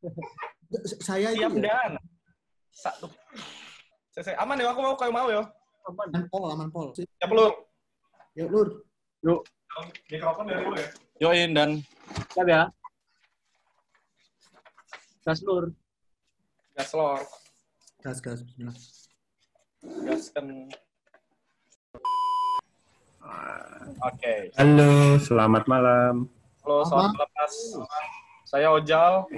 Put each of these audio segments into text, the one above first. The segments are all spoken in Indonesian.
saya Siap itu ya. dan. Ya. Satu. Saya, aman ya, aku mau kayak mau ya. Aman pol, aman pol. Siap lur. ya lur. Yuk. Mikrofon dari lu ya. join dan. Siap ya. Gas lur. Gas lor Gas gas bismillah. Gas kan. Oke. Okay. Halo, selamat malam. Halo, selamat malam. Saya Ojal.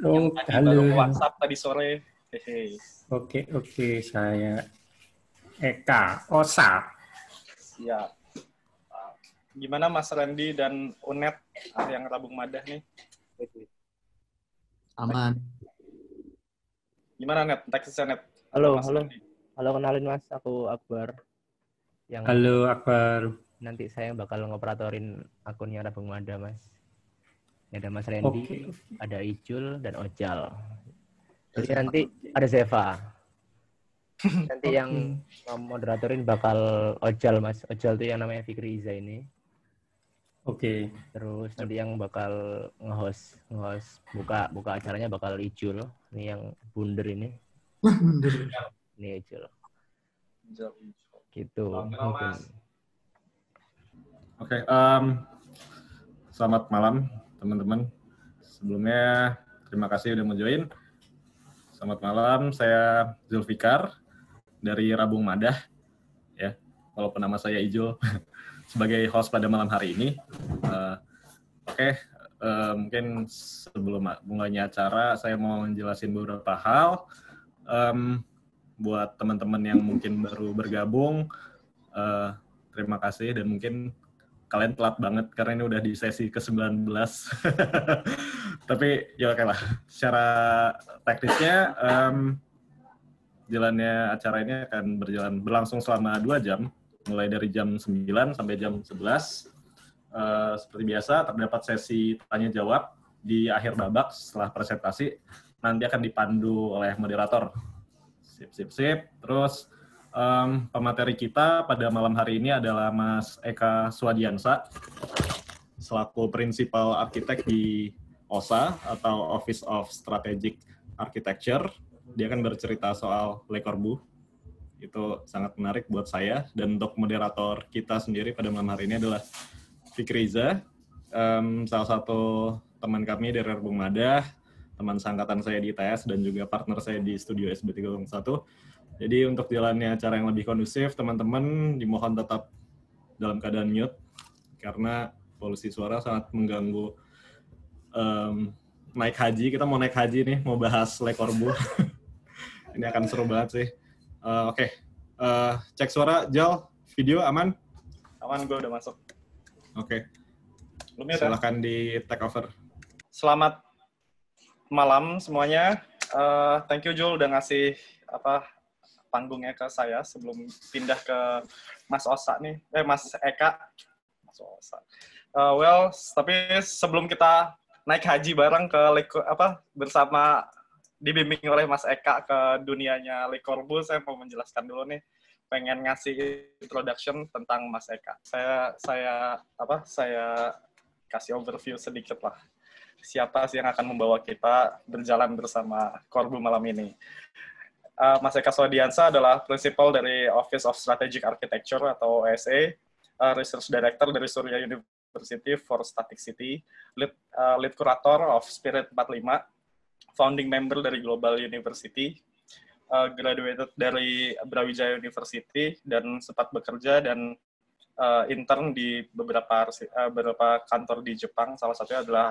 Halo. Oh, yang tadi halo. baru WhatsApp tadi sore. Hehe. Oke, oke, saya Eka Osa. Ya. Gimana Mas Randy dan Unet yang Rabung Madah nih? Aman. Gimana Net? Teksnya Net. Halo, mas halo. Randy. Halo, kenalin Mas, aku Akbar. Yang halo Akbar. Nanti saya bakal ngoperatorin akunnya Rabung Madah, Mas ada Mas Randy, okay. ada Ijul dan Ojal. Jadi nanti ada Zeva. Nanti okay. yang moderatorin bakal Ojal Mas. Ojal tuh yang namanya Fikri Iza ini. Oke. Okay. Terus nanti yang bakal nge-host, nge buka buka acaranya bakal Ijul. Ini yang bunder ini. bunder. ini Ijul. Gitu. Oke, okay, um, selamat malam teman-teman. Sebelumnya terima kasih udah mau join. Selamat malam, saya Zulfikar dari Rabung Madah. Ya, walaupun nama saya Ijo sebagai host pada malam hari ini. Uh, Oke, okay, uh, eh, mungkin sebelum mulainya acara saya mau menjelaskan beberapa hal. Um, buat teman-teman yang mungkin baru bergabung, uh, terima kasih dan mungkin kalian telat banget karena ini udah di sesi ke-19. Tapi ya oke okay lah. Secara teknisnya um, jalannya acara ini akan berjalan berlangsung selama dua jam, mulai dari jam 9 sampai jam 11. Uh, eh, seperti biasa terdapat sesi tanya jawab di akhir babak setelah presentasi nanti akan dipandu oleh moderator. Sip sip sip. Terus Um, pemateri kita pada malam hari ini adalah Mas Eka Swadiansa, selaku prinsipal arsitek di OSA atau Office of Strategic Architecture. Dia akan bercerita soal Le Corbu. Itu sangat menarik buat saya dan untuk moderator kita sendiri pada malam hari ini adalah Fikriza, um, salah satu teman kami dari Rebung Madah, teman seangkatan saya di ITS dan juga partner saya di studio SB301 jadi untuk jalannya acara yang lebih kondusif, teman-teman dimohon tetap dalam keadaan mute karena polusi suara sangat mengganggu um, naik haji. Kita mau naik haji nih, mau bahas lekor bu. Ini akan seru banget sih. Uh, Oke, okay. uh, eh, cek suara, Jal, video aman? Aman, gue udah masuk. Oke, okay. Ya? silahkan di take over. Selamat malam semuanya. Uh, thank you Jul udah ngasih apa panggungnya ke saya sebelum pindah ke Mas Osa nih, eh Mas Eka, Mas Osa. Uh, well, tapi sebelum kita naik haji bareng ke Leko, apa bersama dibimbing oleh Mas Eka ke dunianya Le saya mau menjelaskan dulu nih pengen ngasih introduction tentang Mas Eka. Saya saya apa? Saya kasih overview sedikit lah. Siapa sih yang akan membawa kita berjalan bersama Korbu malam ini? uh, Mas Eka Swadiansa adalah Principal dari Office of Strategic Architecture atau OSA, uh, eh, Research Director dari Surya University for Static City, Lead, uh, Lead Curator of Spirit 45, Founding Member dari Global University, uh, graduated dari Brawijaya University, dan sempat bekerja dan uh, intern di beberapa uh, beberapa kantor di Jepang, salah satunya adalah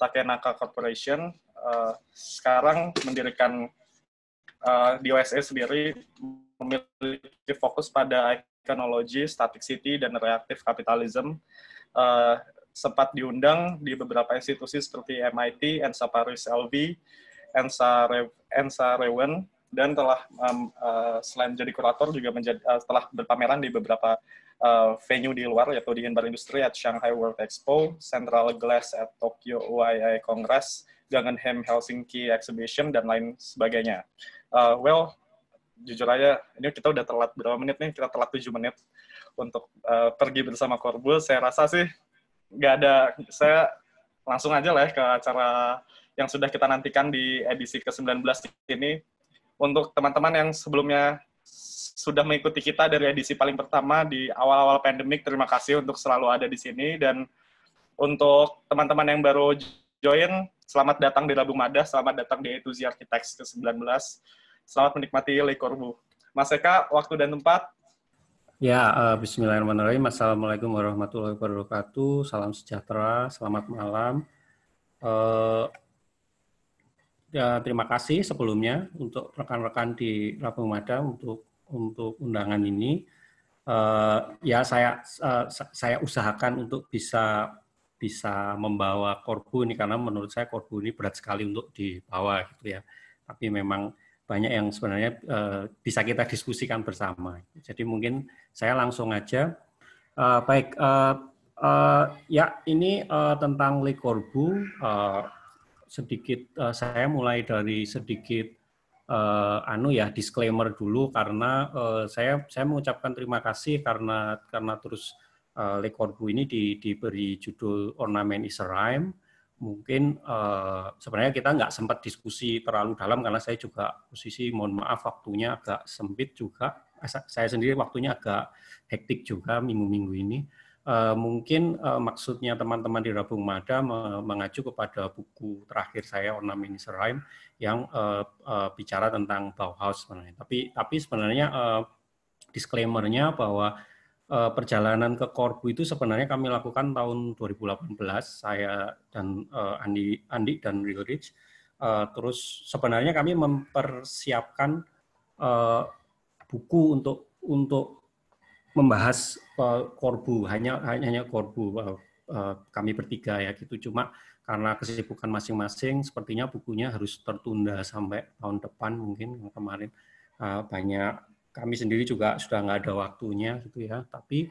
Takenaka Corporation. Uh, sekarang mendirikan uh, di OSA sendiri memiliki fokus pada teknologi static city, dan reaktif kapitalisme Uh, sempat diundang di beberapa institusi seperti MIT, Ensa Paris LV, Ensa, Re Ensa Rewen, dan telah um, uh, selain jadi kurator juga menjadi uh, telah berpameran di beberapa uh, venue di luar yaitu di Inbar Industri at Shanghai World Expo, Central Glass at Tokyo UII Congress, Gangenheim Helsinki Exhibition dan lain sebagainya uh, well jujur aja ini kita udah telat berapa menit nih kita telat 7 menit untuk uh, pergi bersama Korbu. saya rasa sih nggak ada saya langsung aja lah ya ke acara yang sudah kita nantikan di edisi ke-19 ini untuk teman-teman yang sebelumnya sudah mengikuti kita dari edisi paling pertama di awal-awal pandemik terima kasih untuk selalu ada di sini dan untuk teman-teman yang baru join Selamat datang di Labu Madah, selamat datang di Etuzi Architects ke-19. Selamat menikmati Le Corbu. Mas Eka, waktu dan tempat. Ya, uh, bismillahirrahmanirrahim. Assalamualaikum warahmatullahi wabarakatuh. Salam sejahtera, selamat malam. Uh, ya, terima kasih sebelumnya untuk rekan-rekan di Labu Madah untuk untuk undangan ini. Uh, ya, saya uh, saya usahakan untuk bisa bisa membawa korbu ini karena menurut saya korbu ini berat sekali untuk dibawa gitu ya. Tapi memang banyak yang sebenarnya uh, bisa kita diskusikan bersama. Jadi mungkin saya langsung aja. Uh, baik, uh, uh, ya ini uh, tentang Le Corbu. Uh, sedikit uh, saya mulai dari sedikit uh, anu ya disclaimer dulu karena uh, saya saya mengucapkan terima kasih karena karena terus uh, eh, Le Corbu ini di, diberi judul Ornament is a Rhyme. Mungkin uh, sebenarnya kita nggak sempat diskusi terlalu dalam karena saya juga posisi mohon maaf waktunya agak sempit juga. Eh, saya sendiri waktunya agak hektik juga minggu-minggu ini. Uh, mungkin uh, maksudnya teman-teman di Rabung Mada mengacu kepada buku terakhir saya Ornament is a Rhyme yang uh, uh, bicara tentang Bauhaus sebenarnya. Tapi tapi sebenarnya uh, disclaimer-nya bahwa Eh, perjalanan ke Korbu itu sebenarnya kami lakukan tahun 2018 saya dan uh, Andi Andi dan Real Rich. Uh, terus sebenarnya kami mempersiapkan uh, buku untuk untuk membahas uh, Korbu hanya hanya Korbu uh, uh, kami bertiga ya gitu cuma karena kesibukan masing-masing sepertinya bukunya harus tertunda sampai tahun depan mungkin kemarin uh, banyak kami sendiri juga sudah nggak ada waktunya gitu ya. Tapi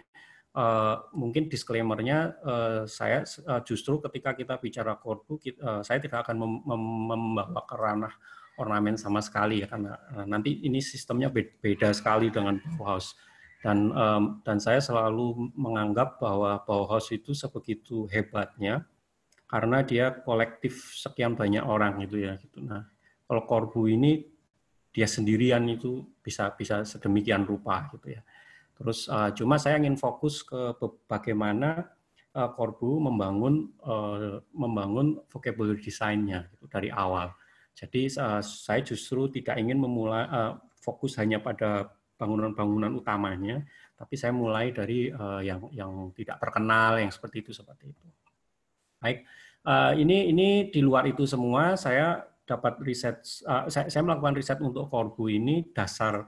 uh, mungkin disclaimernya uh, saya uh, justru ketika kita bicara kordu, uh, saya tidak akan mem mem membawa ke ranah ornamen sama sekali ya karena nanti ini sistemnya beda, beda sekali dengan Bauhaus dan um, dan saya selalu menganggap bahwa Bauhaus itu sebegitu hebatnya karena dia kolektif sekian banyak orang gitu ya gitu. Nah kalau korbu ini dia sendirian itu bisa bisa sedemikian rupa gitu ya. Terus uh, cuma saya ingin fokus ke bagaimana uh, Corbu membangun uh, membangun vocabulary desainnya gitu, dari awal. Jadi uh, saya justru tidak ingin memulai uh, fokus hanya pada bangunan-bangunan utamanya, tapi saya mulai dari uh, yang yang tidak terkenal yang seperti itu seperti itu. Baik, uh, ini ini di luar itu semua saya dapat riset uh, saya, melakukan riset untuk Korbu ini dasar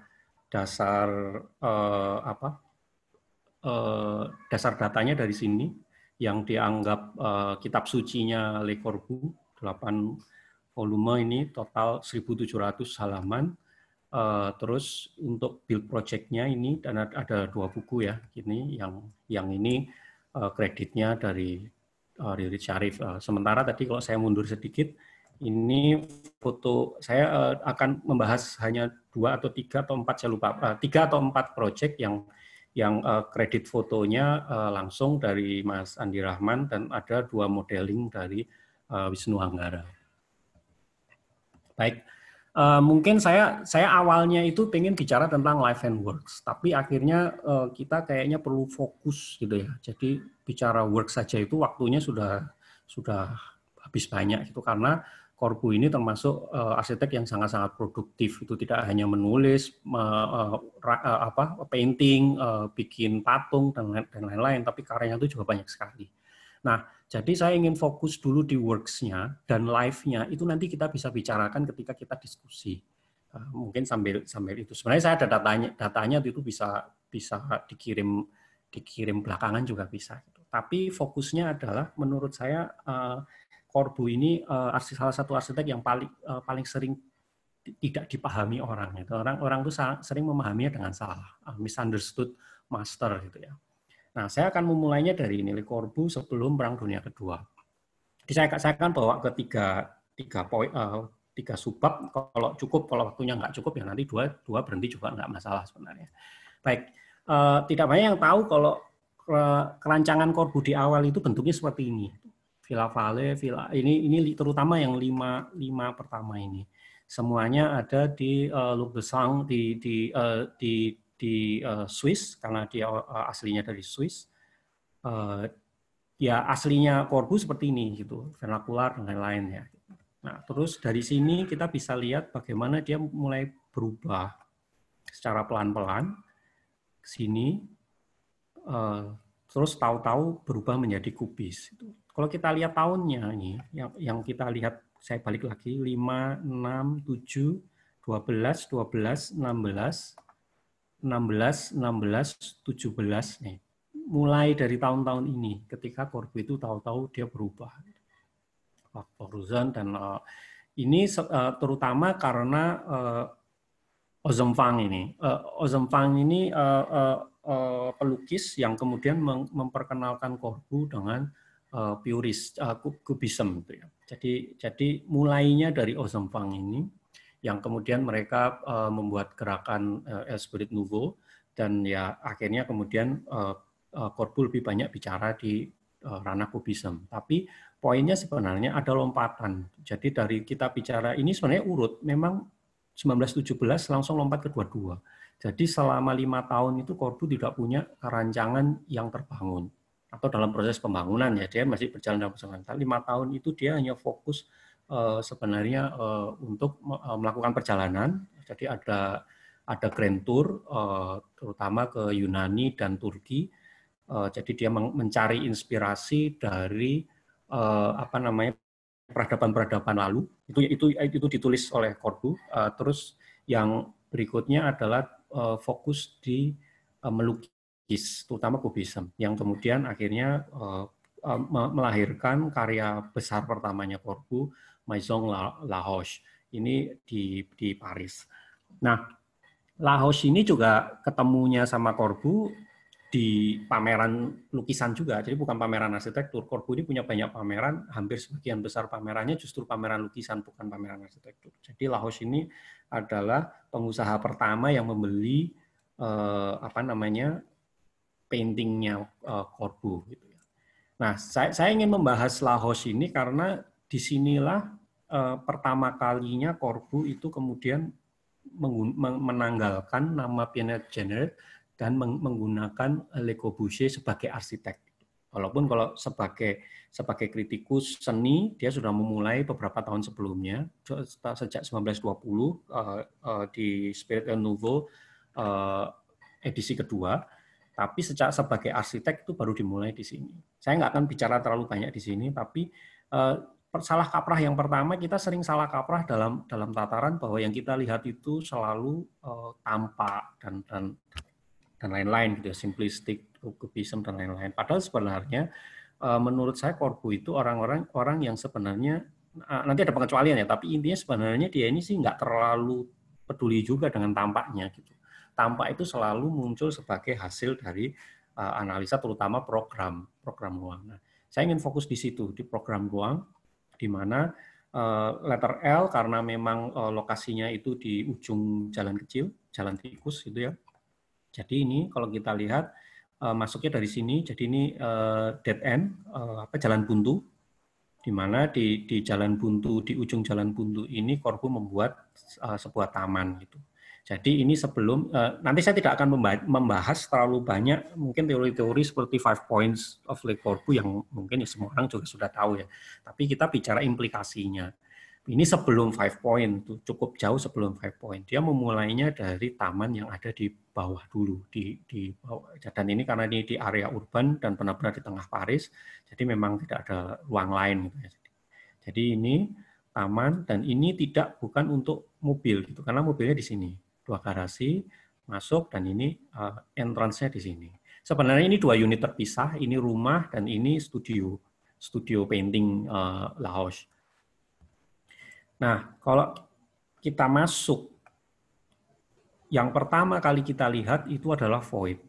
dasar uh, apa uh, dasar datanya dari sini yang dianggap uh, kitab sucinya Le Corbu delapan volume ini total 1700 halaman uh, terus untuk build projectnya ini dan ada dua buku ya ini yang yang ini uh, kreditnya dari uh, dari Syarif uh, sementara tadi kalau saya mundur sedikit ini foto saya eh, akan membahas hanya dua atau tiga atau empat saya lupa eh, tiga atau empat proyek yang yang eh, kredit fotonya langsung dari Mas Andi Rahman dan ada dua modeling dari Wisnu Anggara. Baik, mungkin saya saya awalnya itu pengen bicara tentang life and works, tapi akhirnya kita kayaknya perlu fokus gitu ya. Jadi bicara work saja itu waktunya sudah sudah habis banyak itu karena Korbu ini termasuk uh, arsitek yang sangat-sangat produktif. Itu tidak hanya menulis, uh, uh, apa, painting, uh, bikin patung dan lain-lain, tapi karyanya itu juga banyak sekali. Nah, jadi saya ingin fokus dulu di works-nya dan live-nya itu nanti kita bisa bicarakan ketika kita diskusi. Uh, mungkin sambil sambil itu. Sebenarnya saya ada datanya, datanya itu bisa bisa dikirim dikirim belakangan juga bisa. Gitu. Tapi fokusnya adalah menurut saya uh, Corbu ini uh, salah satu arsitek yang paling uh, eh, paling sering tidak dipahami orang. Gitu. Orang orang itu sering memahaminya dengan salah, uh, misunderstood master gitu ya. Nah, saya akan memulainya dari ini Le Corbu sebelum Perang Dunia Kedua. Jadi saya, saya akan bawa ke tiga, tiga poin uh, tiga subbab kalau cukup kalau waktunya nggak cukup ya nanti dua dua berhenti juga nggak masalah sebenarnya. Baik, uh, tidak banyak yang tahu kalau kerancangan korbu di awal itu bentuknya seperti ini. Villa Vale, Villa ini ini terutama yang lima lima pertama ini semuanya ada di uh, Lubesang di di uh, di di uh, Swiss karena dia uh, aslinya dari Swiss. Uh, ya aslinya korbu seperti ini gitu, vernakular dan lain-lain ya. Nah, terus dari sini kita bisa lihat bagaimana dia mulai berubah secara pelan-pelan ke sini uh, terus tahu-tahu berubah menjadi kubis itu. Kalau kita lihat tahunnya ini yang, yang kita lihat saya balik lagi 5 6 7 12 12 16 16 16 17 nih. Mulai dari tahun-tahun ini ketika Corbu itu tahu-tahu dia berubah. Faktor Ruzan dan uh, ini uh, terutama karena uh, eh, Ozemfang ini. Uh, Ozemfang ini uh, uh, uh, pelukis yang kemudian memperkenalkan korbu dengan uh, puris eh, uh, kubism gitu ya. Jadi jadi mulainya dari Ozempang ini yang kemudian mereka uh, membuat gerakan uh, Spirit Nouveau dan ya akhirnya kemudian uh, uh, Korpul lebih banyak bicara di uh, ranah kubism. Tapi poinnya sebenarnya ada lompatan. Jadi dari kita bicara ini sebenarnya urut memang 1917 langsung lompat ke 22. Jadi selama lima tahun itu Corbu tidak punya rancangan yang terbangun atau dalam proses pembangunan ya dia masih berjalan dalam pembangunan. Lima tahun itu dia hanya fokus eh, sebenarnya eh, untuk eh, melakukan perjalanan. Jadi ada ada grand tour terutama ke Yunani dan Turki. jadi dia mencari inspirasi dari apa namanya peradaban-peradaban lalu. Itu itu itu ditulis oleh Cordu terus yang berikutnya adalah fokus di melukis kubis, terutama kubisme yang kemudian akhirnya uh, melahirkan karya besar pertamanya Corbu, Maison La Hoche, Ini di, di Paris. Nah, La Hoche ini juga ketemunya sama Corbu di pameran lukisan juga. Jadi bukan pameran arsitektur. Corbu ini punya banyak pameran, hampir sebagian besar pamerannya justru pameran lukisan, bukan pameran arsitektur. Jadi Hoche ini adalah pengusaha pertama yang membeli eh, apa namanya paintingnya uh, Corbu. Gitu ya. Nah, saya, ingin membahas lahos ini karena disinilah uh, pertama kalinya Corbu itu kemudian menanggalkan nama Pianet Jenner dan menggunakan Le Corbusier sebagai arsitek. Walaupun kalau sebagai sebagai kritikus seni dia sudah memulai beberapa tahun sebelumnya sejak 1920 uh, uh, di Spirit Nouveau eh, edisi kedua tapi secara sebagai arsitek itu baru dimulai di sini. Saya nggak akan bicara terlalu banyak di sini, tapi eh, salah kaprah yang pertama kita sering salah kaprah dalam dalam tataran bahwa yang kita lihat itu selalu eh, tampak dan dan dan lain-lain gitu, ya, simplistik, kubisme dan lain-lain. Padahal sebenarnya eh, menurut saya korbu itu orang-orang orang yang sebenarnya eh, nanti ada pengecualian ya, tapi intinya sebenarnya dia ini sih nggak terlalu peduli juga dengan tampaknya gitu tampak itu selalu muncul sebagai hasil dari uh, analisa terutama program program Goang. Nah, saya ingin fokus di situ di program Goang, di mana uh, letter L karena memang uh, lokasinya itu di ujung jalan kecil, jalan tikus itu ya. Jadi ini kalau kita lihat uh, masuknya dari sini, jadi ini uh, dead end uh, apa jalan buntu di mana di, di jalan buntu di ujung jalan buntu ini Korbu membuat uh, sebuah taman gitu jadi ini sebelum uh, nanti saya tidak akan membahas terlalu banyak mungkin teori-teori seperti five points of Le Corbusier yang mungkin ya semua orang juga sudah tahu ya. Tapi kita bicara implikasinya. Ini sebelum five point, cukup jauh sebelum five point. Dia memulainya dari taman yang ada di bawah dulu di di bawah. Dan ini karena ini di area urban dan benar-benar di tengah Paris, jadi memang tidak ada ruang lain gitu ya. Jadi ini taman dan ini tidak bukan untuk mobil gitu karena mobilnya di sini dua garasi masuk dan ini uh, entrance-nya di sini. Sebenarnya ini dua unit terpisah, ini rumah dan ini studio, studio painting uh, Laos. Nah, kalau kita masuk, yang pertama kali kita lihat itu adalah void.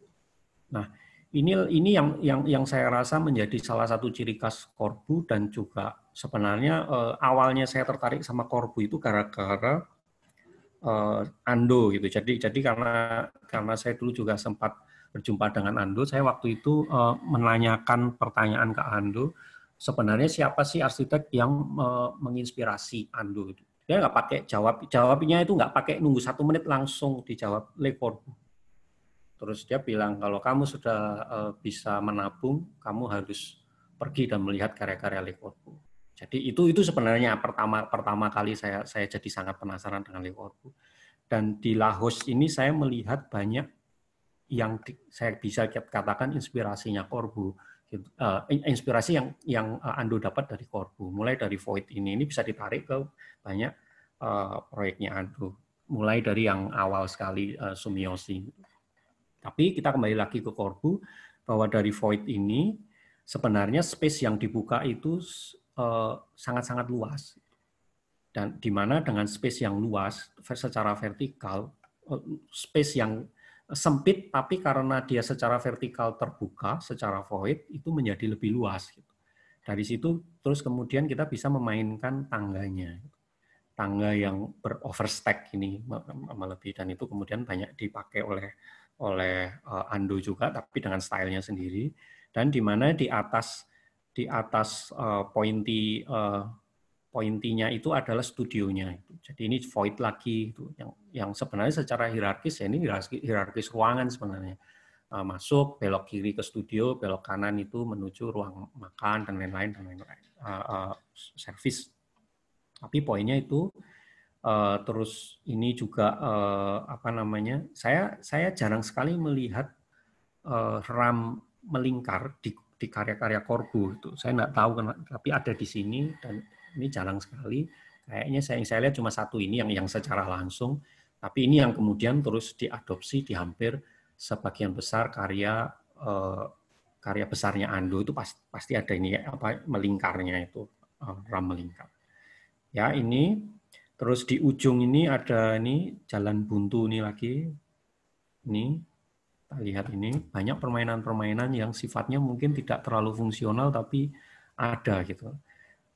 Nah, ini ini yang yang yang saya rasa menjadi salah satu ciri khas Korbu dan juga sebenarnya uh, awalnya saya tertarik sama Korbu itu gara-gara uh, Ando gitu. Jadi jadi karena karena saya dulu juga sempat berjumpa dengan Ando, saya waktu itu uh, menanyakan pertanyaan ke Ando, sebenarnya siapa sih arsitek yang uh, menginspirasi Ando gitu. Dia nggak pakai jawab, jawabnya itu nggak pakai nunggu satu menit langsung dijawab Le Terus dia bilang kalau kamu sudah uh, bisa menabung, kamu harus pergi dan melihat karya-karya Le Corbusier. Jadi itu itu sebenarnya pertama pertama kali saya saya jadi sangat penasaran dengan Le Dan di lahos ini saya melihat banyak yang di, saya bisa katakan inspirasinya Korbu, gitu. uh, inspirasi yang yang eh, Ando dapat dari Corbu, mulai dari Void ini ini bisa ditarik ke banyak uh, proyeknya Ando, mulai dari yang awal sekali uh, Sumiosi. Tapi kita kembali lagi ke Corbu bahwa dari Void ini sebenarnya space yang dibuka itu Eh, sangat-sangat uh, luas dan di mana dengan space yang luas secara vertikal eh, space yang sempit tapi karena dia secara vertikal terbuka secara void itu menjadi lebih luas gitu. dari situ terus kemudian kita bisa memainkan tangganya tangga yang beroverstack ini lebih dan itu kemudian banyak dipakai oleh oleh eh, Ando juga tapi dengan stylenya sendiri dan di mana di atas di atas uh, eh, pointy uh, eh, pointinya itu adalah studionya itu. Jadi ini void lagi itu yang yang sebenarnya secara hierarkis ya ini hierarkis, hierarkis ruangan sebenarnya. Eh, masuk belok kiri ke studio, belok kanan itu menuju ruang makan dan lain-lain dan lain-lain uh, uh, service. Tapi poinnya itu uh, terus ini juga uh, apa namanya? Saya saya jarang sekali melihat uh, RAM melingkar di di karya-karya Korbu itu. Saya nggak tahu kenapa, tapi ada di sini dan ini jarang sekali. Kayaknya saya yang saya lihat cuma satu ini yang yang secara langsung, tapi ini yang kemudian terus diadopsi di hampir sebagian besar karya eh, karya besarnya Ando itu pasti, pasti ada ini apa melingkarnya itu eh, ram melingkar. Ya ini terus di ujung ini ada ini jalan buntu ini lagi ini kita lihat ini banyak permainan-permainan yang sifatnya mungkin tidak terlalu fungsional tapi ada gitu.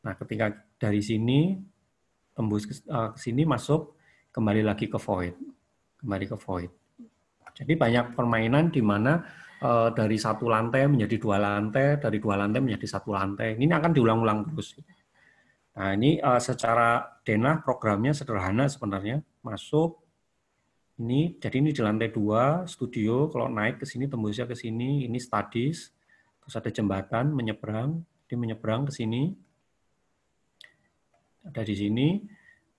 Nah, ketika dari sini tembus ke, eh, sini masuk kembali lagi ke void. Kembali ke void. Jadi banyak permainan di mana eh, dari satu lantai menjadi dua lantai, dari dua lantai menjadi satu lantai. Ini akan diulang-ulang terus. Nah, ini eh, secara denah programnya sederhana sebenarnya. Masuk, ini jadi ini di lantai dua studio. Kalau naik ke sini tembusnya ke sini. Ini studies. Terus ada jembatan menyeberang. Dia menyeberang ke sini. Ada di sini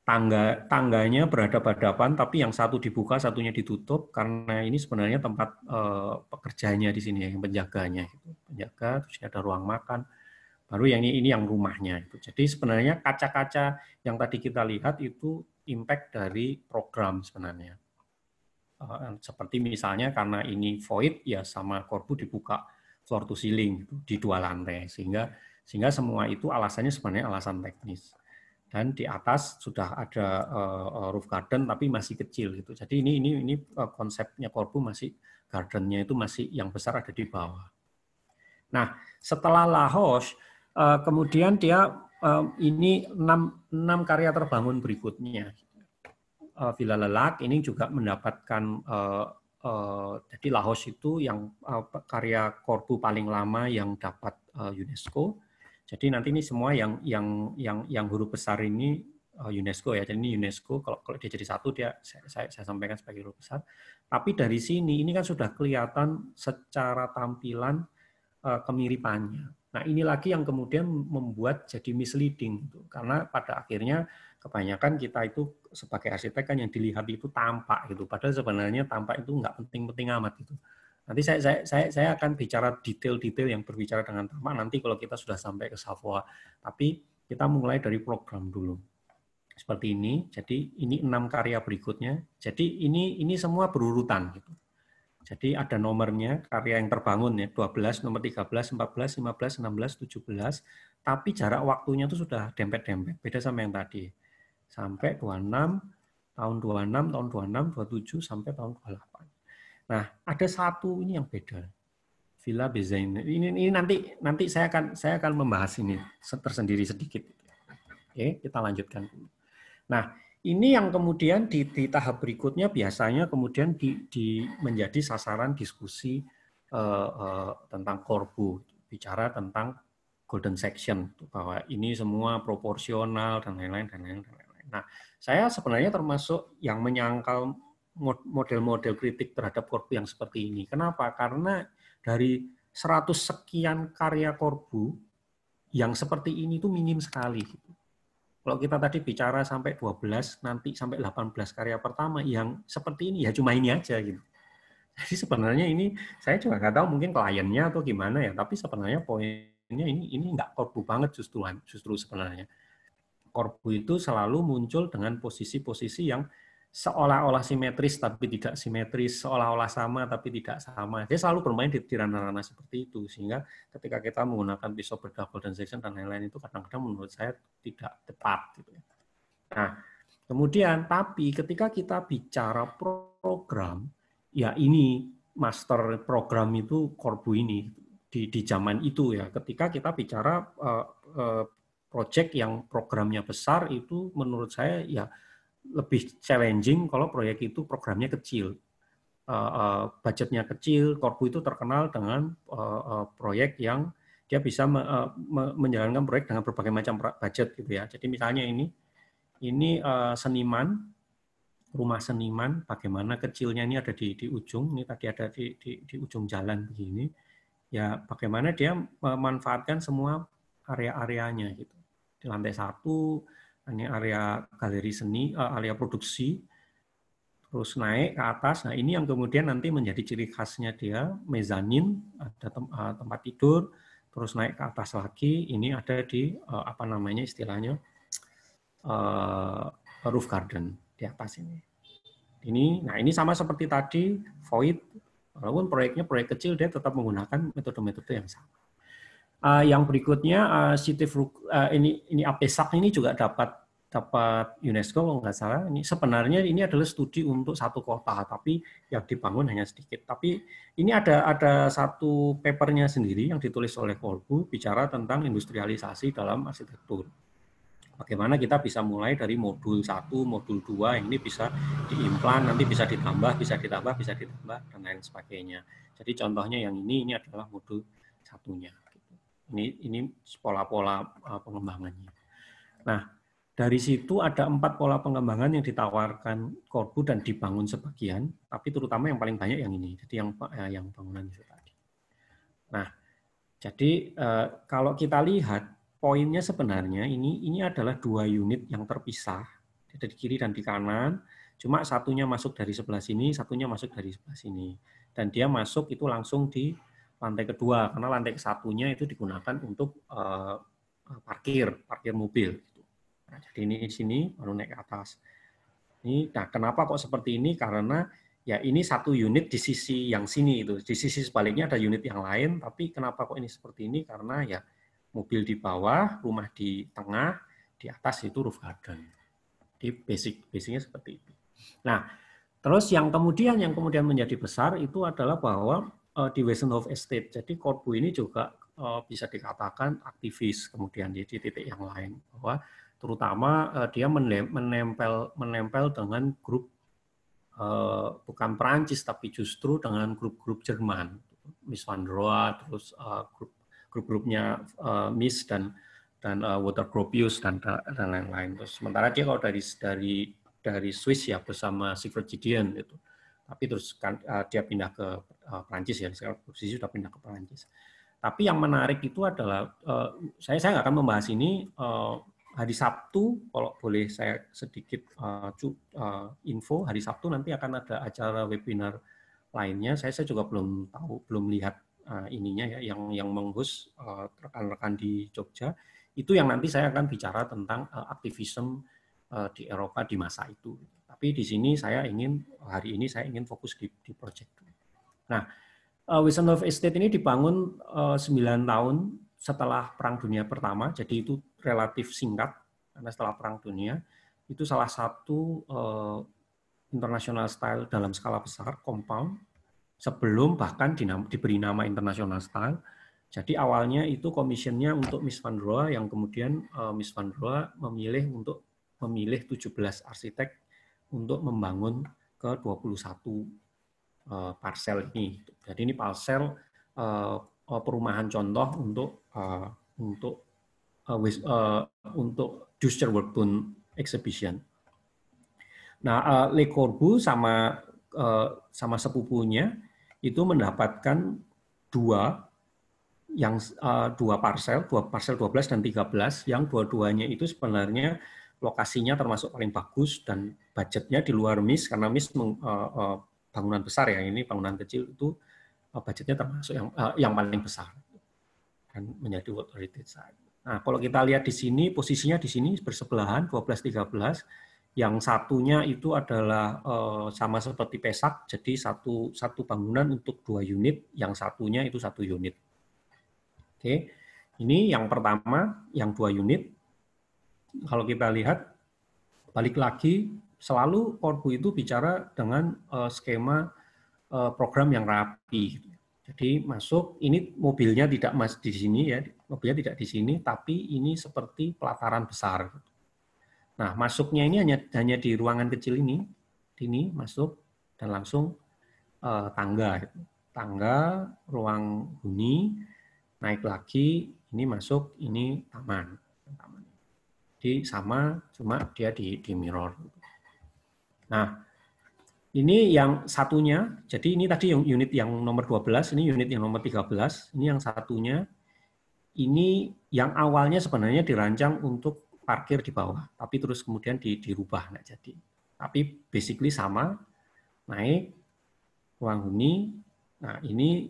tangga tangganya berhadapan-hadapan tapi yang satu dibuka satunya ditutup karena ini sebenarnya tempat e, pekerjanya di sini yang penjaganya gitu. penjaga terus ada ruang makan baru yang ini ini yang rumahnya itu jadi sebenarnya kaca-kaca yang tadi kita lihat itu impact dari program sebenarnya seperti misalnya karena ini void ya sama korbu dibuka floor to ceiling gitu, di dua lantai sehingga sehingga semua itu alasannya sebenarnya alasan teknis dan di atas sudah ada eh, eh, roof garden tapi masih kecil gitu jadi ini ini ini eh, konsepnya korbu masih gardennya itu masih yang besar ada di bawah nah setelah Lahos kemudian dia ini enam enam karya terbangun berikutnya uh, Villa Lelak ini juga mendapatkan uh, uh, jadi Lahos itu yang uh, karya Korbu paling lama yang dapat uh, UNESCO. Jadi nanti ini semua yang yang yang yang huruf besar ini uh, UNESCO ya. Jadi ini UNESCO kalau kalau dia jadi satu dia saya, saya, saya sampaikan sebagai huruf besar. Tapi dari sini ini kan sudah kelihatan secara tampilan uh, kemiripannya. Nah, ini lagi yang kemudian membuat jadi misleading Karena pada akhirnya kebanyakan kita itu sebagai arsitek kan yang dilihat itu tampak gitu. Padahal sebenarnya tampak itu nggak penting-penting amat itu. Nanti saya, saya, saya, saya akan bicara detail-detail yang berbicara dengan tampak nanti kalau kita sudah sampai ke Savoa. Tapi kita mulai dari program dulu. Seperti ini. Jadi ini enam karya berikutnya. Jadi ini ini semua berurutan gitu. Jadi ada nomornya, karya yang terbangun ya, 12, nomor 13, 14, 15, 16, 17, tapi jarak waktunya itu sudah dempet-dempet, beda sama yang tadi sampai 26, tahun 26, tahun 26, 27 sampai tahun 28. Nah, ada satu ini yang beda. Villa Bezain. Ini, ini nanti nanti saya akan saya akan membahas ini tersendiri sedikit. Oke, kita lanjutkan Nah, ini yang kemudian di, di tahap berikutnya biasanya kemudian di, di menjadi sasaran diskusi uh, uh, tentang korbu, bicara tentang golden section bahwa ini semua proporsional dan lain-lain dan lain-lain. Nah, saya sebenarnya termasuk yang menyangkal model-model kritik terhadap Korbu yang seperti ini. Kenapa? Karena dari 100 sekian karya Korbu yang seperti ini itu minim sekali. Gitu. Kalau kita tadi bicara sampai 12, nanti sampai 18 karya pertama yang seperti ini, ya cuma ini aja gitu. Jadi sebenarnya ini saya juga nggak tahu mungkin kliennya atau gimana ya, tapi sebenarnya poinnya ini ini nggak korbu banget justru justru sebenarnya korbu itu selalu muncul dengan posisi-posisi yang seolah-olah simetris tapi tidak simetris, seolah-olah sama tapi tidak sama. Dia selalu bermain di ranah-ranah seperti itu sehingga ketika kita menggunakan pisau bedah golden section dan lain-lain itu kadang-kadang menurut saya tidak tepat gitu ya. Nah, kemudian tapi ketika kita bicara program ya ini master program itu korbu ini di di zaman itu ya ketika kita bicara uh, uh, project yang programnya besar itu menurut saya ya lebih challenging kalau proyek itu programnya kecil. Uh, uh, budgetnya kecil, Korpu itu terkenal dengan uh, uh, proyek yang dia bisa me, uh, me, menjalankan proyek dengan berbagai macam budget gitu ya. Jadi misalnya ini, ini uh, seniman, rumah seniman, bagaimana kecilnya ini ada di, di ujung, ini tadi ada di, di, di ujung jalan begini, ya bagaimana dia memanfaatkan semua area-areanya gitu di lantai satu ini area galeri seni eh, area produksi terus naik ke atas nah ini yang kemudian nanti menjadi ciri khasnya dia mezanin ada tem eh, tempat tidur terus naik ke atas lagi ini ada di eh, apa namanya istilahnya uh, roof garden di atas ini ini nah ini sama seperti tadi void walaupun proyeknya proyek kecil dia tetap menggunakan metode-metode yang sama Uh, yang berikutnya uh, City uh, ini ini Apesak ini juga dapat dapat UNESCO kalau nggak salah. Ini sebenarnya ini adalah studi untuk satu kota, tapi yang dibangun hanya sedikit. Tapi ini ada ada satu papernya sendiri yang ditulis oleh Kolbu bicara tentang industrialisasi dalam arsitektur. Bagaimana kita bisa mulai dari modul 1, modul 2 ini bisa diimplan, nanti bisa ditambah, bisa ditambah, bisa ditambah, dan lain sebagainya. Jadi contohnya yang ini, ini adalah modul satunya. Ini ini pola-pola eh, pengembangannya. Nah, dari situ ada empat pola pengembangan yang ditawarkan Corbu dan dibangun sebagian, tapi terutama yang paling banyak yang ini, jadi yang eh, yang bangunan itu tadi. Nah, jadi eh, kalau kita lihat poinnya sebenarnya ini ini adalah dua unit yang terpisah di kiri dan di kanan. Cuma satunya masuk dari sebelah sini, satunya masuk dari sebelah sini. Dan dia masuk itu langsung di lantai kedua karena lantai satunya itu digunakan untuk uh, parkir parkir mobil. Gitu. Nah, jadi ini sini baru naik ke atas. Ini, nah kenapa kok seperti ini? Karena ya ini satu unit di sisi yang sini itu, di sisi sebaliknya ada unit yang lain. Tapi kenapa kok ini seperti ini? Karena ya mobil di bawah, rumah di tengah, di atas itu roof garden. Di basic basicnya seperti itu. Nah, terus yang kemudian yang kemudian menjadi besar itu adalah bahwa uh, eh, di of Estate. Jadi korpu ini juga uh, bisa dikatakan aktivis kemudian di titik yang lain bahwa terutama uh, dia menempel menempel dengan grup uh, bukan Perancis tapi justru dengan grup-grup Jerman, Miss Van Roa, terus grup grupnya uh, Miss dan dan uh, Water Gropius dan dan lain-lain. Terus sementara dia kalau dari dari dari Swiss ya bersama Siegfried Gideon itu. Tapi terus kan, uh, dia pindah ke Prancis eh, Perancis ya, sekarang posisi sudah pindah ke Perancis. Tapi yang menarik itu adalah eh, saya saya nggak akan membahas ini eh, hari Sabtu kalau boleh saya sedikit info hari Sabtu nanti akan ada acara webinar lainnya. Saya saya juga belum tahu belum lihat ininya ya yang yang menghus rekan-rekan di Jogja itu yang nanti saya akan bicara tentang aktivisme di Eropa di masa itu. Tapi di sini saya ingin hari ini saya ingin fokus di, di project Nah, uh, eh, Wisenhof Estate ini dibangun uh, eh, 9 tahun setelah Perang Dunia Pertama, jadi itu relatif singkat karena setelah Perang Dunia itu salah satu uh, international style dalam skala besar compound sebelum bahkan dinam, diberi nama international style. Jadi awalnya itu komisinya untuk Miss Van Roa yang kemudian uh, Miss Van Roa memilih untuk memilih 17 arsitek untuk membangun ke 21 uh, eh, parsel ini. Jadi ini parcel eh, eh, perumahan contoh untuk uh, untuk uh, with, uh, untuk Juster Workbund Exhibition. Nah, uh, Le Corbu sama sama sepupunya itu mendapatkan dua yang uh, dua parcel, dua parsel 12 dan 13 yang dua-duanya itu sebenarnya lokasinya termasuk paling bagus dan budgetnya di luar MIS karena MIS bangunan besar ya ini bangunan kecil itu eh, budgetnya termasuk yang uh, yang paling besar dan menjadi World Heritage Site. Nah, kalau kita lihat di sini posisinya di sini bersebelahan 12 13 yang satunya itu adalah uh, sama seperti pesak jadi satu satu bangunan untuk dua unit, yang satunya itu satu unit. Oke. Okay. Ini yang pertama yang dua unit. Kalau kita lihat balik lagi selalu Korpu itu bicara dengan uh, skema uh, program yang rapi. Jadi masuk ini mobilnya tidak mas di sini ya, mobilnya tidak di sini, tapi ini seperti pelataran besar. Nah masuknya ini hanya hanya di ruangan kecil ini, ini masuk dan langsung uh, tangga, tangga, ruang huni, naik lagi, ini masuk, ini taman. Jadi sama, cuma dia di, di mirror. Nah, ini yang satunya, jadi ini tadi yang unit yang nomor 12, ini unit yang nomor 13, ini yang satunya, ini yang awalnya sebenarnya dirancang untuk parkir di bawah, tapi terus kemudian di, dirubah Nah, jadi. Tapi basically sama, naik, ruang huni, nah ini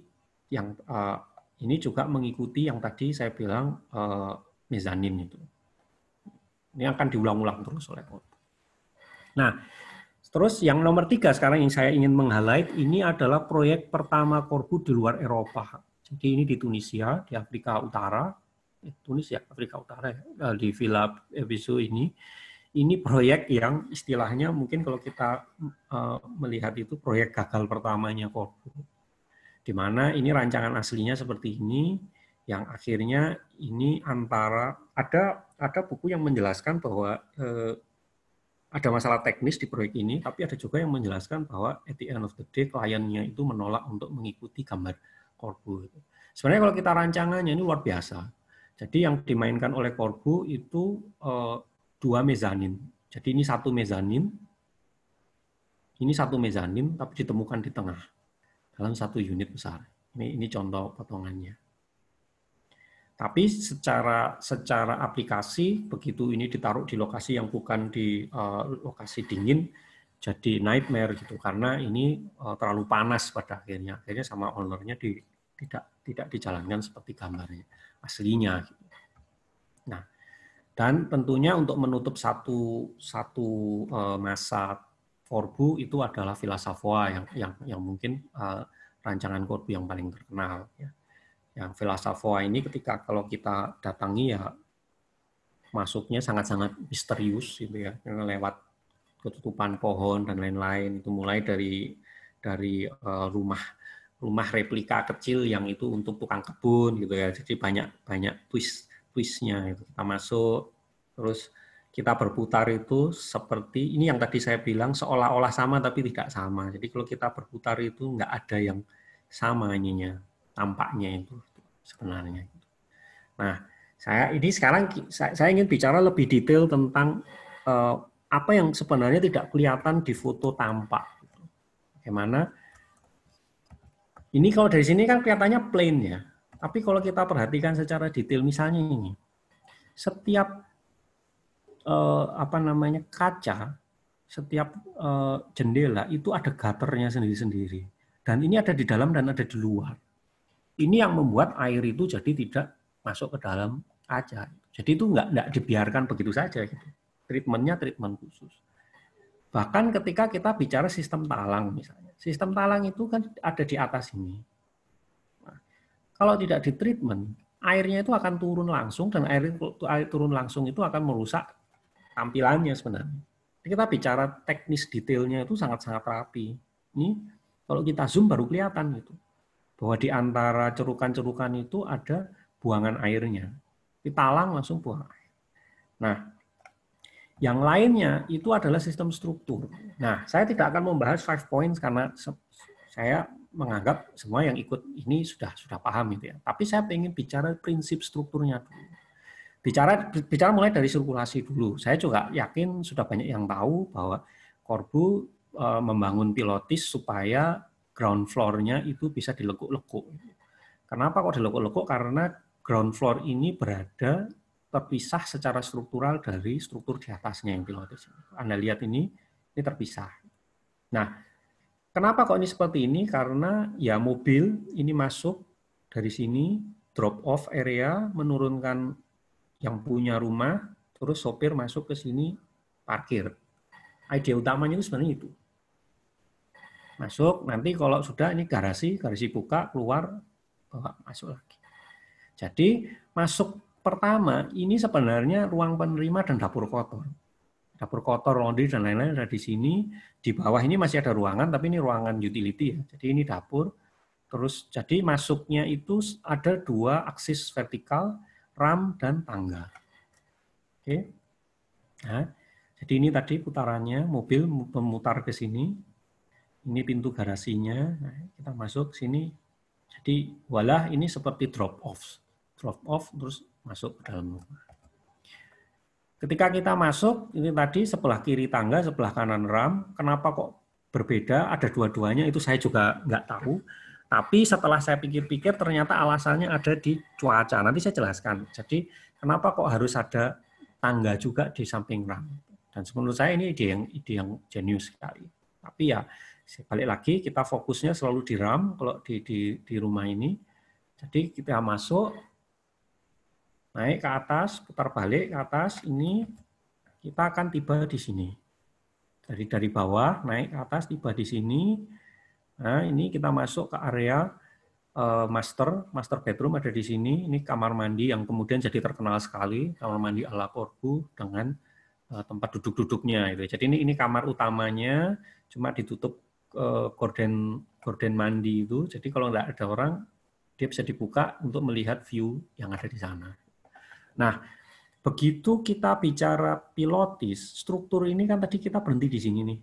yang uh, ini juga mengikuti yang tadi saya bilang uh, mezanin itu. Ini akan diulang-ulang terus oleh Nah, Terus yang nomor tiga sekarang yang saya ingin meng-highlight ini adalah proyek pertama Korbu di luar Eropa. Jadi ini di Tunisia, di Afrika Utara. Eh, Tunisia Afrika Utara ya. di Villa Ebisu ini. Ini proyek yang istilahnya mungkin kalau kita eh, melihat itu proyek gagal pertamanya Korbu. Di mana ini rancangan aslinya seperti ini, yang akhirnya ini antara ada ada buku yang menjelaskan bahwa eh, ada masalah teknis di proyek ini, tapi ada juga yang menjelaskan bahwa at the end of the day kliennya itu menolak untuk mengikuti gambar korbu. Sebenarnya kalau kita rancangannya ini luar biasa. Jadi yang dimainkan oleh korbu itu uh, dua mezanin. Jadi ini satu mezanin, ini satu mezanin tapi ditemukan di tengah dalam satu unit besar. Ini ini contoh potongannya. Tapi secara secara aplikasi begitu ini ditaruh di lokasi yang bukan di uh, lokasi dingin jadi nightmare gitu karena ini uh, terlalu panas pada akhirnya akhirnya sama ownernya di, tidak tidak dijalankan seperti gambarnya aslinya. Gitu. Nah dan tentunya untuk menutup satu satu uh, masa Forbu itu adalah Villa yang yang yang mungkin uh, rancangan korbu yang paling terkenal. Ya yang Velasavoa ini ketika kalau kita datangi ya masuknya sangat-sangat misterius gitu ya lewat ketutupan pohon dan lain-lain itu mulai dari dari eh, rumah rumah replika kecil yang itu untuk tukang kebun gitu ya jadi banyak banyak twist twistnya itu kita masuk terus kita berputar itu seperti ini yang tadi saya bilang seolah-olah sama tapi tidak sama jadi kalau kita berputar itu nggak ada yang sama ininya tampaknya itu sebenarnya. Nah, saya ini sekarang saya ingin bicara lebih detail tentang eh, apa yang sebenarnya tidak kelihatan di foto tampak. Bagaimana? Ini kalau dari sini kan kelihatannya plain ya, tapi kalau kita perhatikan secara detail, misalnya ini, setiap eh, apa namanya kaca, setiap eh, jendela itu ada gaternya sendiri-sendiri, dan ini ada di dalam dan ada di luar. Ini yang membuat air itu jadi tidak masuk ke dalam kaca. Jadi itu enggak, tidak dibiarkan begitu saja. Gitu. Treatmentnya treatment khusus. Bahkan ketika kita bicara sistem talang misalnya, sistem talang itu kan ada di atas ini. Nah, kalau tidak di treatment, airnya itu akan turun langsung dan air, air turun langsung itu akan merusak tampilannya sebenarnya. Jadi kita bicara teknis detailnya itu sangat-sangat rapi. Ini kalau kita zoom baru kelihatan gitu bahwa di antara cerukan-cerukan itu ada buangan airnya. Ditalang langsung buang air. Nah, yang lainnya itu adalah sistem struktur. Nah, saya tidak akan membahas five points karena saya menganggap semua yang ikut ini sudah sudah paham itu ya. Tapi saya ingin bicara prinsip strukturnya dulu. Bicara bicara mulai dari sirkulasi dulu. Saya juga yakin sudah banyak yang tahu bahwa Korbu eh, membangun pilotis supaya ground floor-nya itu bisa dilekuk-lekuk. Kenapa kok dilekuk-lekuk? Karena ground floor ini berada terpisah secara struktural dari struktur di atasnya yang pilotis. Anda lihat ini, ini terpisah. Nah, kenapa kok ini seperti ini? Karena ya mobil ini masuk dari sini, drop off area, menurunkan yang punya rumah, terus sopir masuk ke sini, parkir. Ide utamanya itu sebenarnya itu masuk nanti kalau sudah ini garasi garasi buka keluar bawa masuk lagi jadi masuk pertama ini sebenarnya ruang penerima dan dapur kotor dapur kotor laundry dan lain-lain ada di sini di bawah ini masih ada ruangan tapi ini ruangan utility ya jadi ini dapur terus jadi masuknya itu ada dua aksis vertikal ram dan tangga oke nah jadi ini tadi putarannya mobil memutar ke sini ini pintu garasinya nah, kita masuk sini jadi walah ini seperti drop off drop off terus masuk ke dalam rumah ketika kita masuk ini tadi sebelah kiri tangga sebelah kanan ram kenapa kok berbeda ada dua-duanya itu saya juga nggak tahu tapi setelah saya pikir-pikir ternyata alasannya ada di cuaca nanti saya jelaskan jadi kenapa kok harus ada tangga juga di samping ram dan menurut saya ini ide yang ide yang jenius sekali tapi ya balik lagi kita fokusnya selalu di RAM kalau di di di rumah ini. Jadi kita masuk naik ke atas, putar balik ke atas ini kita akan tiba di sini. Dari dari bawah naik ke atas tiba di sini. Nah, ini kita masuk ke area eh, master, master bedroom ada di sini. Ini kamar mandi yang kemudian jadi terkenal sekali, kamar mandi ala Korbu dengan eh, tempat duduk-duduknya itu. Jadi ini ini kamar utamanya cuma ditutup Eh, gorden gorden mandi itu. Jadi kalau nggak ada orang, dia bisa dibuka untuk melihat view yang ada di sana. Nah, begitu kita bicara pilotis, struktur ini kan tadi kita berhenti di sini nih.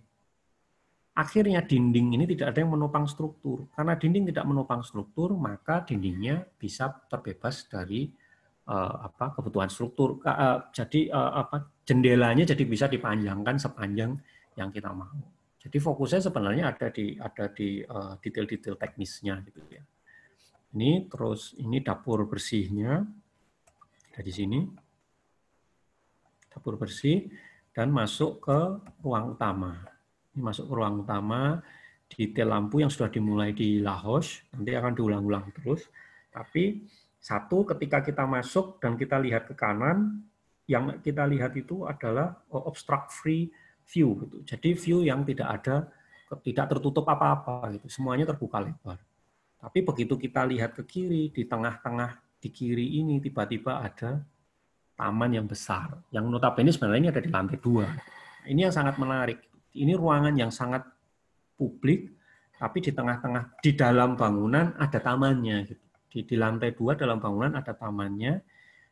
Akhirnya dinding ini tidak ada yang menopang struktur. Karena dinding tidak menopang struktur, maka dindingnya bisa terbebas dari uh, apa kebutuhan struktur. Uh, jadi uh, apa jendelanya jadi bisa dipanjangkan sepanjang yang kita mau. Jadi fokusnya sebenarnya ada di ada di eh, detail-detail uh, teknisnya gitu ya. Ini terus ini dapur bersihnya dari sini. Dapur bersih dan masuk ke ruang utama. Ini masuk ke ruang utama detail lampu yang sudah dimulai di Lahos nanti akan diulang-ulang terus. Tapi satu ketika kita masuk dan kita lihat ke kanan yang kita lihat itu adalah eh, obstruct free view gitu. Jadi view yang tidak ada tidak tertutup apa-apa gitu. Semuanya terbuka lebar. Tapi begitu kita lihat ke kiri, di tengah-tengah di kiri ini tiba-tiba ada taman yang besar. Yang notabene sebenarnya ini ada di lantai dua. Ini yang sangat menarik. Ini ruangan yang sangat publik, tapi di tengah-tengah di dalam bangunan ada tamannya. Gitu. Di, di lantai dua dalam bangunan ada tamannya.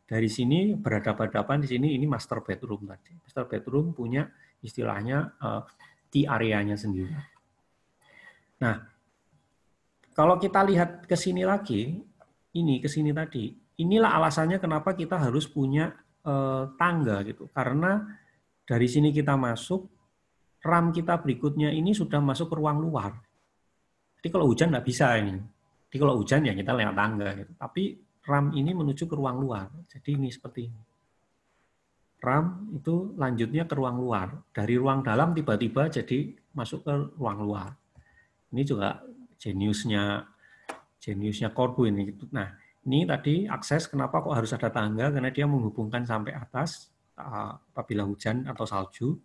Dari sini berhadapan-hadapan di sini ini master bedroom tadi. Master bedroom punya istilahnya uh, T areanya sendiri. Nah, kalau kita lihat ke sini lagi, ini ke sini tadi, inilah alasannya kenapa kita harus punya uh, tangga gitu. Karena dari sini kita masuk, RAM kita berikutnya ini sudah masuk ke ruang luar. Jadi kalau hujan nggak bisa ini. Jadi kalau hujan ya kita lewat tangga gitu. Tapi RAM ini menuju ke ruang luar. Jadi ini seperti ini. RAM itu lanjutnya ke ruang luar. Dari ruang dalam tiba-tiba jadi masuk ke ruang luar. Ini juga jeniusnya jeniusnya ini itu. Nah, ini tadi akses kenapa kok harus ada tangga karena dia menghubungkan sampai atas eh, apabila hujan atau salju.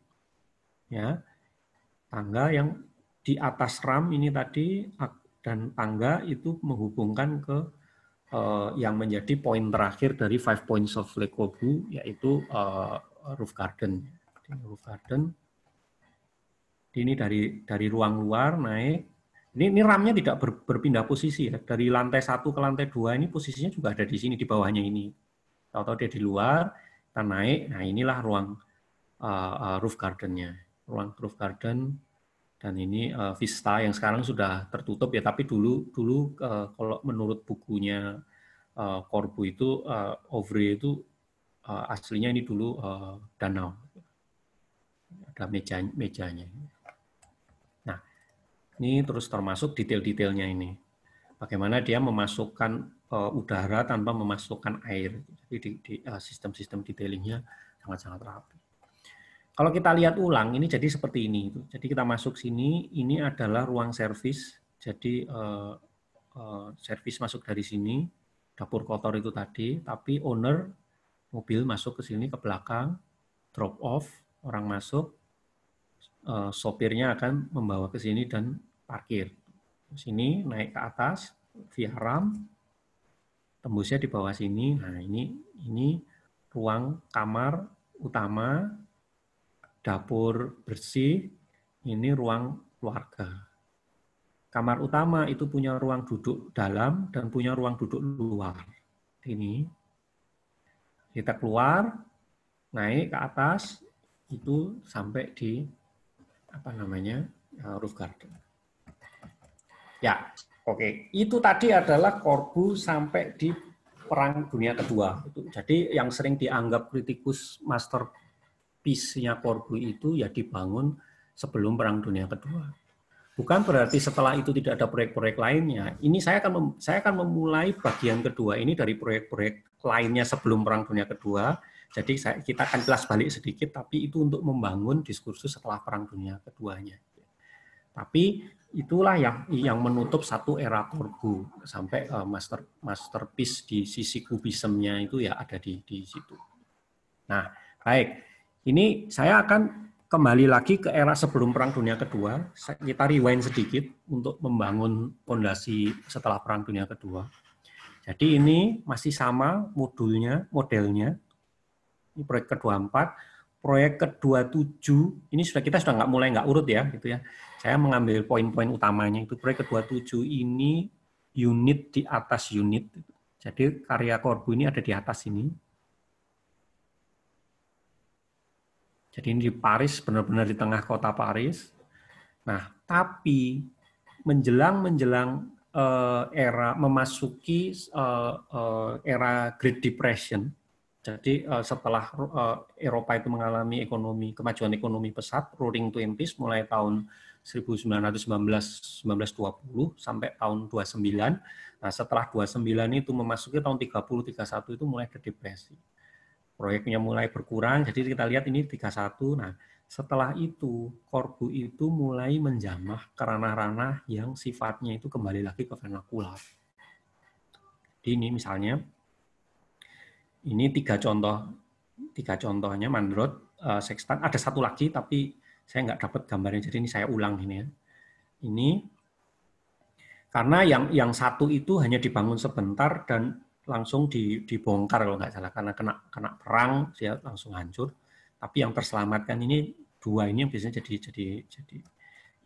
Ya. Tangga yang di atas RAM ini tadi dan tangga itu menghubungkan ke Eh, yang menjadi poin terakhir dari Five Points of Le yaitu uh, roof garden. Ini roof garden. Ini dari dari ruang luar naik. Ini, ini ramnya tidak ber, berpindah posisi ya. Dari lantai satu ke lantai dua ini posisinya juga ada di sini di bawahnya ini. Tahu-tahu dia di luar, kita naik. Nah inilah ruang uh, uh, roof gardennya. Ruang roof garden dan ini uh, Vista yang sekarang sudah tertutup ya tapi dulu dulu uh, kalau menurut bukunya uh, Corbu itu uh, Ovre itu uh, aslinya ini dulu uh, danau ada meja mejanya nah ini terus termasuk detail-detailnya ini bagaimana dia memasukkan uh, udara tanpa memasukkan air jadi di, sistem sistem-sistem detailingnya sangat-sangat rapi kalau kita lihat ulang, ini jadi seperti ini. Jadi kita masuk sini, ini adalah ruang servis. Jadi uh, uh, servis masuk dari sini, dapur kotor itu tadi, tapi owner mobil masuk ke sini ke belakang, drop off, orang masuk, uh, sopirnya akan membawa ke sini dan parkir. Sini naik ke atas, via RAM, tembusnya di bawah sini. Nah ini ini ruang kamar utama dapur bersih, ini ruang keluarga. Kamar utama itu punya ruang duduk dalam dan punya ruang duduk luar. Ini kita keluar, naik ke atas, itu sampai di apa namanya eh, roof garden. Ya, oke. Okay. Itu tadi adalah korbu sampai di Perang Dunia Kedua. Jadi yang sering dianggap kritikus master peace-nya Korbu itu ya dibangun sebelum Perang Dunia Kedua. Bukan berarti setelah itu tidak ada proyek-proyek lainnya. Ini saya akan saya akan memulai bagian kedua ini dari proyek-proyek lainnya sebelum Perang Dunia Kedua. Jadi saya, kita akan kelas balik sedikit, tapi itu untuk membangun diskursus setelah Perang Dunia Keduanya. Tapi itulah yang yang menutup satu era Korbu sampai uh, master masterpiece di sisi kubismnya itu ya ada di di situ. Nah, baik. Ini saya akan kembali lagi ke era sebelum Perang Dunia Kedua. Kita rewind sedikit untuk membangun fondasi setelah Perang Dunia Kedua. Jadi ini masih sama modulnya, modelnya. Ini proyek ke-24, proyek ke-27 ini sudah kita sudah nggak mulai nggak urut ya gitu ya. Saya mengambil poin-poin utamanya itu proyek ke-27 ini unit di atas unit. Jadi karya korbu ini ada di atas ini. Jadi ini di Paris, benar-benar di tengah kota Paris. Nah, tapi menjelang-menjelang uh, era memasuki uh, uh, era Great Depression. Jadi uh, setelah uh, Eropa itu mengalami ekonomi kemajuan ekonomi pesat, Roaring Twenties mulai tahun 1919-1920 sampai tahun 29. Nah, setelah 29 itu memasuki tahun 30-31 itu mulai ke depresi proyeknya mulai berkurang. Jadi kita lihat ini 31. Nah, setelah itu korbu itu mulai menjamah ke ranah-ranah yang sifatnya itu kembali lagi ke vernakular. Jadi ini misalnya ini tiga contoh tiga contohnya mandrot uh, eh, sextan ada satu lagi tapi saya nggak dapat gambarnya jadi ini saya ulang ini ya. Ini karena yang yang satu itu hanya dibangun sebentar dan langsung dibongkar kalau nggak salah karena kena kena perang dia langsung hancur. Tapi yang terselamatkan ini dua ini yang biasanya jadi jadi jadi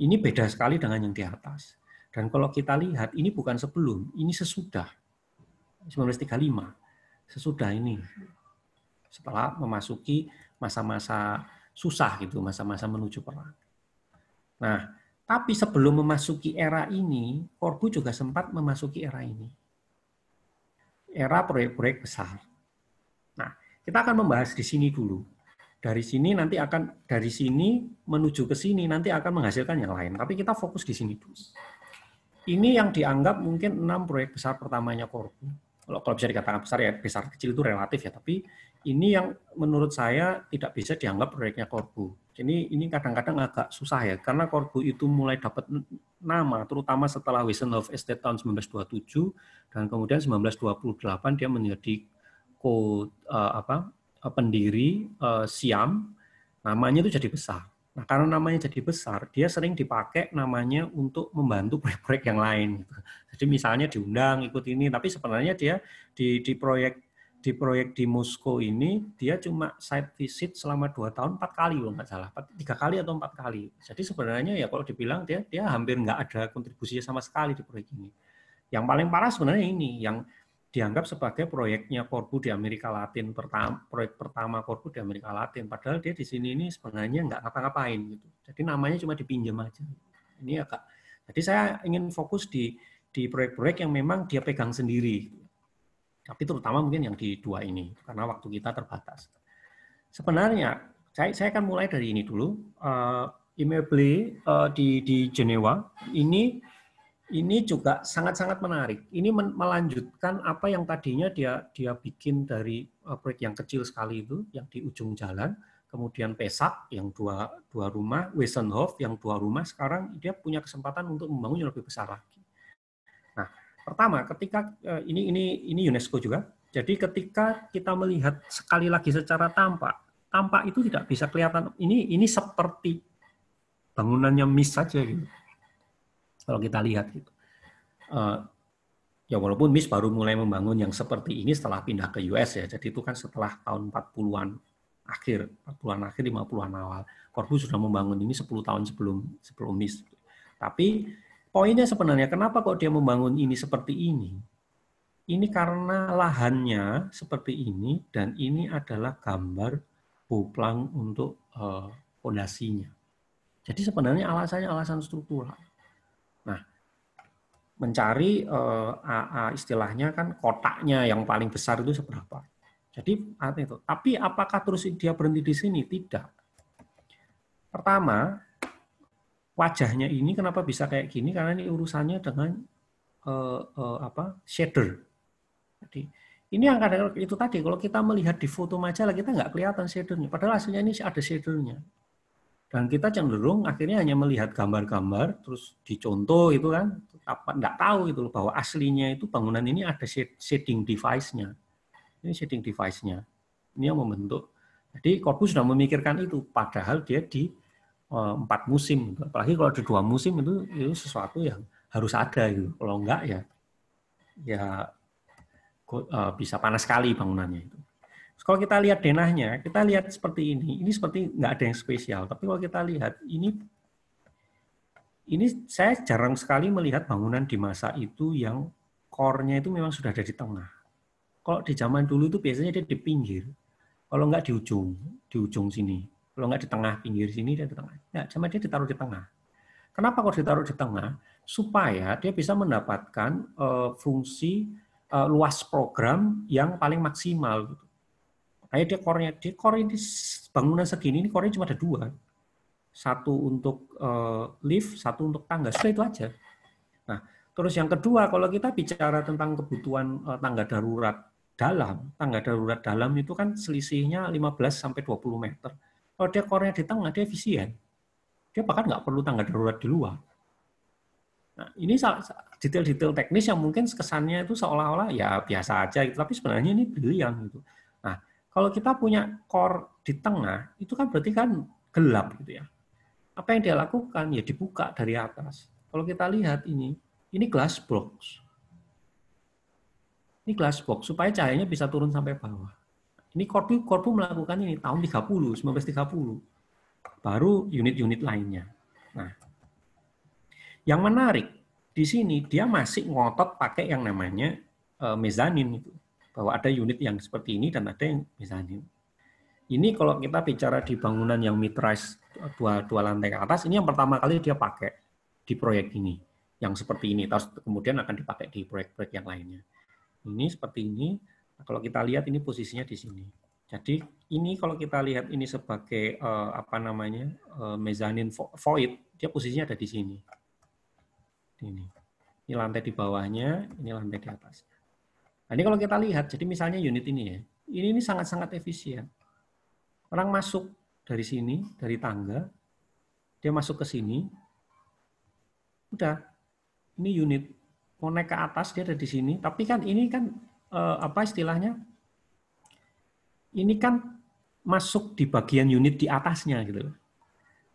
ini beda sekali dengan yang di atas. Dan kalau kita lihat ini bukan sebelum, ini sesudah 1935. Sesudah ini setelah memasuki masa-masa susah gitu, masa-masa menuju perang. Nah, tapi sebelum memasuki era ini, Korbu juga sempat memasuki era ini era proyek-proyek besar. Nah, kita akan membahas di sini dulu. Dari sini nanti akan dari sini menuju ke sini nanti akan menghasilkan yang lain. Tapi kita fokus di sini dulu. Ini yang dianggap mungkin enam proyek besar pertamanya Korbu. Kalau, kalau bisa dikatakan besar ya besar kecil itu relatif ya, tapi ini yang menurut saya tidak bisa dianggap proyeknya Korbu. Ini ini kadang-kadang agak susah ya, karena Korbu itu mulai dapat nama, terutama setelah Wiesenhof Estate tahun 1927 dan kemudian 1928 dia menjadi ko uh, eh, apa eh, pendiri uh, Siam, namanya itu jadi besar. Nah, karena namanya jadi besar, dia sering dipakai namanya untuk membantu proyek-proyek yang lain. Gitu. Jadi misalnya diundang ikut ini, tapi sebenarnya dia di, di proyek di proyek di Moskow ini dia cuma site visit selama dua tahun empat kali kalau nggak salah tiga kali atau empat kali jadi sebenarnya ya kalau dibilang dia dia hampir nggak ada kontribusinya sama sekali di proyek ini yang paling parah sebenarnya ini yang dianggap sebagai proyeknya Korbu di Amerika Latin pertama proyek pertama Korbu di Amerika Latin padahal dia di sini ini sebenarnya nggak ngapa-ngapain gitu jadi namanya cuma dipinjam aja ini agak jadi saya ingin fokus di di proyek-proyek yang memang dia pegang sendiri tapi terutama mungkin yang di dua ini, karena waktu kita terbatas. Sebenarnya, saya, saya akan mulai dari ini dulu. Uh, eh, Immeuble uh, di, di Jenewa, ini ini juga sangat-sangat menarik. Ini men melanjutkan apa yang tadinya dia dia bikin dari uh, proyek yang kecil sekali itu, yang di ujung jalan, kemudian Pesak yang dua dua rumah, Wesenhof yang dua rumah, sekarang dia punya kesempatan untuk membangun yang lebih besar lagi. Pertama, ketika eh, ini ini ini UNESCO juga. Jadi ketika kita melihat sekali lagi secara tampak, tampak itu tidak bisa kelihatan. Ini ini seperti bangunannya miss saja gitu. Kalau kita lihat gitu. Eh, ya walaupun Miss baru mulai membangun yang seperti ini setelah pindah ke US ya. Jadi itu kan setelah tahun 40-an akhir, 40-an akhir, 50-an awal. Corbu sudah membangun ini 10 tahun sebelum sebelum Miss. Tapi Poinnya sebenarnya kenapa kok dia membangun ini seperti ini? Ini karena lahannya seperti ini dan ini adalah gambar buplang untuk pondasinya. Eh, Jadi sebenarnya alasannya alasan struktural. Nah, mencari eh, istilahnya kan kotaknya yang paling besar itu seberapa. Jadi itu. Tapi apakah terus dia berhenti di sini? Tidak. Pertama, wajahnya ini kenapa bisa kayak gini karena ini urusannya dengan uh, uh, apa shader. Jadi ini yang kadang itu tadi kalau kita melihat di foto majalah kita nggak kelihatan shadernya. Padahal hasilnya ini ada shadernya. Dan kita cenderung akhirnya hanya melihat gambar-gambar terus dicontoh itu kan apa nggak tahu itu bahwa aslinya itu bangunan ini ada shading device-nya. Ini shading device-nya. Ini yang membentuk. Jadi korpus sudah memikirkan itu padahal dia di Eh, empat musim. Gitu. Apalagi kalau ada dua musim itu itu sesuatu yang harus ada gitu. Kalau enggak ya ya eh, bisa panas sekali bangunannya itu. kalau kita lihat denahnya, kita lihat seperti ini. Ini seperti enggak ada yang spesial. Tapi kalau kita lihat ini ini saya jarang sekali melihat bangunan di masa itu yang kornya itu memang sudah ada di tengah. Kalau di zaman dulu itu biasanya dia di pinggir. Kalau enggak di ujung, di ujung sini. Kalau nggak di tengah pinggir sini dan di tengah. Ya, cuma dia ditaruh di tengah. Kenapa kok ditaruh di tengah? Supaya dia bisa mendapatkan uh, fungsi uh, luas program yang paling maksimal. Gitu. Makanya dia core-nya, dia core ini bangunan segini ini core cuma ada dua. Satu untuk uh, lift, satu untuk tangga. Sudah itu aja. Nah, terus yang kedua kalau kita bicara tentang kebutuhan uh, tangga darurat dalam, tangga darurat dalam itu kan selisihnya 15 sampai 20 meter kalau dia Korea di tengah, dia efisien. Dia bahkan nggak perlu tangga darurat di luar. Nah, ini detail-detail teknis yang mungkin kesannya itu seolah-olah ya biasa aja, gitu. tapi sebenarnya ini brilian gitu. Nah, kalau kita punya core di tengah, itu kan berarti kan gelap gitu ya. Apa yang dia lakukan ya dibuka dari atas. Kalau kita lihat ini, ini glass box. Ini glass box supaya cahayanya bisa turun sampai bawah. Ini Korpu Korpu melakukan ini tahun 30, 1930. Baru unit-unit lainnya. Nah, yang menarik di sini dia masih ngotot pakai yang namanya uh, mezanin itu bahwa ada unit yang seperti ini dan ada yang mezanin. Ini kalau kita bicara di bangunan yang mid-rise dua, dua lantai ke atas, ini yang pertama kali dia pakai di proyek ini. Yang seperti ini, terus kemudian akan dipakai di proyek-proyek yang lainnya. Ini seperti ini, Nah, kalau kita lihat ini posisinya di sini. Jadi ini kalau kita lihat ini sebagai uh, apa namanya uh, eh, mezanin void, dia posisinya ada di sini. Ini. Ini lantai di bawahnya, ini lantai di atas. Nah, ini kalau kita lihat, jadi misalnya unit ini ya, ini ini sangat-sangat efisien. Orang masuk dari sini, dari tangga, dia masuk ke sini, udah, ini unit, mau naik ke atas dia ada di sini, tapi kan ini kan uh, apa istilahnya? Ini kan masuk di bagian unit di atasnya gitu.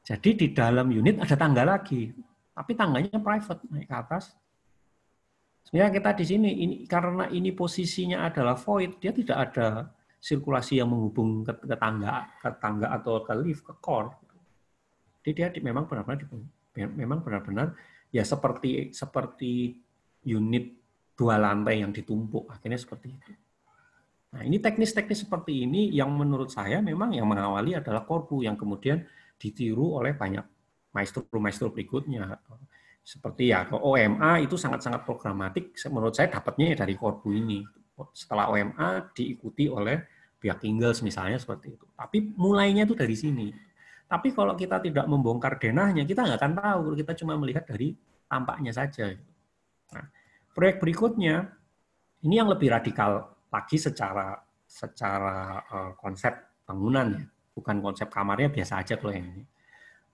Jadi di dalam unit ada tangga lagi, tapi tangganya private naik ke atas. Sebenarnya kita di sini ini karena ini posisinya adalah void, dia tidak ada sirkulasi yang menghubung ke, ke tangga, ke tangga atau ke lift, ke core. Jadi dia di, memang benar-benar memang benar-benar ya seperti seperti unit dua lantai yang ditumpuk. Akhirnya seperti itu. Nah, ini teknis-teknis seperti ini yang menurut saya memang yang mengawali adalah korpu yang kemudian ditiru oleh banyak maestro-maestro berikutnya. Seperti ya, OMA itu sangat-sangat programatik, menurut saya dapatnya ya dari korpu ini. Setelah OMA diikuti oleh pihak Ingles misalnya seperti itu. Tapi mulainya itu dari sini. Tapi kalau kita tidak membongkar denahnya, kita nggak akan tahu. Kita cuma melihat dari tampaknya saja. Nah, proyek berikutnya ini yang lebih radikal lagi secara secara uh, konsep bangunan ya, bukan konsep kamarnya biasa aja kalau yang ini.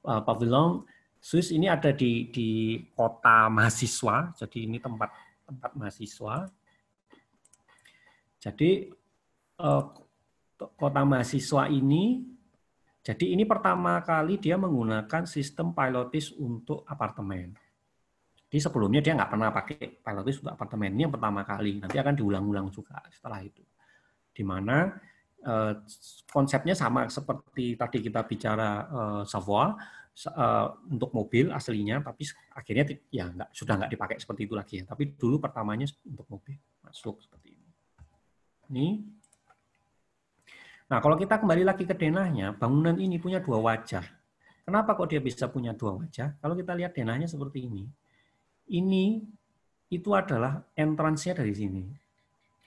Uh, eh, Pavilion Swiss ini ada di di kota mahasiswa, jadi ini tempat tempat mahasiswa. Jadi eh, kota mahasiswa ini, jadi ini pertama kali dia menggunakan sistem pilotis untuk apartemen. Jadi sebelumnya dia nggak pernah pakai pilotis untuk apartemen ini yang pertama kali. Nanti akan diulang-ulang juga setelah itu. Di mana eh, konsepnya sama seperti tadi kita bicara eh, Savoy eh, untuk mobil aslinya, tapi akhirnya ya nggak sudah nggak dipakai seperti itu lagi ya. Tapi dulu pertamanya untuk mobil masuk seperti ini. Ini. Nah kalau kita kembali lagi ke denahnya, bangunan ini punya dua wajah. Kenapa kok dia bisa punya dua wajah? Kalau kita lihat denahnya seperti ini, ini itu adalah entrance-nya dari sini.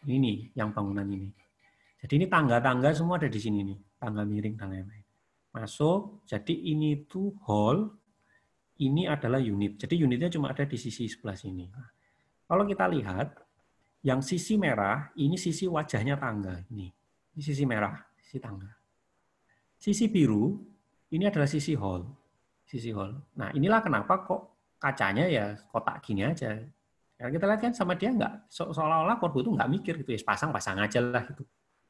Ini yang bangunan ini. Jadi ini tangga-tangga semua ada di sini nih, tangga miring dan lain-lain. Masuk, jadi ini itu hall, ini adalah unit. Jadi unitnya cuma ada di sisi sebelah sini. Kalau kita lihat, yang sisi merah, ini sisi wajahnya tangga. Ini, ini sisi merah, sisi tangga. Sisi biru, ini adalah sisi hall. Sisi hall. Nah, inilah kenapa kok kacanya ya kotak gini aja. Kalau ya, kita lihat kan sama dia nggak se seolah-olah korbu itu nggak mikir gitu ya pasang-pasang aja lah gitu.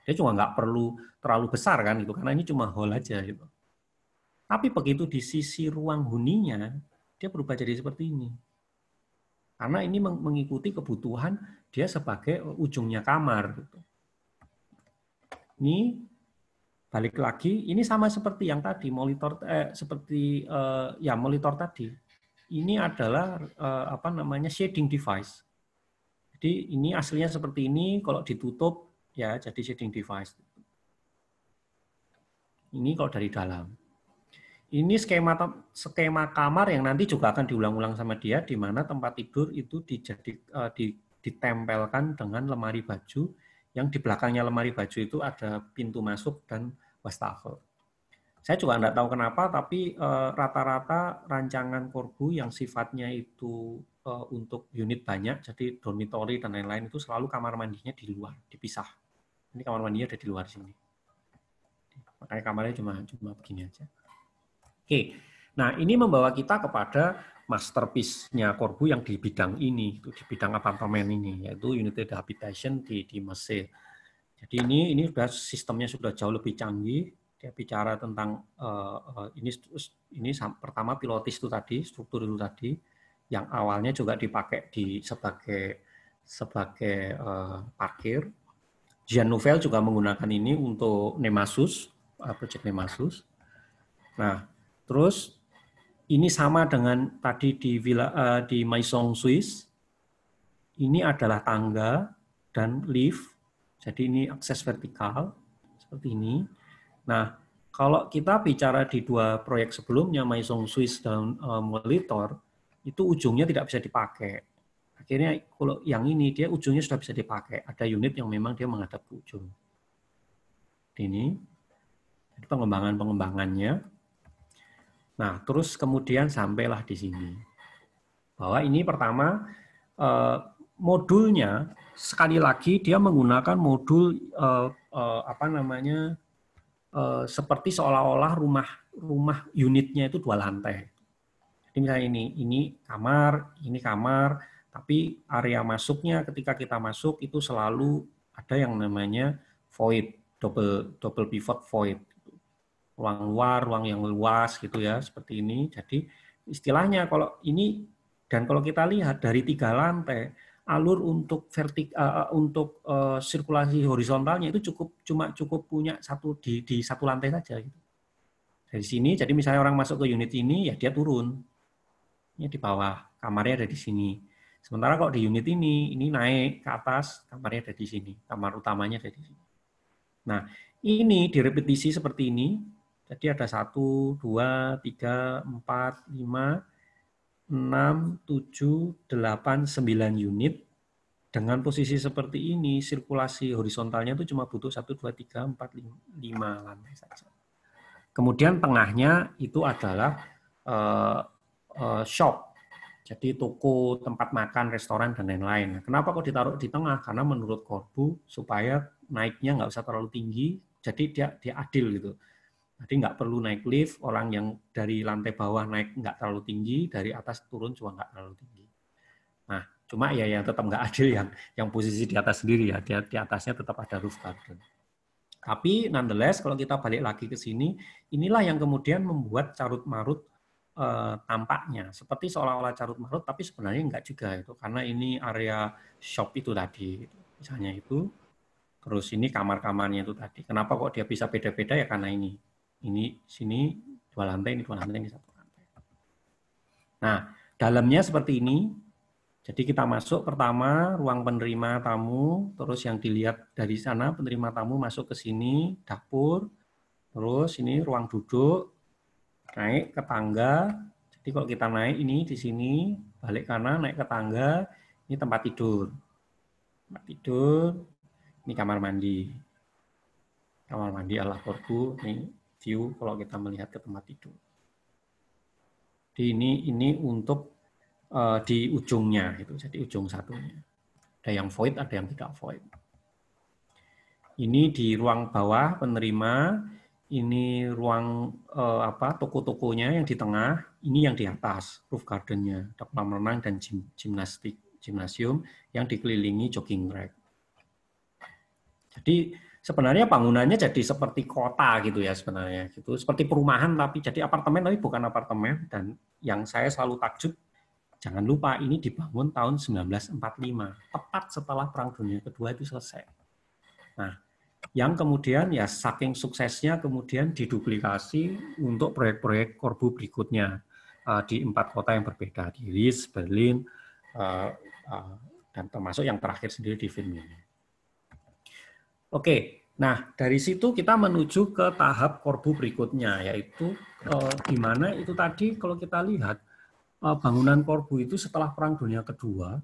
Dia cuma nggak perlu terlalu besar kan gitu karena ini cuma hall aja gitu. Tapi begitu di sisi ruang huninya dia berubah jadi seperti ini. Karena ini mengikuti kebutuhan dia sebagai ujungnya kamar gitu. Ini balik lagi ini sama seperti yang tadi monitor eh, seperti eh, ya monitor tadi ini adalah uh, apa namanya shading device. Jadi ini aslinya seperti ini, kalau ditutup ya jadi shading device. Ini kalau dari dalam. Ini skema skema kamar yang nanti juga akan diulang-ulang sama dia, di mana tempat tidur itu dijadi, uh, di, ditempelkan dengan lemari baju, yang di belakangnya lemari baju itu ada pintu masuk dan wastafel. Saya juga tidak tahu kenapa, tapi eh, rata-rata rancangan korbu yang sifatnya itu eh, untuk unit banyak, jadi dormitory dan lain-lain itu selalu kamar mandinya di luar, dipisah. Ini kamar mandinya ada di luar sini. Makanya kamarnya cuma cuma begini aja. Oke, nah ini membawa kita kepada masterpiece-nya korbu yang di bidang ini, itu di bidang apartemen ini, yaitu United Habitation di, di Mesir. Jadi ini ini sudah sistemnya sudah jauh lebih canggih, ya bicara tentang uh, ini ini pertama pilotis itu tadi struktur itu tadi yang awalnya juga dipakai di sebagai sebagai uh, parkir. Jean Nouvel juga menggunakan ini untuk Nemasus, uh, proyek Nemasus. Nah, terus ini sama dengan tadi di Villa uh, di Maison Swiss. Ini adalah tangga dan lift. Jadi ini akses vertikal seperti ini. Nah, kalau kita bicara di dua proyek sebelumnya, Maison Swiss dan eh, Molitor, itu ujungnya tidak bisa dipakai. Akhirnya kalau yang ini dia ujungnya sudah bisa dipakai. Ada unit yang memang dia menghadap ke ujung. Ini Jadi pengembangan-pengembangannya. Nah, terus kemudian sampailah di sini. Bahwa ini pertama eh, modulnya sekali lagi dia menggunakan modul eh, apa namanya Eh, seperti seolah-olah rumah rumah unitnya itu dua lantai. Jadi misalnya ini ini kamar, ini kamar, tapi area masuknya ketika kita masuk itu selalu ada yang namanya void, double double pivot void. Ruang luar, ruang yang luas gitu ya, seperti ini. Jadi istilahnya kalau ini dan kalau kita lihat dari tiga lantai alur untuk vertik uh, untuk uh, sirkulasi horizontalnya itu cukup cuma cukup punya satu di di satu lantai saja gitu. Dari sini jadi misalnya orang masuk ke unit ini ya dia turun. Ini di bawah, kamarnya ada di sini. Sementara kalau di unit ini ini naik ke atas, kamarnya ada di sini, kamar utamanya ada di sini. Nah, ini direpetisi seperti ini. Jadi ada satu, dua, tiga, empat, lima, 6, 7, 8, 9 unit. Dengan posisi seperti ini, sirkulasi horizontalnya itu cuma butuh 1, 2, 3, 4, 5, lantai saja. Kemudian tengahnya itu adalah uh, uh, shop, jadi toko, tempat makan, restoran, dan lain-lain. Nah, kenapa kok ditaruh di tengah? Karena menurut Korbu, supaya naiknya nggak usah terlalu tinggi, jadi dia, dia adil gitu jadi nggak perlu naik lift, orang yang dari lantai bawah naik nggak terlalu tinggi, dari atas turun cuma nggak terlalu tinggi. Nah, cuma ya yang tetap nggak adil yang yang posisi di atas sendiri ya, di, di atasnya tetap ada roof garden. Tapi nonetheless kalau kita balik lagi ke sini, inilah yang kemudian membuat carut marut e, eh, tampaknya seperti seolah-olah carut marut, tapi sebenarnya nggak juga itu karena ini area shop itu tadi, gitu. misalnya itu. Terus ini kamar-kamarnya itu tadi. Kenapa kok dia bisa beda-beda ya karena ini ini sini dua lantai, ini dua lantai, ini satu lantai. Nah, dalamnya seperti ini. Jadi kita masuk pertama ruang penerima tamu, terus yang dilihat dari sana penerima tamu masuk ke sini, dapur, terus ini ruang duduk, naik ke tangga. Jadi kalau kita naik ini di sini, balik kanan naik ke tangga, ini tempat tidur. Tempat tidur, ini kamar mandi. Kamar mandi ala korbu, ini view kalau kita melihat ke tempat tidur. Di ini ini untuk uh, di ujungnya itu, jadi ujung satunya. Ada yang void, ada yang tidak void. Ini di ruang bawah penerima, ini ruang uh, apa toko-tokonya yang di tengah, ini yang di atas roof gardennya, ada kolam renang dan gym, gimnastik, gimnasium yang dikelilingi jogging track. Jadi sebenarnya bangunannya jadi seperti kota gitu ya sebenarnya gitu seperti perumahan tapi jadi apartemen tapi bukan apartemen dan yang saya selalu takjub jangan lupa ini dibangun tahun 1945 tepat setelah perang dunia kedua itu selesai nah yang kemudian ya saking suksesnya kemudian diduplikasi untuk proyek-proyek korbu berikutnya uh, di empat kota yang berbeda di Ries, Berlin, uh, uh, dan termasuk yang terakhir sendiri di film Oke, nah dari situ kita menuju ke tahap korbu berikutnya, yaitu eh, di mana itu tadi kalau kita lihat eh, bangunan korbu itu setelah Perang Dunia Kedua,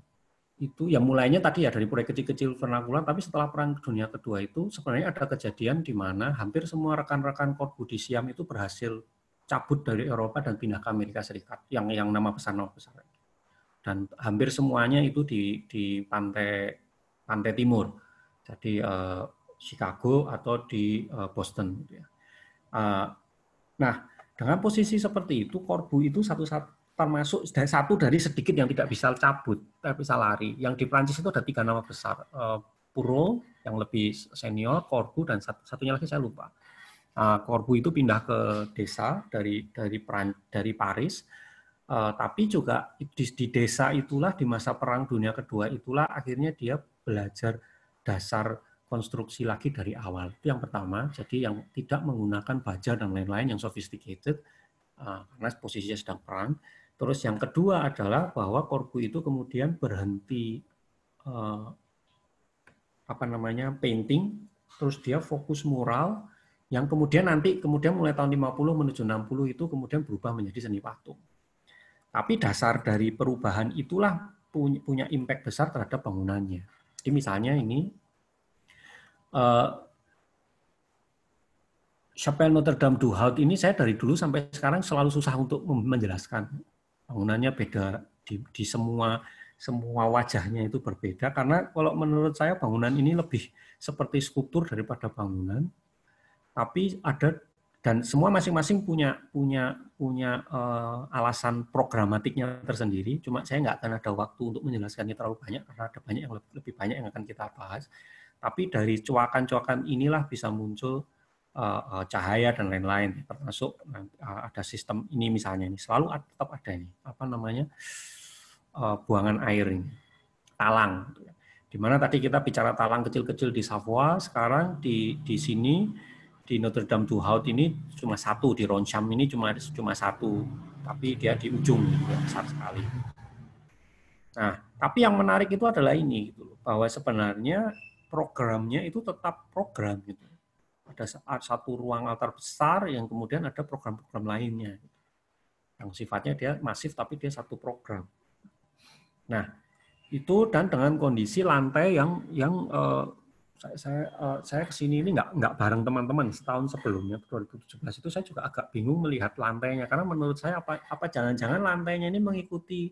itu ya mulainya tadi ya dari proyek kecil-kecil vernakula, tapi setelah Perang Dunia Kedua itu sebenarnya ada kejadian di mana hampir semua rekan-rekan korbu di Siam itu berhasil cabut dari Eropa dan pindah ke Amerika Serikat yang yang nama besar nama besar dan hampir semuanya itu di di pantai pantai timur jadi uh, Chicago atau di uh, Boston. Gitu ya. uh, nah, dengan posisi seperti itu, Korbu itu satu, satu termasuk satu dari sedikit yang tidak bisa cabut, tidak bisa lari. Yang di Prancis itu ada tiga nama besar, uh, Puro yang lebih senior, Korbu dan satu, satunya lagi saya lupa. Uh, itu pindah ke desa dari dari Pran, dari Paris. Uh, tapi juga di, di desa itulah di masa perang dunia kedua itulah akhirnya dia belajar dasar konstruksi lagi dari awal. Itu yang pertama, jadi yang tidak menggunakan baja dan lain-lain yang sophisticated, eh, karena posisinya sedang perang. Terus yang kedua adalah bahwa korpu itu kemudian berhenti eh, apa namanya painting, terus dia fokus mural, yang kemudian nanti kemudian mulai tahun 50 menuju 60 itu kemudian berubah menjadi seni patung. Tapi dasar dari perubahan itulah punya impact besar terhadap bangunannya jadi misalnya ini uh, eh, Chapelle Notre Dame du Haut ini saya dari dulu sampai sekarang selalu susah untuk menjelaskan bangunannya beda di, di semua semua wajahnya itu berbeda karena kalau menurut saya bangunan ini lebih seperti skulptur daripada bangunan tapi ada dan semua masing-masing punya punya punya uh, alasan programatiknya tersendiri. Cuma saya nggak akan ada waktu untuk menjelaskannya terlalu banyak karena ada banyak yang lebih, lebih banyak yang akan kita bahas. Tapi dari cuakan-cuakan inilah bisa muncul uh, uh, cahaya dan lain-lain. Termasuk uh, ada sistem ini misalnya ini selalu tetap ada ini apa namanya uh, buangan air ini talang. Dimana tadi kita bicara talang kecil-kecil di Savoie, sekarang di di sini di Notre Dame du Haut ini cuma satu di Ronsham ini cuma cuma satu tapi dia di ujung gitu, besar sekali nah tapi yang menarik itu adalah ini gitu bahwa sebenarnya programnya itu tetap program gitu ada satu ruang altar besar yang kemudian ada program-program lainnya gitu. yang sifatnya dia masif tapi dia satu program nah itu dan dengan kondisi lantai yang yang eh, saya saya, uh, saya kesini ini nggak nggak bareng teman-teman setahun sebelumnya 2017 itu saya juga agak bingung melihat lantainya karena menurut saya apa apa jangan-jangan lantainya ini mengikuti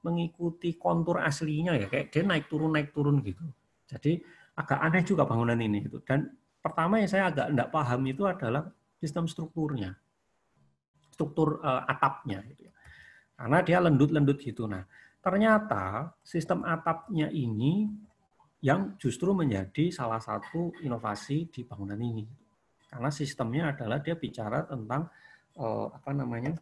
mengikuti kontur aslinya ya kayak dia naik turun naik turun gitu jadi agak aneh juga bangunan ini gitu dan pertama yang saya agak nggak paham itu adalah sistem strukturnya struktur uh, atapnya gitu ya karena dia lendut-lendut gitu nah ternyata sistem atapnya ini yang justru menjadi salah satu inovasi di bangunan ini. Karena sistemnya adalah dia bicara tentang uh, apa namanya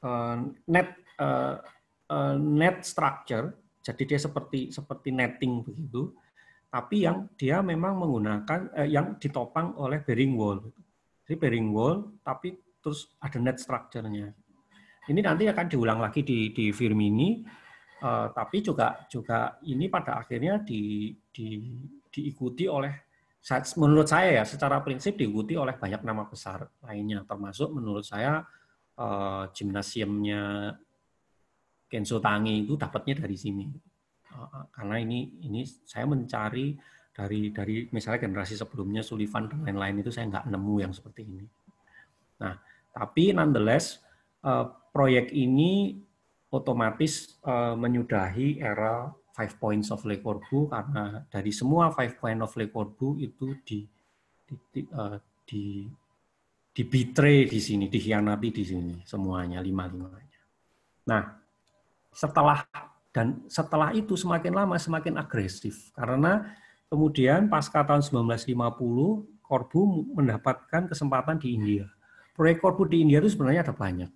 uh, net uh, uh, net structure, jadi dia seperti seperti netting begitu, tapi yang dia memang menggunakan uh, yang ditopang oleh bearing wall. Jadi bearing wall, tapi terus ada net structure-nya. Ini nanti akan diulang lagi di di ini Uh, tapi juga juga ini pada akhirnya di, di, diikuti oleh menurut saya ya secara prinsip diikuti oleh banyak nama besar lainnya termasuk menurut saya uh, gimnasiumnya Kenzo Tangi itu dapatnya dari sini uh, karena ini ini saya mencari dari dari misalnya generasi sebelumnya Sullivan dan lain-lain itu saya nggak nemu yang seperti ini nah tapi nonetheless uh, proyek ini otomatis uh, menyudahi era Five Points of Le Corbu karena dari semua Five Points of Le Corbu itu di di di, uh, di, di betray di sini, dikhianati di sini semuanya lima limanya. Nah, setelah dan setelah itu semakin lama semakin agresif karena kemudian pasca tahun 1950 Corbu mendapatkan kesempatan di India. Proyek Corbu di India itu sebenarnya ada banyak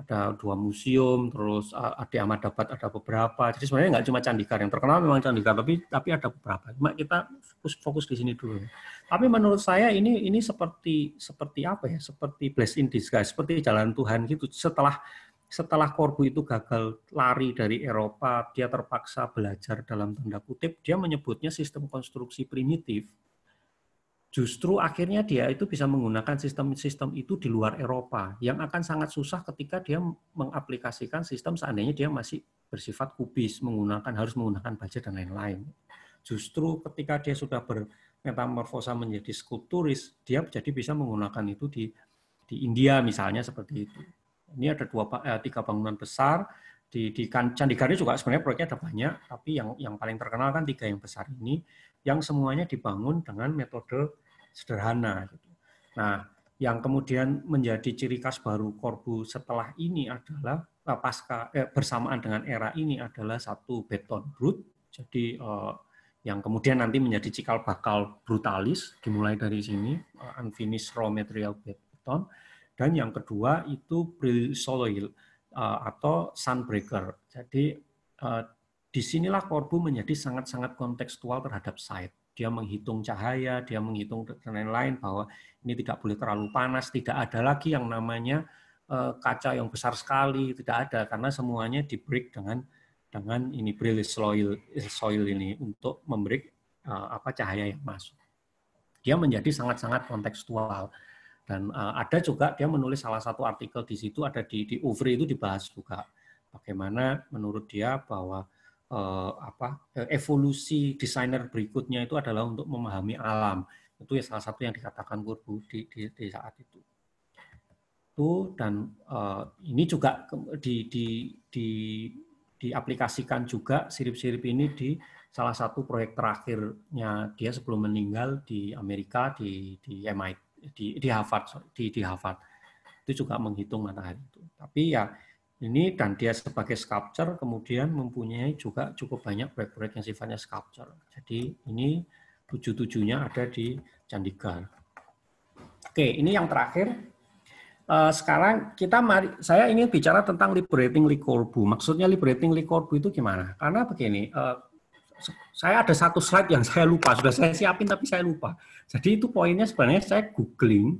ada dua museum, terus e, Adi Ahmad Dapat ada beberapa. Jadi sebenarnya nggak cuma Candikar yang terkenal memang Candikar, tapi tapi ada beberapa. Cuma kita fokus fokus di sini dulu. Tapi menurut saya ini ini seperti seperti apa ya? Seperti bless in disguise, seperti jalan Tuhan gitu. Setelah setelah Korbu itu gagal lari dari Eropa, dia terpaksa belajar dalam tanda kutip. Dia menyebutnya sistem konstruksi primitif justru akhirnya dia itu bisa menggunakan sistem-sistem itu di luar Eropa yang akan sangat susah ketika dia mengaplikasikan sistem seandainya dia masih bersifat kubis menggunakan harus menggunakan baja dan lain-lain. Justru ketika dia sudah bermetamorfosa menjadi skulpturis, dia jadi bisa menggunakan itu di di India misalnya seperti itu. Ini ada dua eh, tiga bangunan besar di di kan-, Candi juga sebenarnya proyeknya ada banyak, tapi yang yang paling terkenal kan tiga yang besar ini yang semuanya dibangun dengan metode sederhana. Gitu. Nah, yang kemudian menjadi ciri khas baru Korbu setelah ini adalah eh, pasca eh, bersamaan dengan era ini adalah satu beton brut. Jadi eh, yang kemudian nanti menjadi cikal bakal brutalis dimulai dari sini eh, unfinished raw material beton dan yang kedua itu brilliant soil eh, atau sunbreaker. Jadi disinilah korbu menjadi sangat-sangat kontekstual terhadap site. Dia menghitung cahaya, dia menghitung dan lain-lain bahwa ini tidak boleh terlalu panas, tidak ada lagi yang namanya eh, kaca yang besar sekali, tidak ada karena semuanya di break dengan dengan ini brilis soil soil ini untuk memberi eh, apa cahaya yang masuk. Dia menjadi sangat-sangat kontekstual dan eh, ada juga dia menulis salah satu artikel di situ ada di di Ovri itu dibahas juga bagaimana menurut dia bahwa eh, apa eh, evolusi desainer berikutnya itu adalah untuk memahami alam. Itu ya salah satu yang dikatakan Kurbu di, di, di saat itu. Itu dan eh, ini juga di, di, di diaplikasikan juga sirip-sirip ini di salah satu proyek terakhirnya dia sebelum meninggal di Amerika di di MIT di di Harvard sorry, di di Harvard itu juga menghitung matahari itu tapi ya ini dan dia sebagai sculpture kemudian mempunyai juga cukup banyak proyek-proyek yang sifatnya sculpture. Jadi ini tujuh-tujuhnya ada di Chandigarh. Oke, ini yang terakhir. Eh, sekarang kita mari, saya ingin bicara tentang liberating Le Corbu. Maksudnya liberating Le Corbu itu gimana? Karena begini, eh, saya ada satu slide yang saya lupa, sudah saya siapin tapi saya lupa. Jadi itu poinnya sebenarnya saya googling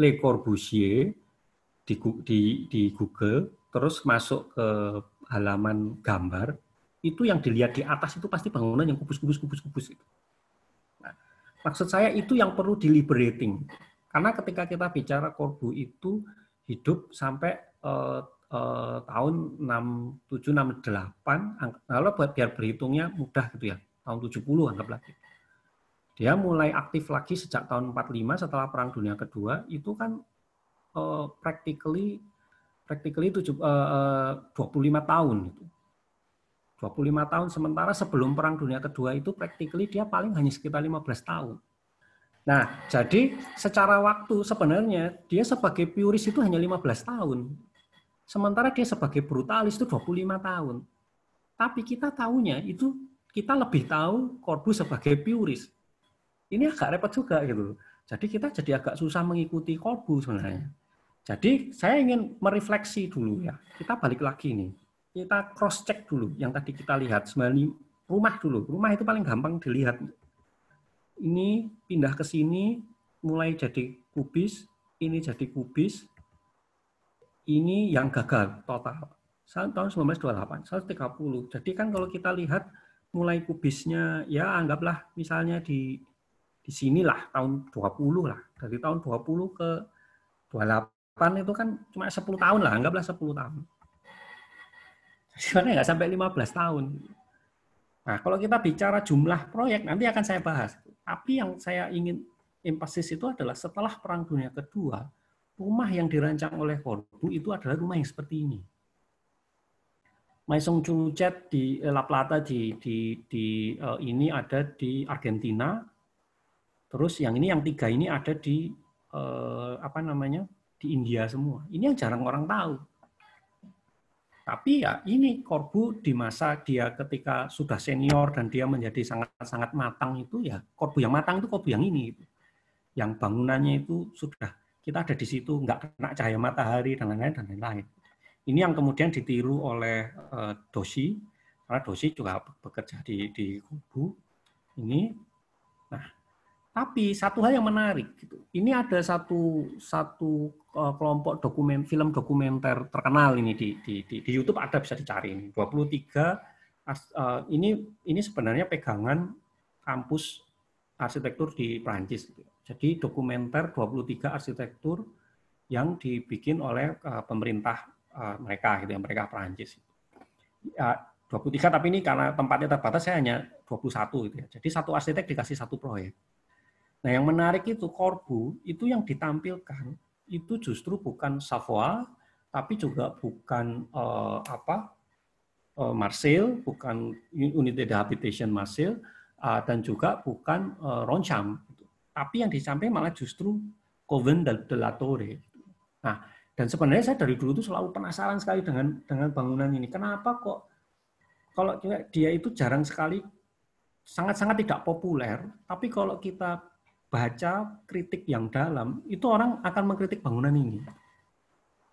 Le Corbusier di, di, di Google, terus masuk ke halaman gambar, itu yang dilihat di atas itu pasti bangunan yang kubus-kubus, kubus-kubus itu. Nah, maksud saya itu yang perlu deliberating. Karena ketika kita bicara Korbu itu hidup sampai uh, uh, tahun 6768, kalau biar berhitungnya mudah gitu ya, tahun 70 anggaplah. lagi. Dia mulai aktif lagi sejak tahun 45 setelah Perang Dunia Kedua, itu kan uh, practically practically itu 25 eh, eh, tahun. itu 25 tahun sementara sebelum Perang Dunia Kedua itu practically dia paling hanya sekitar 15 tahun. Nah, jadi secara waktu sebenarnya dia sebagai purist itu hanya 15 tahun. Sementara dia sebagai brutalis itu 25 tahun. Tapi kita tahunya itu kita lebih tahu Corbu sebagai purist Ini agak repot juga gitu. Jadi kita jadi agak susah mengikuti Corbu sebenarnya. Jadi saya ingin merefleksi dulu ya. Kita balik lagi nih. Kita cross check dulu yang tadi kita lihat sebenarnya rumah dulu. Rumah itu paling gampang dilihat. Ini pindah ke sini mulai jadi kubis, ini jadi kubis. Ini yang gagal total. Tahun 1928, 130. Jadi kan kalau kita lihat mulai kubisnya ya anggaplah misalnya di di sinilah tahun 20 lah dari tahun 20 ke 28 PAN itu kan cuma 10 tahun lah, anggaplah 10 tahun. Sebenarnya nggak sampai 15 tahun. Nah, kalau kita bicara jumlah proyek, nanti akan saya bahas. Tapi yang saya ingin emphasis itu adalah setelah Perang Dunia Kedua, rumah yang dirancang oleh Corbu itu adalah rumah yang seperti ini. Maison Chuchet di eh, La Plata di di, di uh, ini ada di Argentina. Terus yang ini yang tiga ini ada di uh, apa namanya? di India semua. Ini yang jarang orang tahu. Tapi ya ini Korbu di masa dia ketika sudah senior dan dia menjadi sangat-sangat matang itu ya Korbu yang matang itu Korbu yang ini. Gitu. Yang bangunannya itu sudah kita ada di situ, nggak kena cahaya matahari dan lain-lain dan lain-lain. Ini yang kemudian ditiru oleh uh, Doshi, karena Doshi juga bekerja di, di Korbu. Ini, nah tapi satu hal yang menarik, gitu. ini ada satu satu eh, kelompok dokumen film dokumenter terkenal ini di di, di, di YouTube ada bisa dicari ini 23 eh, ini ini sebenarnya pegangan kampus arsitektur di Prancis. Gitu. Jadi dokumenter 23 arsitektur yang dibikin oleh eh, pemerintah mereka gitu yang mereka Prancis. 23 ya, tapi ini karena tempatnya terbatas saya hanya 21 gitu ya. Jadi satu arsitek dikasih satu proyek Nah, yang menarik itu Korbu itu yang ditampilkan itu justru bukan Savoy, tapi juga bukan uh, apa uh, eh, Marseille, bukan United Habitation Marseille, uh, dan juga bukan uh, eh, Roncham. Gitu. Tapi yang disampaikan malah justru Coven de la Torre. Gitu. Nah, dan sebenarnya saya dari dulu tuh selalu penasaran sekali dengan dengan bangunan ini. Kenapa kok kalau dia itu jarang sekali sangat-sangat tidak populer, tapi kalau kita baca kritik yang dalam, itu orang akan mengkritik bangunan ini.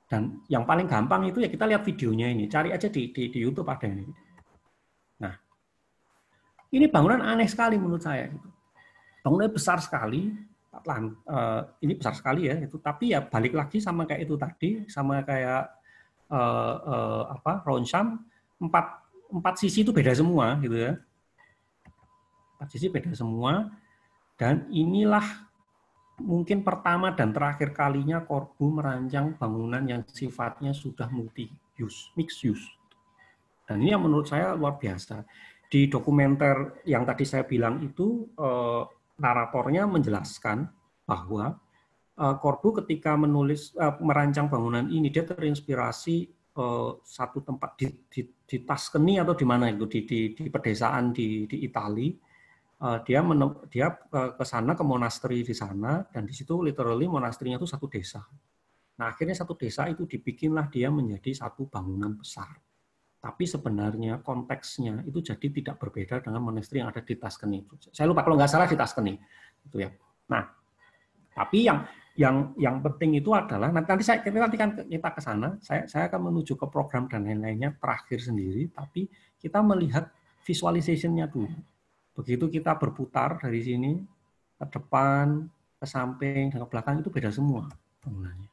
Dan yang paling gampang itu ya kita lihat videonya ini, cari aja di, di, di YouTube ada ini. Nah, ini bangunan aneh sekali menurut saya. Gitu. Bangunannya besar sekali, eh, ini besar sekali ya itu, tapi ya balik lagi sama kayak itu tadi, sama kayak uh, uh, apa ronsam empat empat sisi itu beda semua gitu ya. Empat sisi beda semua dan inilah mungkin pertama dan terakhir kalinya Korbu merancang bangunan yang sifatnya sudah multi-use, mixed-use. Dan ini yang menurut saya luar biasa. Di dokumenter yang tadi saya bilang itu, eh, naratornya menjelaskan bahwa Korbu eh, ketika menulis eh, merancang bangunan ini, dia terinspirasi satu tempat di, di, di Tuscany atau di mana itu di, di, di pedesaan di, di Italia Eh, dia menem, dia eh, ke sana ke monasteri di sana dan di situ literally monasterinya itu satu desa. Nah akhirnya satu desa itu dibikinlah dia menjadi satu bangunan besar. Tapi sebenarnya konteksnya itu jadi tidak berbeda dengan monastery yang ada di Tuscany. Saya lupa kalau nggak salah di Tuscany, gitu ya. Nah, tapi yang yang yang penting itu adalah nanti, saya kita nanti kan kita ke sana, saya saya akan menuju ke program dan lain-lainnya terakhir sendiri, tapi kita melihat nya dulu Begitu kita berputar dari sini ke depan, ke samping, dan ke belakang itu beda semua bangunannya.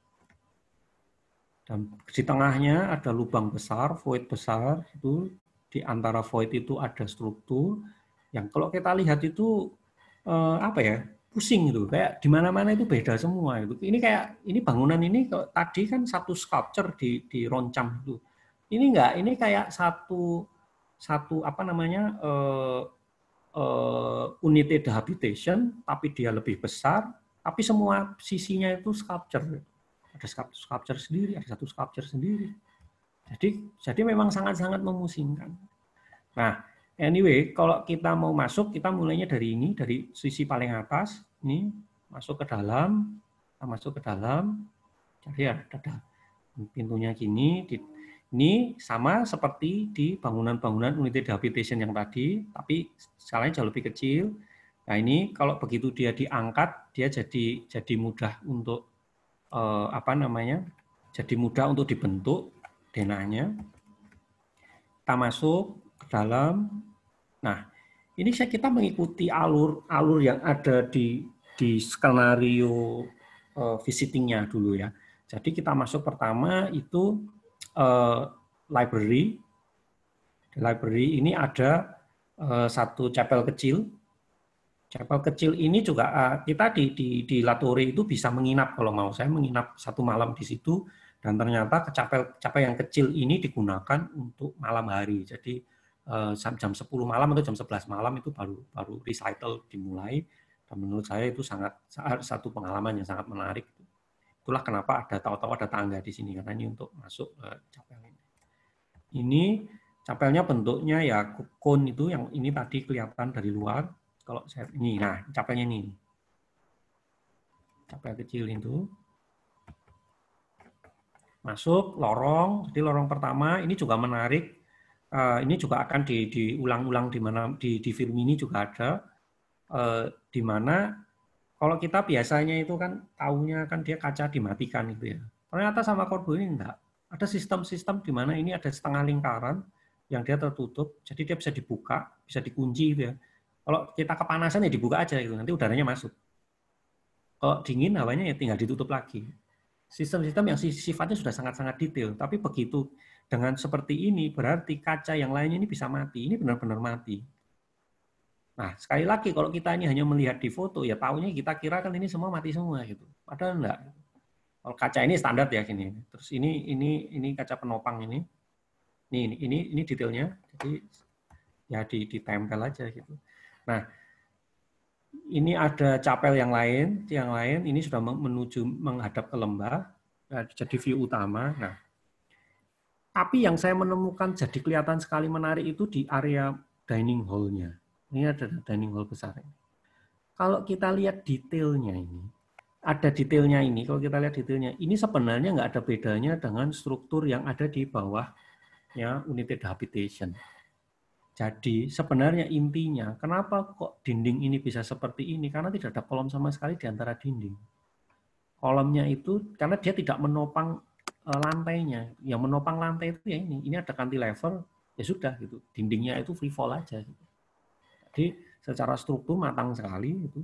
Dan di tengahnya ada lubang besar, void besar, itu di antara void itu ada struktur yang kalau kita lihat itu eh, apa ya pusing itu kayak di mana-mana itu beda semua itu ini kayak ini bangunan ini kalau tadi kan satu sculpture di di roncam itu ini enggak ini kayak satu satu apa namanya eh, uh, eh, habitation, tapi dia lebih besar, tapi semua sisinya itu sculpture. Ada sculpture sendiri, ada satu sculpture sendiri. Jadi, jadi memang sangat-sangat memusingkan. Nah, anyway, kalau kita mau masuk, kita mulainya dari ini, dari sisi paling atas, ini masuk ke dalam, kita masuk ke dalam, jadi ada pintunya gini, di ini sama seperti di bangunan-bangunan unit habitation yang tadi, tapi skalanya jauh lebih kecil. Nah ini kalau begitu dia diangkat, dia jadi jadi mudah untuk eh, apa namanya? Jadi mudah untuk dibentuk denahnya. Kita masuk ke dalam. Nah ini saya kita mengikuti alur-alur yang ada di di skenario eh, visitingnya dulu ya. Jadi kita masuk pertama itu Eh, library. Di library ini ada eh, satu chapel kecil. Chapel kecil ini juga kita eh, di, di, di Latore itu bisa menginap kalau mau. Saya menginap satu malam di situ dan ternyata chapel chapel yang kecil ini digunakan untuk malam hari. Jadi jam 10 malam atau jam 11 malam itu baru baru recital dimulai. Dan menurut saya itu sangat satu pengalaman yang sangat menarik. Itulah kenapa ada tahu-tahu ada tangga di sini karena ini untuk masuk ke capel ini. Ini capelnya bentuknya ya kukun itu yang ini tadi kelihatan dari luar. Kalau saya ini, nah capelnya ini, capel kecil itu masuk lorong. Jadi lorong pertama ini juga menarik. Eh, ini juga akan diulang-ulang di mana di, di film ini juga ada eh, di mana kalau kita biasanya itu kan tahunya kan dia kaca dimatikan gitu ya. Ternyata sama korbo ini enggak. Ada sistem-sistem di mana ini ada setengah lingkaran yang dia tertutup, jadi dia bisa dibuka, bisa dikunci gitu ya. Kalau kita kepanasan ya dibuka aja gitu, nanti udaranya masuk. Kalau dingin hawanya ya tinggal ditutup lagi. Sistem-sistem yang sifatnya sudah sangat-sangat detail, tapi begitu dengan seperti ini berarti kaca yang lainnya ini bisa mati, ini benar-benar mati Nah, sekali lagi kalau kita ini hanya melihat di foto, ya tahunya kita kira kan ini semua mati semua gitu. Padahal enggak. Kalau kaca ini standar ya gini. Terus ini ini ini kaca penopang ini. Ini ini ini, ini detailnya. Jadi ya di ditempel aja gitu. Nah, ini ada capel yang lain, yang lain ini sudah menuju menghadap ke lembah, nah, jadi view utama. Nah, tapi yang saya menemukan jadi kelihatan sekali menarik itu di area dining hall-nya ini ada dining hall besar ini. Kalau kita lihat detailnya ini, ada detailnya ini, kalau kita lihat detailnya, ini sebenarnya nggak ada bedanya dengan struktur yang ada di bawah ya, United Habitation. Jadi sebenarnya intinya, kenapa kok dinding ini bisa seperti ini? Karena tidak ada kolom sama sekali di antara dinding. Kolomnya itu, karena dia tidak menopang e, lantainya. Yang menopang lantai itu ya ini. Ini ada kantilever ya sudah gitu. Dindingnya itu free fall aja. Gitu. Jadi secara struktur matang sekali itu.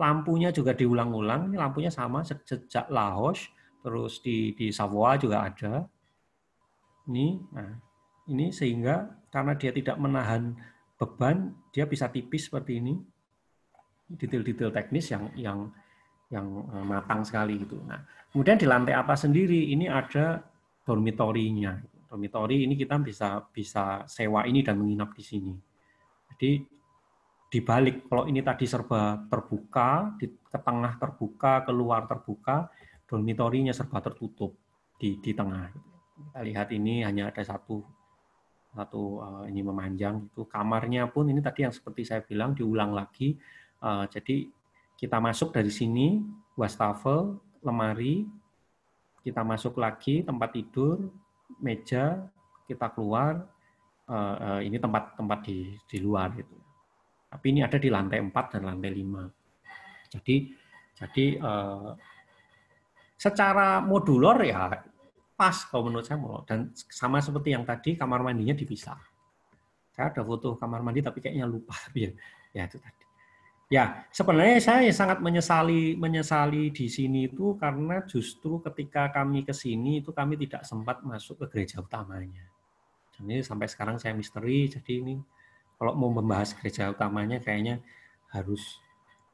Lampunya juga diulang-ulang, ini lampunya sama sejak Laos, terus di di savoa juga ada. Ini nah, ini sehingga karena dia tidak menahan beban, dia bisa tipis seperti ini. Detail-detail teknis yang yang yang eh, matang sekali gitu. Nah, kemudian di lantai atas sendiri ini ada dormitorinya. Dormitori ini kita bisa bisa sewa ini dan menginap di sini. Jadi dibalik kalau ini tadi serba terbuka di ke tengah terbuka keluar terbuka dormitorinya serba tertutup di di tengah kita lihat ini hanya ada satu satu eh, ini memanjang itu kamarnya pun ini tadi yang seperti saya bilang diulang lagi eh, jadi kita masuk dari sini wastafel lemari kita masuk lagi tempat tidur meja kita keluar eh, ini tempat tempat di di luar gitu tapi ini ada di lantai 4 dan lantai 5. Jadi jadi eh, secara modular ya pas kalau menurut saya mau dan sama seperti yang tadi kamar mandinya dipisah. Saya ada foto kamar mandi tapi kayaknya lupa ya, ya itu tadi. Ya, sebenarnya saya sangat menyesali menyesali di sini itu karena justru ketika kami ke sini itu kami tidak sempat masuk ke gereja utamanya. Jadi sampai sekarang saya misteri, jadi ini kalau mau membahas gereja utamanya kayaknya harus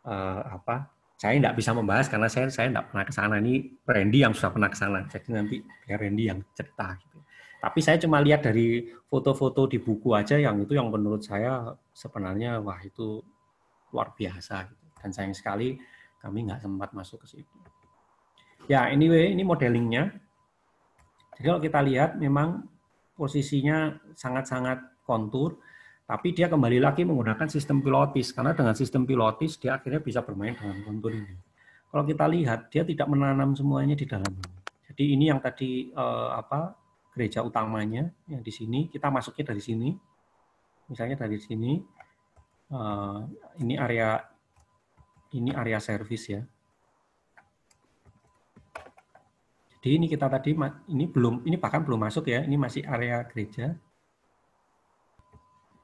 uh, apa? Saya tidak bisa membahas karena saya saya tidak pernah ke sana. Ini Randy yang sudah pernah ke sana. Jadi nanti biar Randy yang cerita gitu. Tapi saya cuma lihat dari foto-foto di buku aja yang itu yang menurut saya sebenarnya wah itu luar biasa gitu. Dan sayang sekali kami nggak sempat masuk ke situ. Ya, anyway, ini modelingnya. Jadi kalau kita lihat memang posisinya sangat-sangat kontur tapi dia kembali lagi menggunakan sistem pilotis karena dengan sistem pilotis dia akhirnya bisa bermain dengan kontur ini. Kalau kita lihat dia tidak menanam semuanya di dalam. Jadi ini yang tadi eh, apa gereja utamanya yang di sini kita masuknya dari sini. Misalnya dari sini eh, ini area ini area servis ya. Jadi ini kita tadi ini belum ini bahkan belum masuk ya, ini masih area gereja.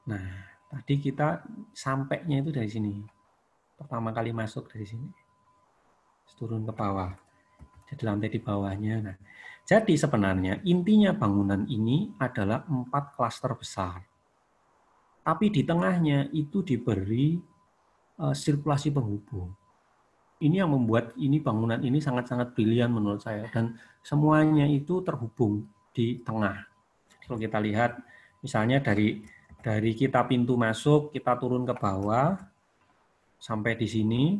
Nah, tadi kita sampainya itu dari sini. Pertama kali masuk dari sini. Turun ke bawah. Jadi lantai di bawahnya. Nah, jadi sebenarnya intinya bangunan ini adalah empat klaster besar. Tapi di tengahnya itu diberi uh, sirkulasi penghubung. Ini yang membuat ini bangunan ini sangat-sangat brilian menurut saya dan semuanya itu terhubung di tengah. Kalau kita lihat misalnya dari dari kita pintu masuk, kita turun ke bawah, sampai di sini,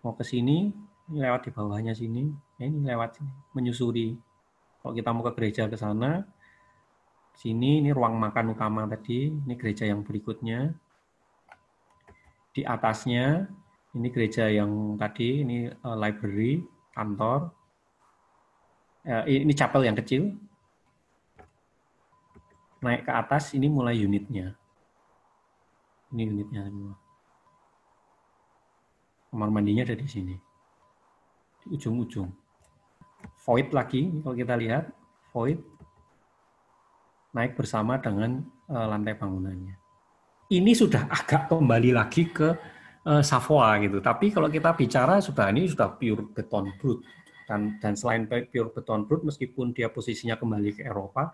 mau ke sini, ini lewat di bawahnya sini, eh, ini lewat sini, menyusuri. Kalau kita mau ke gereja ke sana, sini ini ruang makan utama tadi, ini gereja yang berikutnya. Di atasnya, ini gereja yang tadi, ini eh, library, kantor. Eh, ini chapel yang kecil, naik ke atas ini mulai unitnya. Ini unitnya semua. Kamar mandinya ada di sini. Di ujung-ujung. Void lagi, kalau kita lihat, void naik bersama dengan uh, lantai bangunannya. Ini sudah agak kembali lagi ke uh, Savoa gitu. Tapi kalau kita bicara sudah ini sudah pure beton brut dan dan selain pure beton brut meskipun dia posisinya kembali ke Eropa,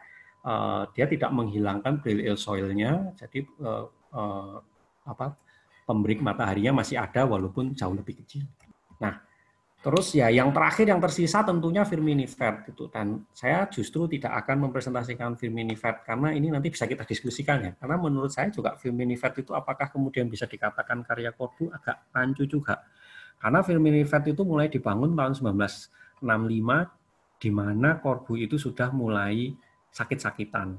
Eh, dia tidak menghilangkan brilliant soil-nya, jadi uh, apa pemberik mataharinya masih ada walaupun jauh lebih kecil. Nah, terus ya yang terakhir yang tersisa tentunya firminifer itu dan saya justru tidak akan mempresentasikan firminifer karena ini nanti bisa kita diskusikan ya. Karena menurut saya juga firminifer itu apakah kemudian bisa dikatakan karya korbu agak rancu juga. Karena firminifer itu mulai dibangun tahun 1965 di mana korbu itu sudah mulai sakit-sakitan.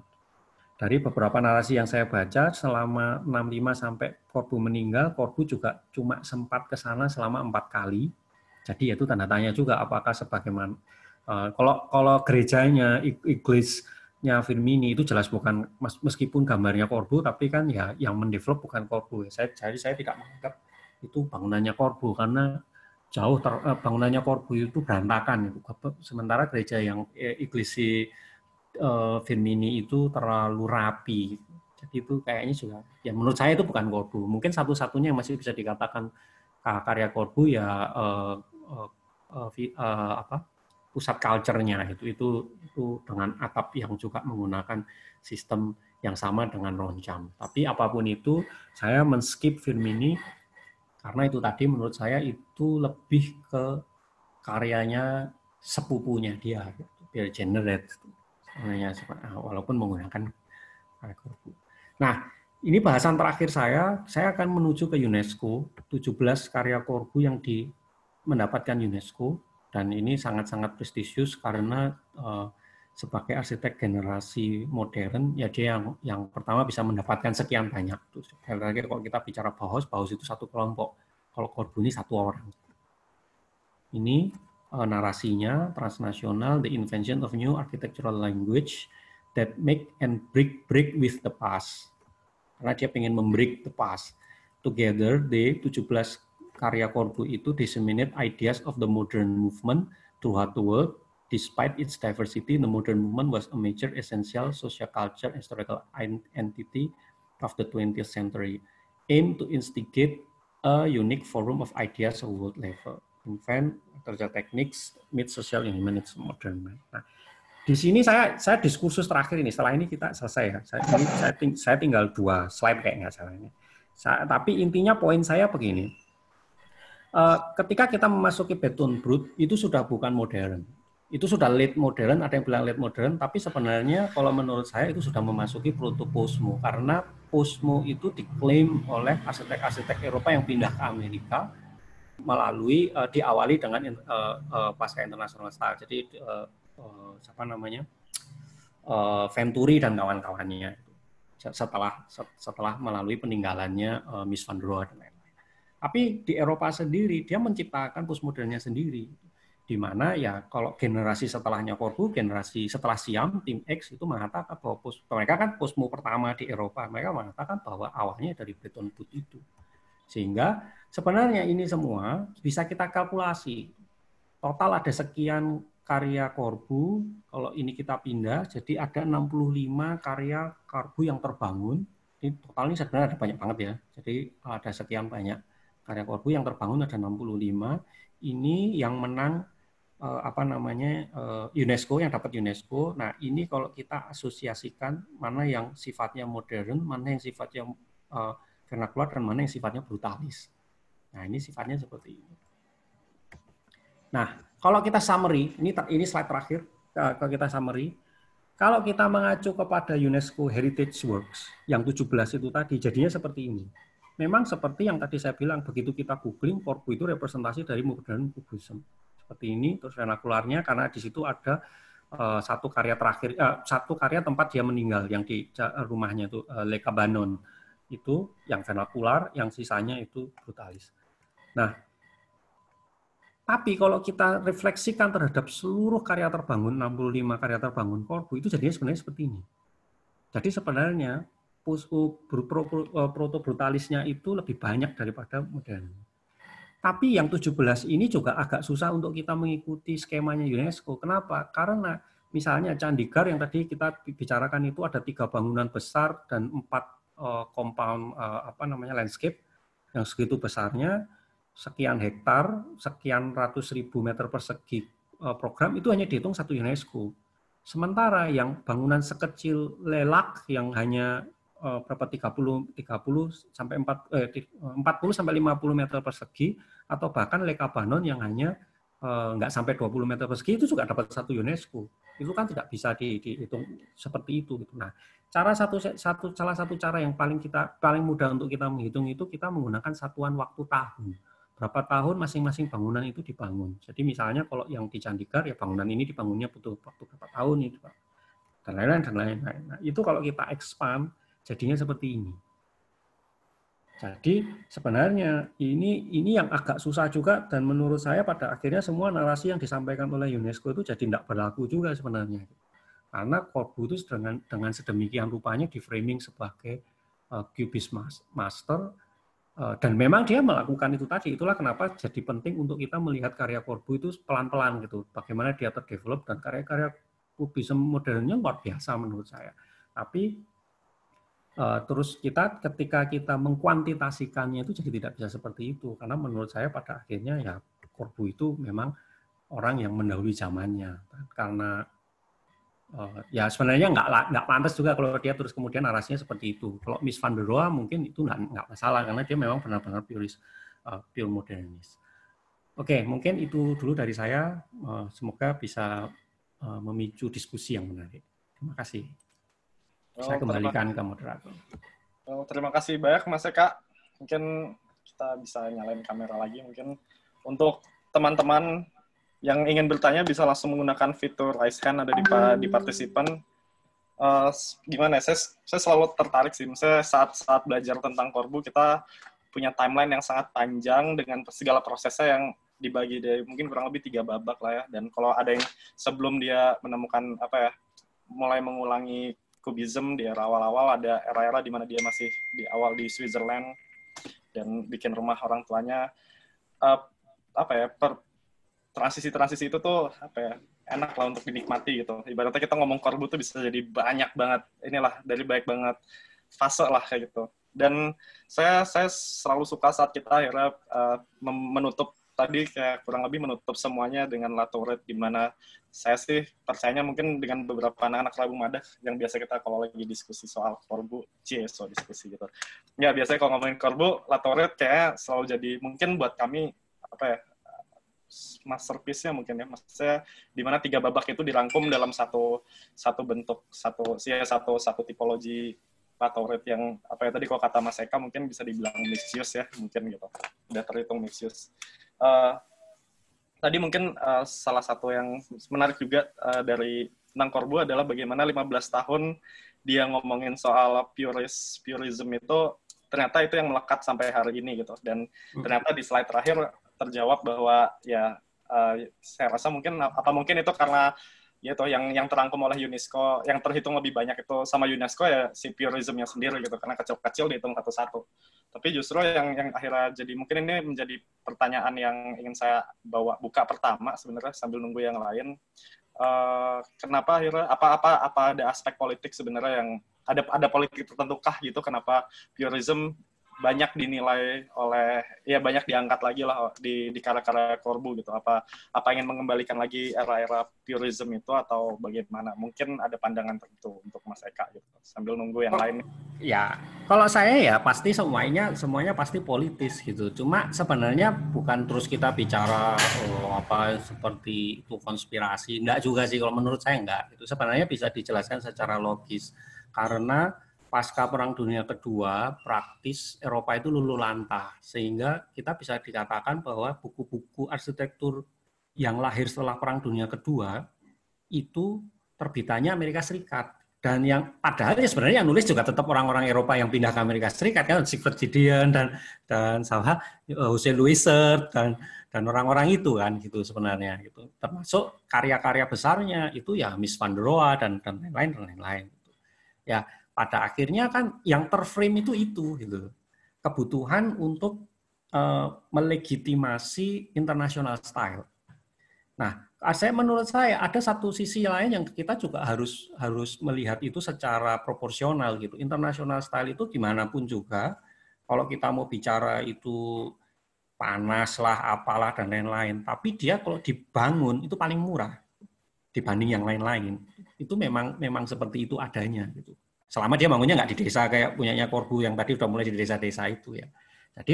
Dari beberapa narasi yang saya baca, selama 65 sampai Korbu meninggal, Korbu juga cuma sempat ke sana selama empat kali. Jadi itu tanda tanya juga apakah sebagaimana eh, kalau kalau gerejanya iglesnya Firmini itu jelas bukan meskipun gambarnya Korbu, tapi kan ya yang mendevelop bukan Korbu. Saya jadi saya tidak menganggap itu bangunannya Korbu karena jauh ter, eh, bangunannya Korbu itu berantakan. Sementara gereja yang eh, uh, eh, Firmini itu terlalu rapi. Jadi itu kayaknya juga, ya menurut saya itu bukan Korbu. Mungkin satu-satunya yang masih bisa dikatakan karya Korbu ya uh, uh, uh, apa pusat culture-nya itu itu itu dengan atap yang juga menggunakan sistem yang sama dengan roncam. Tapi apapun itu, saya men-skip film ini karena itu tadi menurut saya itu lebih ke karyanya sepupunya dia, gitu. Bill Jenner namanya oh, ah, walaupun menggunakan ah, kurbu. Nah, ini bahasan terakhir saya. Saya akan menuju ke UNESCO, 17 karya korbu yang di, mendapatkan UNESCO dan ini sangat-sangat prestisius karena uh, sebagai arsitek generasi modern ya dia yang yang pertama bisa mendapatkan sekian banyak. Terakhir kalau kita bicara Bauhaus, Bauhaus itu satu kelompok. Kalau korbu ini satu orang. Ini uh, narasinya transnasional the invention of new architectural language that make and break break with the past. Karena dia pengen membreak the past. Together, the 17 karya korbu itu disseminate ideas of the modern movement throughout the world. Despite its diversity, the modern movement was a major essential social culture historical entity of the 20th century, aim to instigate a unique forum of ideas of world level, invent kerja teknik mid social and humanities modern. Nah, di sini saya saya diskursus terakhir ini setelah ini kita selesai ya. Saya, ini saya, ting, saya tinggal dua slide kayak nggak salah ini. Saya, tapi intinya poin saya begini. Uh, ketika kita memasuki beton brut itu sudah bukan modern. Itu sudah late modern, ada yang bilang late modern, tapi sebenarnya kalau menurut saya itu sudah memasuki proto posmo karena posmo itu diklaim oleh arsitek-arsitek Eropa yang pindah ke Amerika melalui uh, diawali dengan uh, uh, pasca internasional star. Jadi uh, uh, siapa namanya uh, Venturi dan kawan-kawannya setelah setelah melalui peninggalannya uh, Miss van der Rohe dan lain-lain. Tapi di Eropa sendiri dia menciptakan postmodernnya sendiri di mana ya kalau generasi setelahnya Corbu, generasi setelah Siam, tim X itu mengatakan bahwa pos, mereka kan posmo pertama di Eropa, mereka mengatakan bahwa awalnya dari Bretton Woods itu. Sehingga Sebenarnya ini semua bisa kita kalkulasi. Total ada sekian karya korbu, kalau ini kita pindah, jadi ada 65 karya korbu yang terbangun. Ini totalnya sebenarnya ada banyak banget ya. Jadi ada sekian banyak karya korbu yang terbangun ada 65. Ini yang menang eh, apa namanya eh, UNESCO yang dapat UNESCO. Nah ini kalau kita asosiasikan mana yang sifatnya modern, mana yang sifatnya eh, dan mana yang sifatnya brutalis. Nah, ini sifatnya seperti ini. Nah, kalau kita summary, ini ini slide terakhir, eh, kalau kita summary, kalau kita mengacu kepada UNESCO Heritage Works yang 17 itu tadi, jadinya seperti ini. Memang seperti yang tadi saya bilang, begitu kita googling, korpu itu representasi dari modern kubism. Seperti ini, terus vernakularnya, karena di situ ada eh, satu karya terakhir, eh, satu karya tempat dia meninggal, yang di rumahnya itu, uh, Le Cabanon. Itu yang vernakular, yang sisanya itu brutalis. Nah, tapi kalau kita refleksikan terhadap seluruh karya terbangun, 65 karya terbangun Korbu, itu jadinya sebenarnya seperti ini. Jadi sebenarnya e, proto-brutalisnya itu lebih banyak daripada modern. Tapi yang 17 ini juga agak susah untuk kita mengikuti skemanya UNESCO. Kenapa? Karena misalnya Gar yang tadi kita bicarakan itu ada tiga bangunan besar dan empat e, compound e, apa namanya landscape yang segitu besarnya sekian hektar, sekian ratus ribu meter persegi eh, program itu hanya dihitung satu UNESCO. Sementara yang bangunan sekecil lelak yang hanya eh, berapa 30 30 sampai 4 eh, 40 sampai 50 meter persegi atau bahkan Lake yang hanya eh, nggak sampai 20 meter persegi itu juga dapat satu UNESCO. Itu kan tidak bisa dihitung seperti itu gitu. Nah, cara satu satu salah satu cara yang paling kita paling mudah untuk kita menghitung itu kita menggunakan satuan waktu tahun berapa tahun masing-masing bangunan itu dibangun. Jadi misalnya kalau yang di Candikar ya bangunan ini dibangunnya butuh waktu berapa tahun itu Pak. Dan lain-lain dan lain-lain. Nah, nah, itu kalau kita expand jadinya seperti ini. Jadi sebenarnya ini ini yang agak susah juga dan menurut saya pada akhirnya semua narasi yang disampaikan oleh UNESCO itu jadi tidak berlaku juga sebenarnya. Karena Corbu itu dengan, dengan sedemikian rupanya di framing sebagai uh, cubist master Eh, dan memang dia melakukan itu tadi. Itulah kenapa jadi penting untuk kita melihat karya Corbu itu pelan-pelan gitu. Bagaimana dia terdevelop dan karya-karya kubisme modernnya luar biasa menurut saya. Tapi eh, terus kita ketika kita mengkuantitasikannya itu jadi tidak bisa seperti itu karena menurut saya pada akhirnya ya Corbu itu memang orang yang mendahului zamannya karena uh, ya sebenarnya nggak nggak pantas juga kalau dia terus kemudian narasinya seperti itu. Kalau Miss Van der Rohe mungkin itu nggak nggak masalah karena dia memang benar-benar purist, uh, pure modernis. Oke, okay, mungkin itu dulu dari saya. Uh, semoga bisa uh, memicu diskusi yang menarik. Terima kasih. Oh, saya kembalikan ke moderator. Oh, terima kasih banyak Mas Eka. Mungkin kita bisa nyalain kamera lagi mungkin untuk teman-teman yang ingin bertanya bisa langsung menggunakan fitur raise hand ada di pa di partisipan. Uh, gimana? Ya? Saya saya selalu tertarik sih. Misalnya saat saat belajar tentang korbu kita punya timeline yang sangat panjang dengan segala prosesnya yang dibagi dari mungkin kurang lebih tiga babak lah ya. Dan kalau ada yang sebelum dia menemukan apa ya, mulai mengulangi kubism di era awal-awal ada era-era di mana dia masih di awal di Switzerland dan bikin rumah orang tuanya. Uh, apa ya per, transisi-transisi itu tuh apa ya enak lah untuk dinikmati gitu. Ibaratnya kita ngomong korbu tuh bisa jadi banyak banget inilah dari baik banget fase lah kayak gitu. Dan saya saya selalu suka saat kita akhirnya uh, menutup tadi kayak kurang lebih menutup semuanya dengan latoret di mana saya sih percayanya mungkin dengan beberapa anak-anak labu Madah yang biasa kita kalau lagi diskusi soal korbu, cie, so diskusi gitu. Ya biasanya kalau ngomongin korbu, latoret kayak selalu jadi mungkin buat kami apa ya masterpiece-nya mungkin ya. Maksudnya di mana tiga babak itu dirangkum dalam satu satu bentuk, satu ya satu satu tipologi patoret yang apa ya tadi kalau kata Mas Eka mungkin bisa dibilang mixius ya, mungkin gitu. Udah terhitung mixius. Uh, eh, tadi mungkin uh, salah satu yang menarik juga uh, dari Nang Korbu adalah bagaimana 15 tahun dia ngomongin soal purist, purism itu ternyata itu yang melekat sampai hari ini gitu dan hmm. ternyata di slide terakhir terjawab bahwa ya uh, saya rasa mungkin apa mungkin itu karena ya toh yang yang terangkum oleh UNESCO yang terhitung lebih banyak itu sama UNESCO ya si purismnya sendiri gitu karena kecil-kecil dihitung satu-satu tapi justru yang yang akhirnya jadi mungkin ini menjadi pertanyaan yang ingin saya bawa buka pertama sebenarnya sambil nunggu yang lain uh, kenapa akhirnya apa-apa apa ada aspek politik sebenarnya yang ada ada politik tertentukah gitu kenapa purism banyak dinilai oleh ya banyak diangkat lagi lah oh, di di karya-karya Korbu gitu apa apa ingin mengembalikan lagi era-era purism itu atau bagaimana mungkin ada pandangan tertentu untuk Mas Eka gitu sambil nunggu yang oh, lain ya kalau saya ya pasti semuanya semuanya pasti politis gitu cuma sebenarnya bukan terus kita bicara oh, apa seperti itu konspirasi enggak juga sih kalau menurut saya enggak itu sebenarnya bisa dijelaskan secara logis karena pasca Perang Dunia Kedua, praktis Eropa itu lulu lantah, sehingga kita bisa dikatakan bahwa buku-buku arsitektur yang lahir setelah Perang Dunia Kedua itu terbitannya Amerika Serikat. Dan yang padahal ya sebenarnya yang nulis juga tetap orang-orang Eropa yang pindah ke Amerika Serikat kan Sigfrid Gideon dan dan sama eh, Jose Luiser dan dan orang-orang itu kan gitu sebenarnya gitu. Termasuk karya-karya besarnya itu ya Miss van der Rohe dan dan lain-lain dan lain-lain. Gitu. Ya, pada akhirnya kan yang terframe itu itu gitu kebutuhan untuk uh, melegitimasi international style. Nah, saya menurut saya ada satu sisi lain yang kita juga harus harus melihat itu secara proporsional gitu. International style itu dimanapun juga kalau kita mau bicara itu panas lah, apalah dan lain-lain. Tapi dia kalau dibangun itu paling murah dibanding yang lain-lain. Itu memang memang seperti itu adanya gitu. Selama dia bangunnya nggak di desa kayak punyanya Korbu yang tadi udah mulai di desa-desa itu ya. Jadi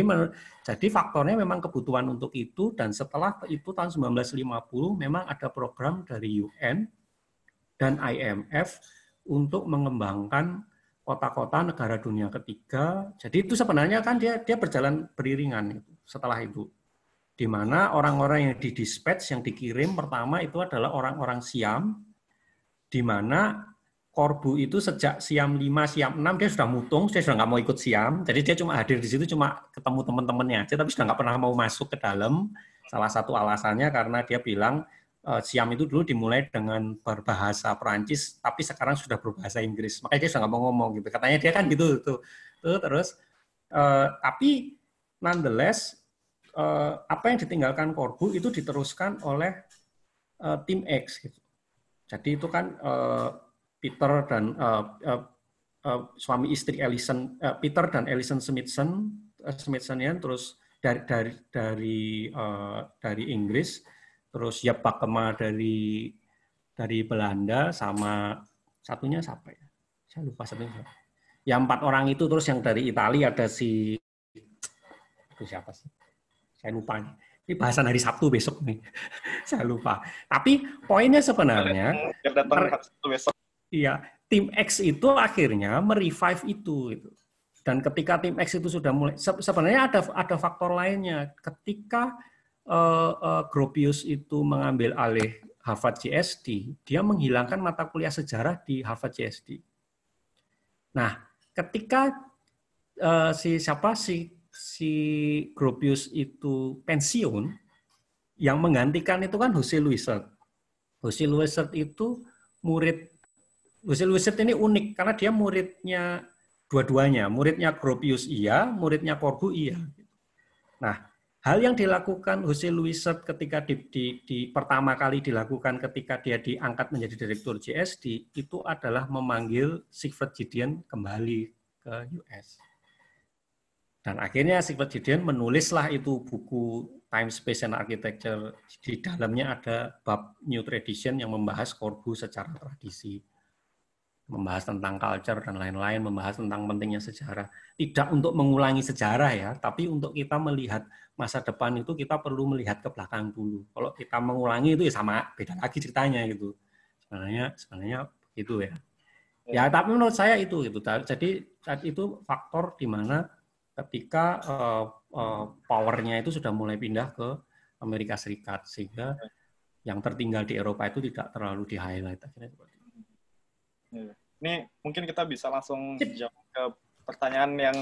jadi faktornya memang kebutuhan untuk itu dan setelah itu tahun 1950 memang ada program dari UN dan IMF untuk mengembangkan kota-kota negara dunia ketiga. Jadi itu sebenarnya kan dia dia berjalan beriringan itu setelah itu. Di mana orang-orang yang di dispatch yang dikirim pertama itu adalah orang-orang Siam di mana Korbu itu sejak Siam 5, Siam 6 dia sudah mutung, dia sudah nggak mau ikut Siam. Jadi dia cuma hadir di situ cuma ketemu teman-temannya aja, tapi sudah nggak pernah mau masuk ke dalam. Salah satu alasannya karena dia bilang e, Siam itu dulu dimulai dengan berbahasa Perancis, tapi sekarang sudah berbahasa Inggris. Makanya dia sudah nggak mau ngomong gitu. Katanya dia kan gitu tuh. tuh terus, E, tapi nonetheless e, apa yang ditinggalkan Korbu itu diteruskan oleh e, tim X. Gitu. Jadi itu kan E, Peter dan uh, uh, uh, suami istri Ellison, uh, Peter dan Ellison Smithson uh, ya, terus dari dari dari uh, dari Inggris terus Yap Pakema dari dari Belanda sama satunya siapa ya? Saya lupa satunya. Yang Ya empat orang itu terus yang dari Italia ada si itu siapa sih? Saya lupa. Ini bahasan hari Sabtu besok nih. saya lupa. Tapi poinnya sebenarnya yang datang hari Sabtu besok Iya, tim X itu akhirnya merevive itu gitu. Dan ketika tim X itu sudah mulai sebenarnya ada ada faktor lainnya. Ketika uh, uh, Gropius itu mengambil alih Harvard CSD, dia menghilangkan mata kuliah sejarah di Harvard CSD. Nah, ketika uh, si siapa si si Gropius itu pensiun, yang menggantikan itu kan Jose Luisert. Jose Luisert itu murid Hussein Lusit ini unik karena dia muridnya dua-duanya, muridnya Gropius iya, muridnya Korgu iya. Nah, hal yang dilakukan Jose Luiset ketika di, di, di pertama kali dilakukan ketika dia diangkat menjadi direktur JSD itu adalah memanggil Siegfried Gideon kembali ke US. Dan akhirnya Siegfried Gideon menulislah itu buku Time, Space, and Architecture. Di dalamnya ada bab New Tradition yang membahas korbu secara tradisi membahas tentang culture dan lain-lain, membahas tentang pentingnya sejarah. Tidak untuk mengulangi sejarah ya, tapi untuk kita melihat masa depan itu kita perlu melihat ke belakang dulu. Kalau kita mengulangi itu ya sama, beda lagi ceritanya gitu. Sebenarnya sebenarnya begitu ya. Ya, iya. tapi menurut saya itu gitu. Jadi saat itu faktor di mana ketika uh, uh, powernya itu sudah mulai pindah ke Amerika Serikat sehingga iya. yang tertinggal di Eropa itu tidak terlalu di highlight akhirnya seperti iya. itu ini mungkin kita bisa langsung jawab ke pertanyaan yang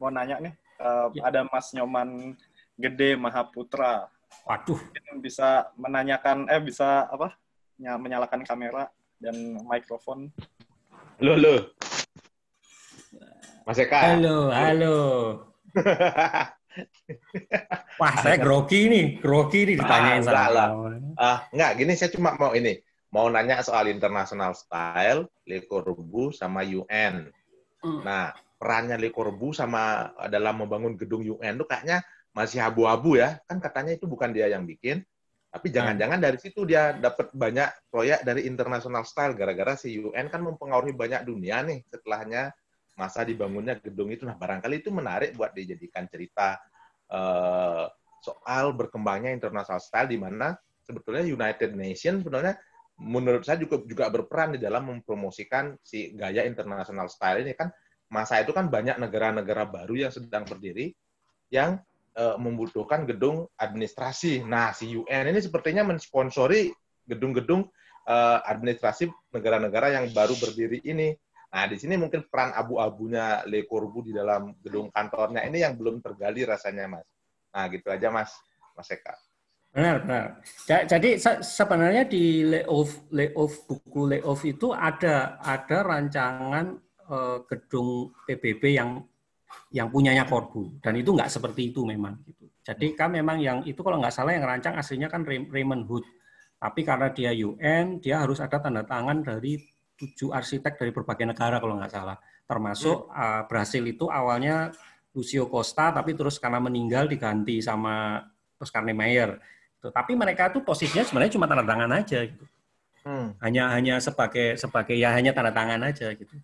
mau nanya nih. Uh, ya. Ada Mas Nyoman Gede Mahaputra. Waduh. Mungkin bisa menanyakan, eh bisa apa? Menyalakan kamera dan mikrofon. Lo lo. Mas Eka. Halo, halo. Wah, saya grogi nih, grogi nih ditanyain ah, Ah, enggak, gini saya cuma mau ini mau nanya soal international style, Le Corbusier sama UN. Mm. Nah, perannya Le Corbusier sama eh, dalam membangun gedung UN itu kayaknya masih abu-abu ya. Kan katanya itu bukan dia yang bikin, tapi jangan-jangan dari situ dia dapat banyak proyek dari international style gara-gara si UN kan mempengaruhi banyak dunia nih setelahnya masa dibangunnya gedung itu. Nah barangkali itu menarik buat dijadikan cerita uh, soal berkembangnya international style di mana sebetulnya United Nations sebenarnya menurut saya juga juga berperan di dalam mempromosikan si gaya internasional style ini kan masa itu kan banyak negara-negara baru yang sedang berdiri yang e, membutuhkan gedung administrasi. Nah, si UN ini sepertinya mensponsori gedung-gedung e, administrasi negara-negara yang baru berdiri ini. Nah, di sini mungkin peran abu-abunya Le Corbu di dalam gedung kantornya ini yang belum tergali rasanya, Mas. Nah, gitu aja, Mas. Mas Eka. Benar, benar. Jadi sebenarnya di layoff, layoff buku layoff itu ada ada rancangan eh, gedung PBB yang yang punyanya Korbu dan itu nggak seperti itu memang gitu. Jadi kan memang yang itu kalau nggak salah yang rancang aslinya kan Raymond Hood. Tapi karena dia UN, dia harus ada tanda tangan dari tujuh arsitek dari berbagai negara kalau nggak salah. Termasuk uh, Brasil itu awalnya Lucio Costa, tapi terus karena meninggal diganti sama Oscar Niemeyer gitu. Tapi mereka tuh posisinya sebenarnya cuma tanda tangan aja gitu. Hmm. Hanya hanya sebagai sebagai ya hanya tanda tangan aja gitu.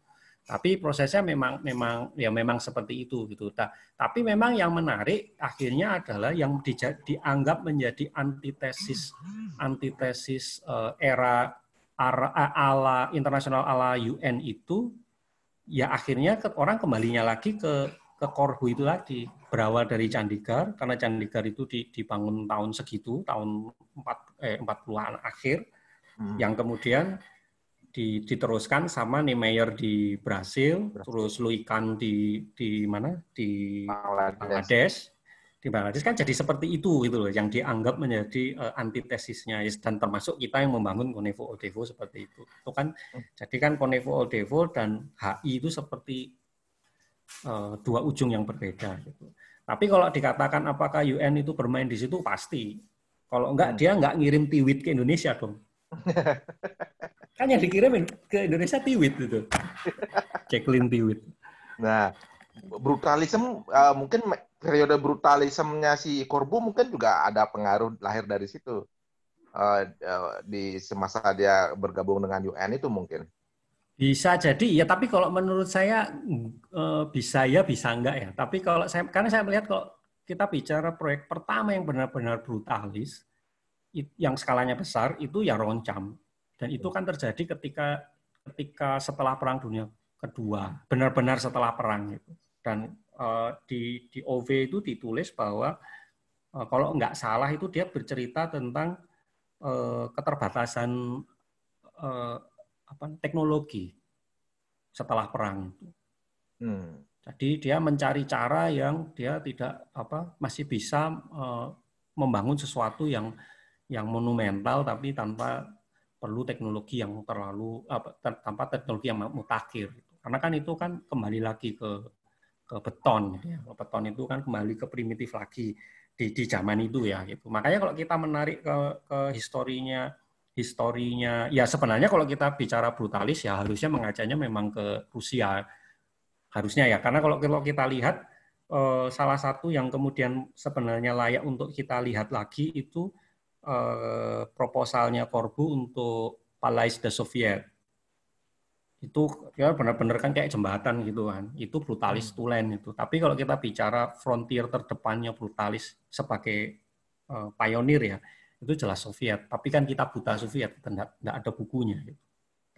Tapi prosesnya memang memang ya memang seperti itu gitu. Ta tapi memang yang menarik akhirnya adalah yang di, dianggap menjadi antitesis antitesis uh, era ala, eh, ala internasional ala UN itu ya akhirnya ke, orang kembalinya lagi ke ke Korhu itu tadi berawal dari Candigar karena Candigar itu dibangun tahun segitu tahun 4 eh, 40-an akhir hmm. yang kemudian diteruskan sama Niemeyer di Brasil, terus Luikan di di mana di Bangladesh. di Bangladesh kan jadi seperti itu gitu loh yang dianggap menjadi uh, antitesisnya dan termasuk kita yang membangun Konevo Odevo seperti itu. Itu kan hmm. jadi kan Konevo Odevo dan HI itu seperti Eh, dua ujung yang berbeda. Gitu. Tapi kalau dikatakan apakah UN itu bermain di situ pasti. Kalau enggak hmm. dia enggak ngirim tiwit ke Indonesia dong. kan yang dikirim ke Indonesia tiwit itu. Jacqueline tiwit. Nah, brutalisme uh, mungkin periode brutalismenya si Korbu mungkin juga ada pengaruh lahir dari situ. uh, di semasa dia bergabung dengan UN itu mungkin. Bisa jadi ya, tapi kalau menurut saya eh, bisa ya, bisa enggak ya. Tapi kalau saya karena saya melihat kalau kita bicara proyek pertama yang benar-benar brutalis, yang skalanya besar itu ya roncam. Dan itu kan terjadi ketika ketika setelah perang dunia kedua, benar-benar setelah perang itu. Dan uh, di di OV itu ditulis bahwa uh, kalau nggak salah itu dia bercerita tentang uh, keterbatasan uh, apa teknologi setelah perang. Hmm. Jadi dia mencari cara yang dia tidak apa masih bisa uh, membangun sesuatu yang yang monumental tapi tanpa perlu teknologi yang terlalu apa, tanpa teknologi yang mutakhir. Karena kan itu kan kembali lagi ke ke beton. Gitu ya. Beton itu kan kembali ke primitif lagi di di zaman itu ya gitu. Makanya kalau kita menarik ke ke historinya historinya ya sebenarnya kalau kita bicara brutalis ya harusnya mengacanya memang ke Rusia harusnya ya karena kalau kalau kita lihat eh, salah satu yang kemudian sebenarnya layak untuk kita lihat lagi itu eh, proposalnya Korbu untuk Palais de Soviet itu ya benar-benar kan kayak jembatan gitu kan itu brutalis hmm. tulen itu tapi kalau kita bicara frontier terdepannya brutalis sebagai uh, pionir ya itu jelas Soviet. Tapi kan kita buta Soviet, tidak ada bukunya. Gitu.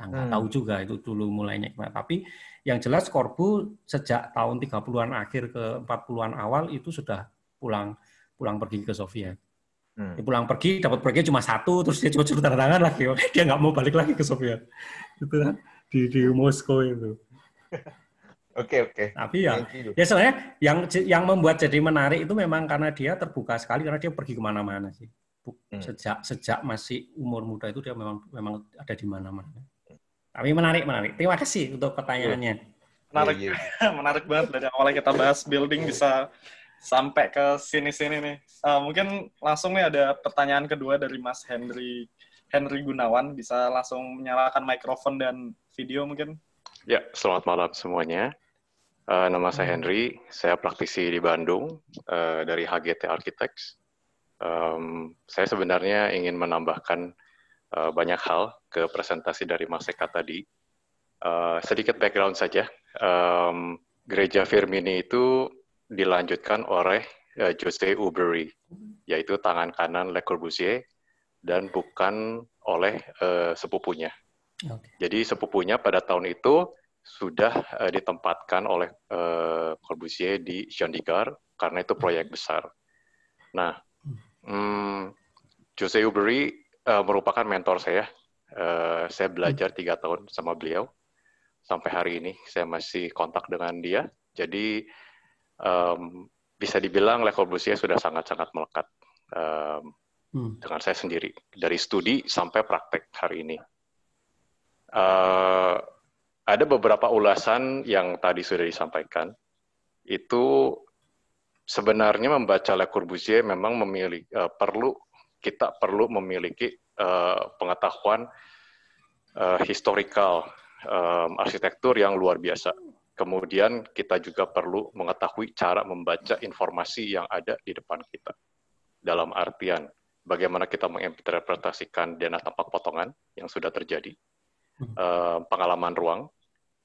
Nah, nggak hmm. tahu juga itu dulu mulainya. Tapi yang jelas Korbu sejak tahun 30-an akhir ke 40-an awal itu sudah pulang pulang pergi ke Soviet. Hmm. Dia pulang pergi, dapat pergi cuma satu, terus dia cuma cerita terdengar tangan lagi. Dia nggak mau balik lagi ke Soviet. Gitu kan, di, di Moskow itu. Oke oke. Okay, Tapi ya, ya sebenarnya yang yang membuat jadi menarik itu memang karena dia terbuka sekali karena dia pergi kemana-mana sih. Hmm. sejak sejak masih umur muda itu dia memang memang ada di mana-mana. Tapi menarik, menarik. Terima kasih untuk pertanyaannya. Iya. Menarik, yeah, iya. yeah. menarik banget dari awal kita bahas building bisa sampai ke sini-sini nih. Uh, mungkin langsung nih ada pertanyaan kedua dari Mas Henry Henry Gunawan. Bisa langsung menyalakan mikrofon dan video mungkin. Ya, selamat malam semuanya. Uh, nama saya hmm. Henry, saya praktisi di Bandung uh, dari HGT Architects um, saya sebenarnya ingin menambahkan uh, banyak hal ke presentasi dari Mas Eka tadi. Uh, sedikit background saja, um, gereja Firmini itu dilanjutkan oleh uh, Jose Ubery, yaitu tangan kanan Le Corbusier, dan bukan oleh uh, sepupunya. Okay. Jadi sepupunya pada tahun itu sudah uh, ditempatkan oleh uh, Corbusier di Chandigarh karena itu proyek besar. Nah, Hmm, Jose Uberi uh, eh, merupakan mentor saya. Uh, saya belajar tiga tahun sama beliau. Sampai hari ini saya masih kontak dengan dia. Jadi um, bisa dibilang Le Corbusier sudah sangat-sangat melekat um, hmm. dengan saya sendiri. Dari studi sampai praktek hari ini. Uh, ada beberapa ulasan yang tadi sudah disampaikan. Itu sebenarnya membaca Le Corbusier memang memiliki uh, eh, perlu kita perlu memiliki uh, pengetahuan uh, historical um, arsitektur yang luar biasa. Kemudian kita juga perlu mengetahui cara membaca informasi yang ada di depan kita. Dalam artian bagaimana kita menginterpretasikan dana tampak potongan yang sudah terjadi, uh, pengalaman ruang,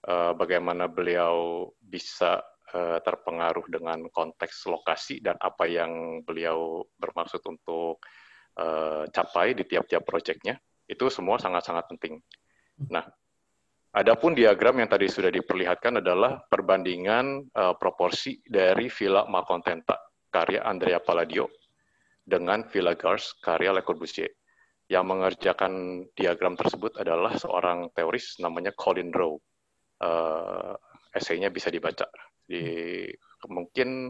uh, bagaimana beliau bisa Eh, terpengaruh dengan konteks lokasi dan apa yang beliau bermaksud untuk eh, capai di tiap-tiap proyeknya itu semua sangat-sangat penting. Nah, adapun diagram yang tadi sudah diperlihatkan adalah perbandingan uh, proporsi dari Villa Malcontenta karya Andrea Palladio dengan Villa Gars karya Le Corbusier. Yang mengerjakan diagram tersebut adalah seorang teoris namanya Colin Rowe. Uh, esainya bisa dibaca di mungkin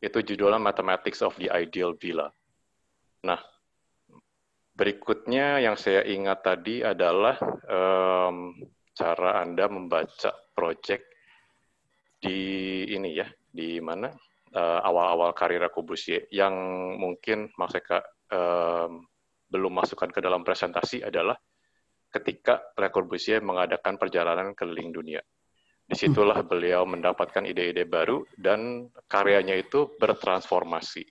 itu judulnya Mathematics of the Ideal Villa. Nah, berikutnya yang saya ingat tadi adalah um, cara Anda membaca project di ini ya, di mana awal e, awal-awal karir Kobusier yang mungkin maksudnya um, belum masukkan ke dalam presentasi adalah ketika Le Corbusier mengadakan perjalanan keliling dunia. Disitulah beliau mendapatkan ide-ide baru dan karyanya itu bertransformasi.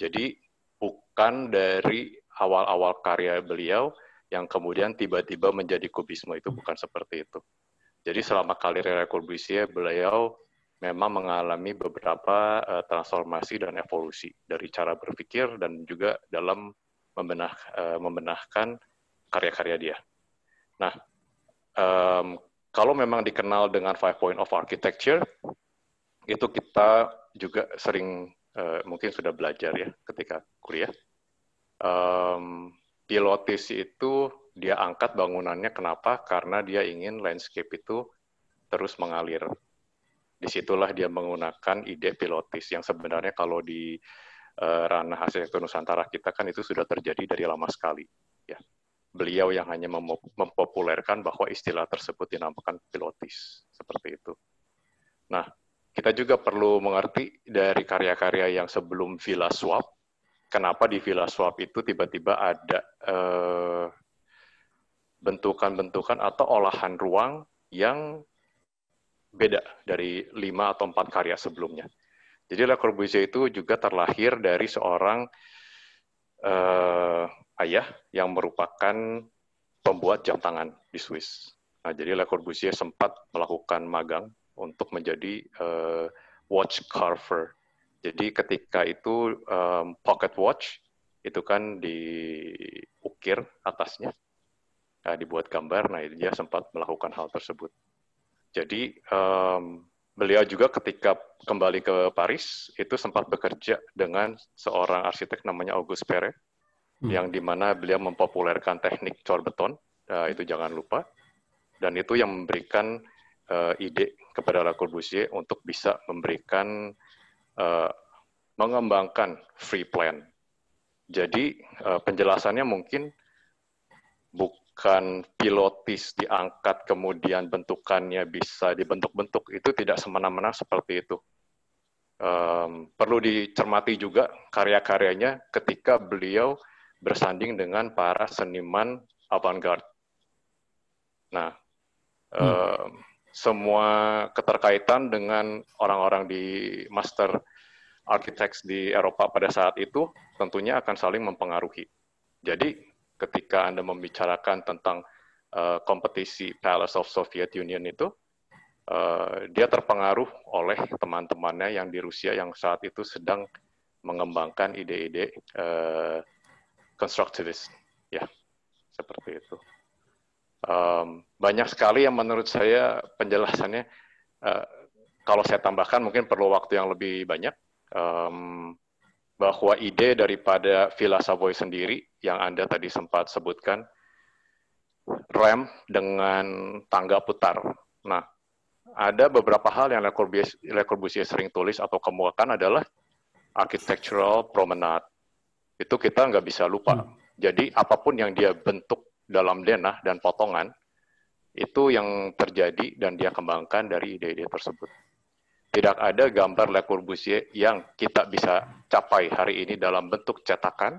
Jadi bukan dari awal-awal karya beliau yang kemudian tiba-tiba menjadi kubisme itu bukan seperti itu. Jadi selama karirnya Le Corbusier beliau memang mengalami beberapa uh, transformasi dan evolusi dari cara berpikir dan juga dalam membenah, uh, membenahkan karya-karya dia. Nah, um, kalau memang dikenal dengan five point of architecture, itu kita juga sering uh, mungkin sudah belajar ya ketika kuliah. Um, pilotis itu dia angkat bangunannya kenapa? Karena dia ingin landscape itu terus mengalir. Disitulah dia menggunakan ide pilotis yang sebenarnya kalau di uh, ranah arsitektur Nusantara kita kan itu sudah terjadi dari lama sekali. Ya beliau yang hanya mempopulerkan bahwa istilah tersebut dinamakan pilotis seperti itu. Nah, kita juga perlu mengerti dari karya-karya yang sebelum Villa Swap, kenapa di Villa Swap itu tiba-tiba ada bentukan eh, bentukan-bentukan atau olahan ruang yang beda dari lima atau empat karya sebelumnya. Jadi Le Corbusier itu juga terlahir dari seorang eh, ayah yang merupakan pembuat jam tangan di Swiss. Nah, jadi Le Corbusier sempat melakukan magang untuk menjadi uh, watch carver. Jadi ketika itu um, pocket watch itu kan diukir atasnya, nah, dibuat gambar. Nah, dia sempat melakukan hal tersebut. Jadi um, beliau juga ketika kembali ke Paris itu sempat bekerja dengan seorang arsitek namanya Auguste Perret hmm. yang dimana beliau mempopulerkan teknik cor beton uh, itu jangan lupa dan itu yang memberikan uh, ide kepada Le Corbusier untuk bisa memberikan uh, mengembangkan free plan. Jadi uh, penjelasannya mungkin bukan pilotis diangkat kemudian bentukannya bisa dibentuk-bentuk itu tidak semena-mena seperti itu. Um, perlu dicermati juga karya-karyanya ketika beliau bersanding dengan para seniman avant-garde. Nah, hmm. uh, semua keterkaitan dengan orang-orang di master architects di Eropa pada saat itu tentunya akan saling mempengaruhi. Jadi, ketika Anda membicarakan tentang uh, kompetisi Palace of Soviet Union itu, uh, dia terpengaruh oleh teman-temannya yang di Rusia yang saat itu sedang mengembangkan ide-ide uh, eh, -ide konstruktivis, Ya, seperti itu. Um, banyak sekali yang menurut saya penjelasannya, uh, kalau saya tambahkan mungkin perlu waktu yang lebih banyak, um, bahwa ide daripada Villa Savoy sendiri yang Anda tadi sempat sebutkan, rem dengan tangga putar. Nah, ada beberapa hal yang Le Corbusier sering tulis atau kemukakan adalah architectural promenade itu kita nggak bisa lupa. Hmm. Jadi apapun yang dia bentuk dalam denah dan potongan, itu yang terjadi dan dia kembangkan dari ide-ide tersebut. Tidak ada gambar Le Corbusier yang kita bisa capai hari ini dalam bentuk cetakan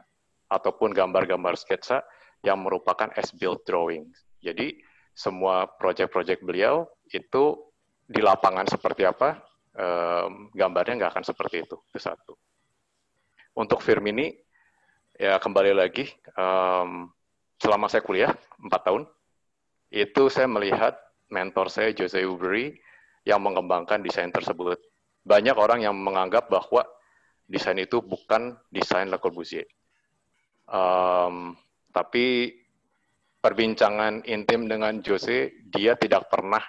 ataupun gambar-gambar sketsa yang merupakan as-built drawing. Jadi semua proyek-proyek beliau itu di lapangan seperti apa, eh, gambarnya nggak akan seperti itu. Itu satu. Untuk Firmini, ya kembali lagi um, selama saya kuliah empat tahun itu saya melihat mentor saya Jose Ubery yang mengembangkan desain tersebut. Banyak orang yang menganggap bahwa desain itu bukan desain Le Corbusier. Um, tapi perbincangan intim dengan Jose, dia tidak pernah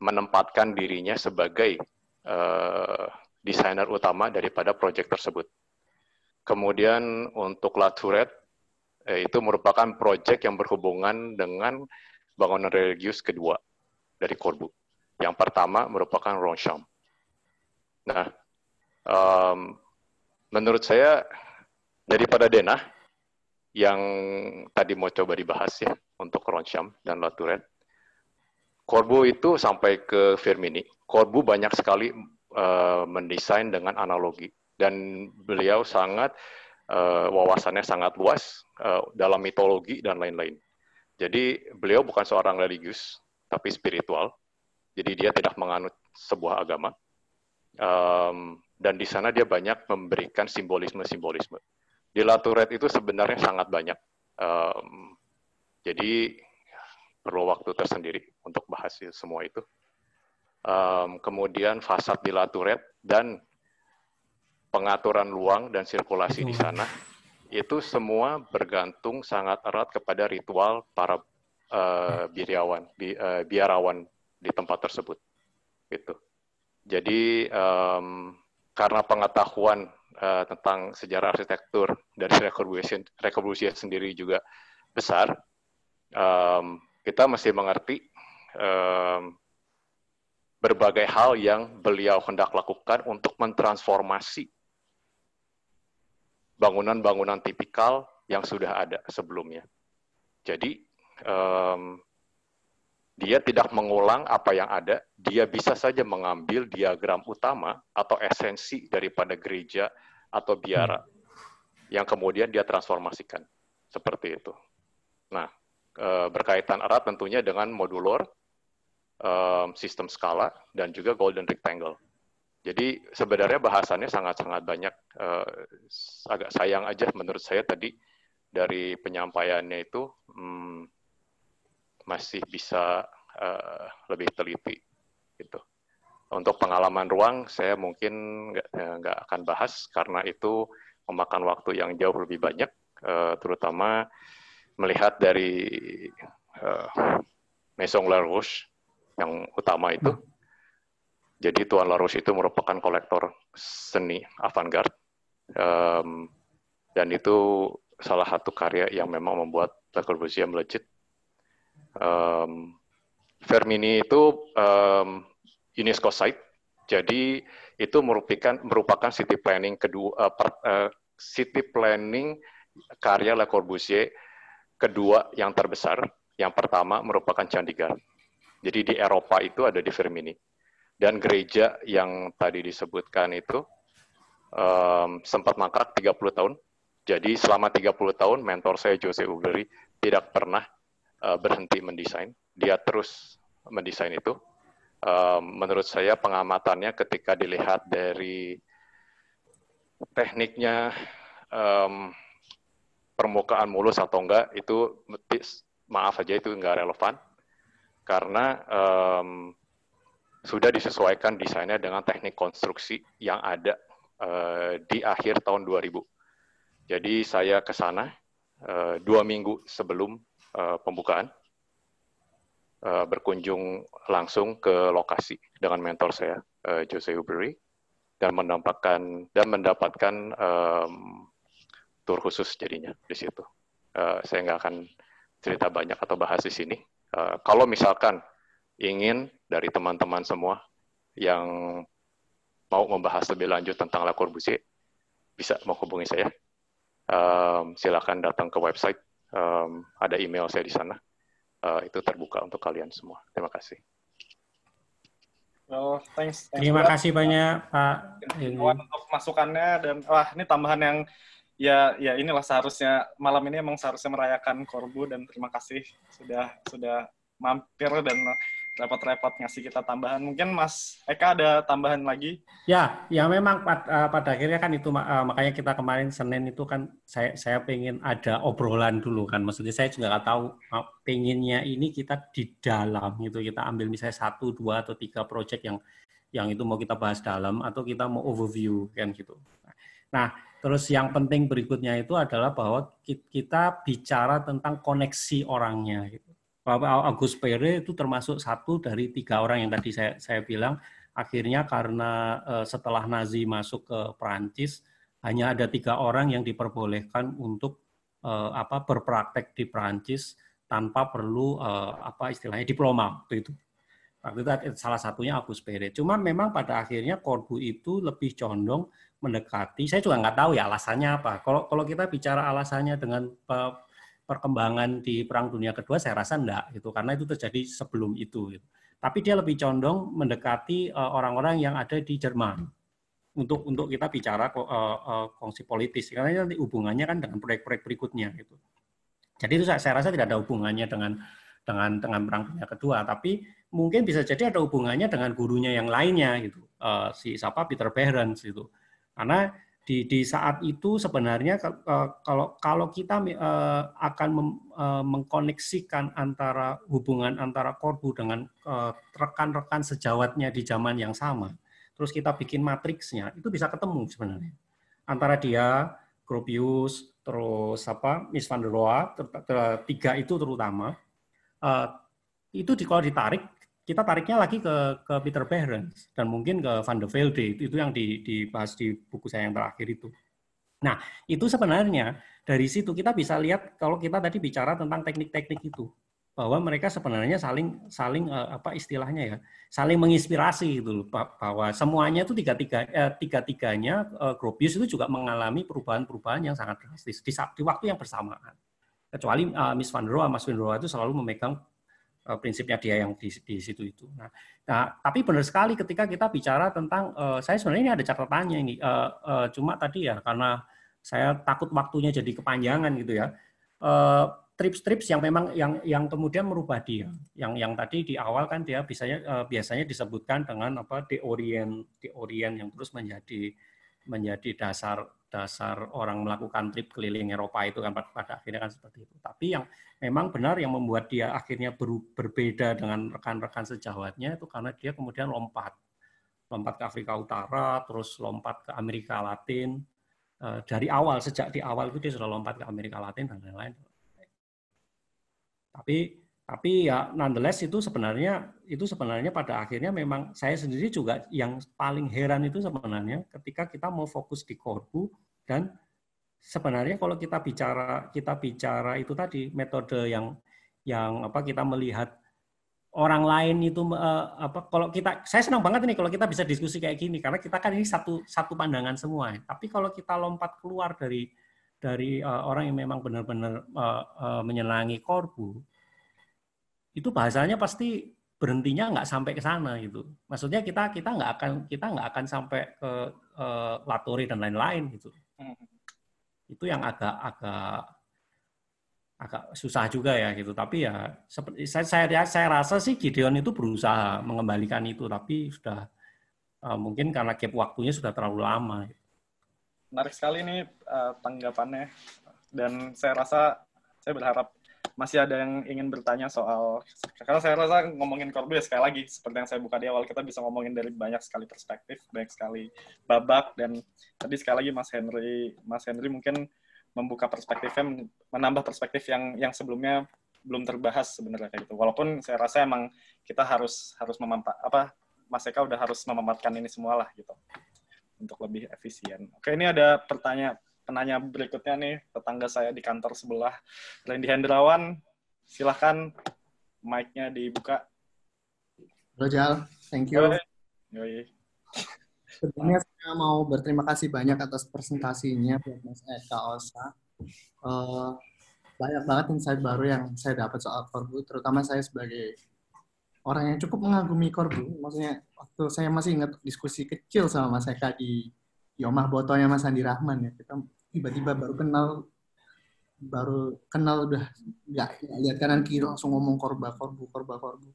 menempatkan dirinya sebagai uh, desainer utama daripada proyek tersebut Kemudian untuk Laturet, eh, itu merupakan proyek yang berhubungan dengan bangunan religius kedua dari Korbu. Yang pertama merupakan Ronsham. Nah, um, menurut saya daripada Denah yang tadi mau coba dibahas ya untuk Ronsham dan Laturet, Korbu itu sampai ke Firmini. Korbu banyak sekali uh, mendesain dengan analogi dan beliau sangat uh, wawasannya sangat luas uh, dalam mitologi dan lain-lain. Jadi beliau bukan seorang religius tapi spiritual. Jadi dia tidak menganut sebuah agama. Um, dan di sana dia banyak memberikan simbolisme-simbolisme. Di Laturet itu sebenarnya sangat banyak. Um, jadi perlu waktu tersendiri untuk bahas semua itu. Um, kemudian fasad di Laturet dan pengaturan luang dan sirkulasi di sana itu semua bergantung sangat erat kepada ritual para uh, eh, ya. biarawan bi, uh, biarawan di tempat tersebut gitu jadi um, karena pengetahuan uh, tentang sejarah arsitektur dari Revolution Revolution sendiri juga besar um, kita masih mengerti um, berbagai hal yang beliau hendak lakukan untuk mentransformasi bangunan-bangunan tipikal yang sudah ada sebelumnya. Jadi um, dia tidak mengulang apa yang ada, dia bisa saja mengambil diagram utama atau esensi daripada gereja atau biara hmm. yang kemudian dia transformasikan seperti itu. Nah, e, berkaitan erat tentunya dengan modulor, sistem skala, dan juga golden rectangle. Jadi sebenarnya bahasannya sangat-sangat banyak. Uh, agak sayang aja menurut saya tadi dari penyampaiannya itu hmm, masih bisa uh, lebih teliti gitu. Untuk pengalaman ruang saya mungkin ya, nggak akan bahas karena itu memakan waktu yang jauh lebih banyak, uh, terutama melihat dari uh, Maison yang utama itu. Hmm. Jadi Tuan Larus itu merupakan kolektor seni avant-garde um, dan itu salah satu karya yang memang membuat Le Corbusier melejit. Um, Fermini itu um, UNESCO site, jadi itu merupakan merupakan city planning kedua uh, per, uh, city planning karya Le Corbusier kedua yang terbesar. Yang pertama merupakan Chandigarh. Jadi di Eropa itu ada di Fermini dan gereja yang tadi disebutkan itu um, sempat mangkrak 30 tahun. Jadi selama 30 tahun mentor saya Jose Ugeri tidak pernah uh, berhenti mendesain. Dia terus mendesain itu. Um, menurut saya pengamatannya ketika dilihat dari tekniknya um, permukaan mulus atau enggak itu maaf aja itu enggak relevan karena um, sudah disesuaikan desainnya dengan teknik konstruksi yang ada uh, di akhir tahun 2000. Jadi saya ke sana uh, dua minggu sebelum uh, pembukaan uh, berkunjung langsung ke lokasi dengan mentor saya uh, Jose Ubery dan mendapatkan dan mendapatkan um, tur khusus jadinya di situ. Uh, saya nggak akan cerita banyak atau bahas di sini. Uh, kalau misalkan ingin dari teman-teman semua yang mau membahas lebih lanjut tentang La Corbusier, bisa menghubungi saya. Um, silakan datang ke website, um, ada email saya di sana. Uh, itu terbuka untuk kalian semua. Terima kasih. Oh, thanks. thanks Terima kasih banyak Pak. Untuk masukannya dan wah ini tambahan yang ya ya inilah seharusnya malam ini emang seharusnya merayakan Korbu dan terima kasih sudah sudah mampir dan repot-repot ngasih kita tambahan. Mungkin Mas Eka ada tambahan lagi? Ya, ya memang pad, eh, pada akhirnya kan itu eh, makanya kita kemarin Senin itu kan saya saya pengen ada obrolan dulu kan. Maksudnya saya juga nggak tahu uh, pengennya ini kita di dalam gitu. Kita ambil misalnya satu, dua atau tiga project yang yang itu mau kita bahas dalam atau kita mau overview kan gitu. Nah, terus yang penting berikutnya itu adalah bahwa kita bicara tentang koneksi orangnya gitu Agus Pere itu termasuk satu dari tiga orang yang tadi saya, saya bilang akhirnya karena eh, setelah Nazi masuk ke Perancis hanya ada tiga orang yang diperbolehkan untuk eh, apa berpraktek di Perancis tanpa perlu uh, apa istilahnya diploma waktu itu. Waktu itu salah satunya Agus Pere. Cuma memang pada akhirnya Korbu itu lebih condong mendekati. Saya juga nggak tahu ya alasannya apa. Kalau kalau kita bicara alasannya dengan perkembangan di Perang Dunia Kedua saya rasa enggak gitu karena itu terjadi sebelum itu gitu. Tapi dia lebih condong mendekati eh, orang-orang uh, yang ada di Jerman untuk untuk kita bicara uh, uh, kongsi politis karena nanti hubungannya kan dengan proyek-proyek berikutnya gitu. Jadi itu saya, saya rasa tidak ada hubungannya dengan dengan dengan Perang Dunia Kedua, tapi mungkin bisa jadi ada hubungannya dengan gurunya yang lainnya gitu. Uh, si siapa Peter Behrens itu. Karena di, di saat itu sebenarnya kalau kalau kita e, akan mem, e, mengkoneksikan antara hubungan antara korbu dengan e, rekan-rekan sejawatnya di zaman yang sama, terus kita bikin matriksnya, itu bisa ketemu sebenarnya antara dia Gropius terus apa Miss Van der Rohe tiga itu terutama itu kalau ditarik kita tariknya lagi ke ke Peter Behrens dan mungkin ke Van de Velde itu yang di, dibahas di buku saya yang terakhir itu. Nah, itu sebenarnya dari situ kita bisa lihat kalau kita tadi bicara tentang teknik-teknik itu bahwa mereka sebenarnya saling saling eh, apa istilahnya ya, saling menginspirasi gitu loh bahwa semuanya itu tiga-tiga eh, tiga-tiganya eh, Gropius itu juga mengalami perubahan-perubahan yang sangat drastis di, di waktu yang bersamaan. Kecuali eh, Miss Van der Rohe, Mas Van der Rohe itu selalu memegang Eh, prinsipnya dia yang di, di situ itu. Nah, nah, tapi benar sekali ketika kita bicara tentang uh, saya sebenarnya ini ada catatannya ini, uh, uh, cuma tadi ya karena saya takut waktunya jadi kepanjangan gitu ya. Uh, trips-trips yang memang yang yang kemudian merubah dia. Yang yang tadi di awal kan dia biasanya uh, biasanya disebutkan dengan apa deorient deorient yang terus menjadi menjadi dasar dasar orang melakukan trip keliling Eropa itu kan pada, pada akhirnya kan seperti itu. Tapi yang memang benar yang membuat dia akhirnya ber, berbeda dengan rekan-rekan sejawatnya itu karena dia kemudian lompat. Lompat ke Afrika Utara, terus lompat ke Amerika Latin. Eh, dari awal, sejak di awal itu dia sudah lompat ke Amerika Latin dan lain-lain. Tapi tapi ya nonetheless itu sebenarnya itu sebenarnya pada akhirnya memang saya sendiri juga yang paling heran itu sebenarnya ketika kita mau fokus di korbu dan sebenarnya kalau kita bicara kita bicara itu tadi metode yang yang apa kita melihat orang lain itu eh, apa kalau kita saya senang banget nih kalau kita bisa diskusi kayak gini karena kita kan ini satu satu pandangan semua ya. tapi kalau kita lompat keluar dari dari eh, orang yang memang benar-benar eh, menyenangi korbu itu bahasanya pasti berhentinya nggak sampai ke sana gitu. Maksudnya kita kita nggak akan kita nggak akan sampai ke ke eh, latori dan lain-lain gitu. Hmm. Itu yang agak agak agak susah juga ya gitu. Tapi ya seperti saya saya saya rasa sih Gideon itu berusaha mengembalikan itu tapi sudah uh, mungkin karena gap waktunya sudah terlalu lama. Gitu. Menarik sekali ini uh, eh, tanggapannya dan saya rasa saya berharap masih ada yang ingin bertanya soal karena saya rasa ngomongin korbu ya sekali lagi seperti yang saya buka di awal kita bisa ngomongin dari banyak sekali perspektif, banyak sekali babak dan tadi sekali lagi Mas Henry, Mas Henry mungkin membuka perspektifnya menambah perspektif yang yang sebelumnya belum terbahas sebenarnya kayak gitu. Walaupun saya rasa emang kita harus harus memampat apa Mas Eka udah harus memamatkan ini semualah gitu untuk lebih efisien. Oke, ini ada pertanyaan penanya berikutnya nih, tetangga saya di kantor sebelah, Randy Hendrawan. Silahkan mic-nya dibuka. Halo Jal, thank you. Yoi. Sebenarnya saya mau berterima kasih banyak atas presentasinya buat Mas Eka Osa. Uh, banyak banget insight baru yang saya dapat soal korbu, terutama saya sebagai orang yang cukup mengagumi korbu. Maksudnya waktu saya masih ingat diskusi kecil sama Mas Eka di Yomah Botonya Mas Andi Rahman ya kita tiba-tiba baru kenal baru kenal udah nggak lihat kanan kiri langsung ngomong korba korbu korba korbu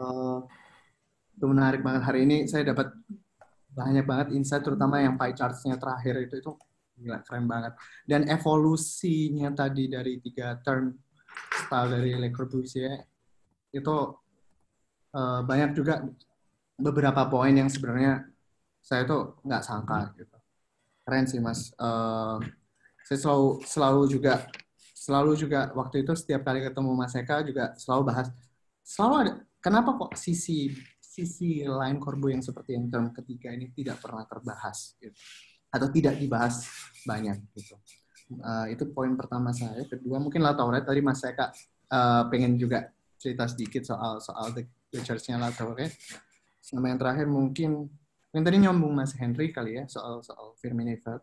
uh, itu menarik banget hari ini saya dapat banyak banget insight terutama yang pie chartsnya terakhir itu itu gila keren banget dan evolusinya tadi dari tiga term style dari Le Corbusier itu uh, banyak juga beberapa poin yang sebenarnya saya tuh nggak sangka gitu keren sih mas uh, saya selalu selalu juga selalu juga waktu itu setiap kali ketemu mas Eka juga selalu bahas selalu ada kenapa kok sisi sisi lain korbo yang seperti yang term ketiga ini tidak pernah terbahas gitu. atau tidak dibahas banyak gitu uh, itu poin pertama saya kedua mungkin lah Lataure tadi Mas Eka uh, pengen juga cerita sedikit soal soal the, the church-nya Lataure sama yang terakhir mungkin yang tadi nyambung Mas Henry kali ya soal soal Firmini Uh, eh,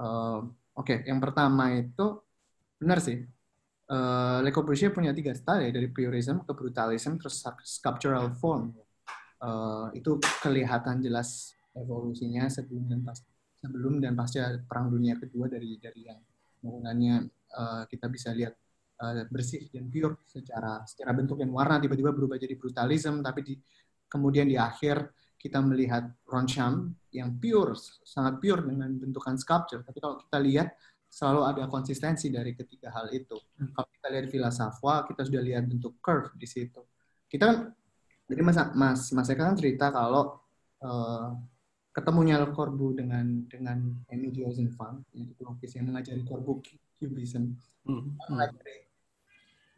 Oke, okay. yang pertama itu benar sih. Uh, eh, Le Corbusier punya tiga style ya, dari purism ke brutalism terus sculptural form. Uh, itu kelihatan jelas evolusinya sebelum dan pas sebelum dan pasca Perang Dunia Kedua dari dari yang bangunannya uh, kita bisa lihat uh, bersih dan pure secara secara bentuk dan warna tiba-tiba berubah jadi brutalism tapi di kemudian di akhir kita melihat roncham yang pure, sangat pure dengan bentukan sculpture. Tapi kalau kita lihat selalu ada konsistensi dari ketiga hal itu. Hmm. Kalau kita lihat Villa Safwa, kita sudah lihat bentuk curve di situ. Kita kan, jadi Mas Mas Mas Eka kan cerita kalau uh, eh, ketemunya Le Corbu dengan dengan Amy Rosenfeld, yang itu lukis yang mengajari Corbu Cubism, hmm. mengajari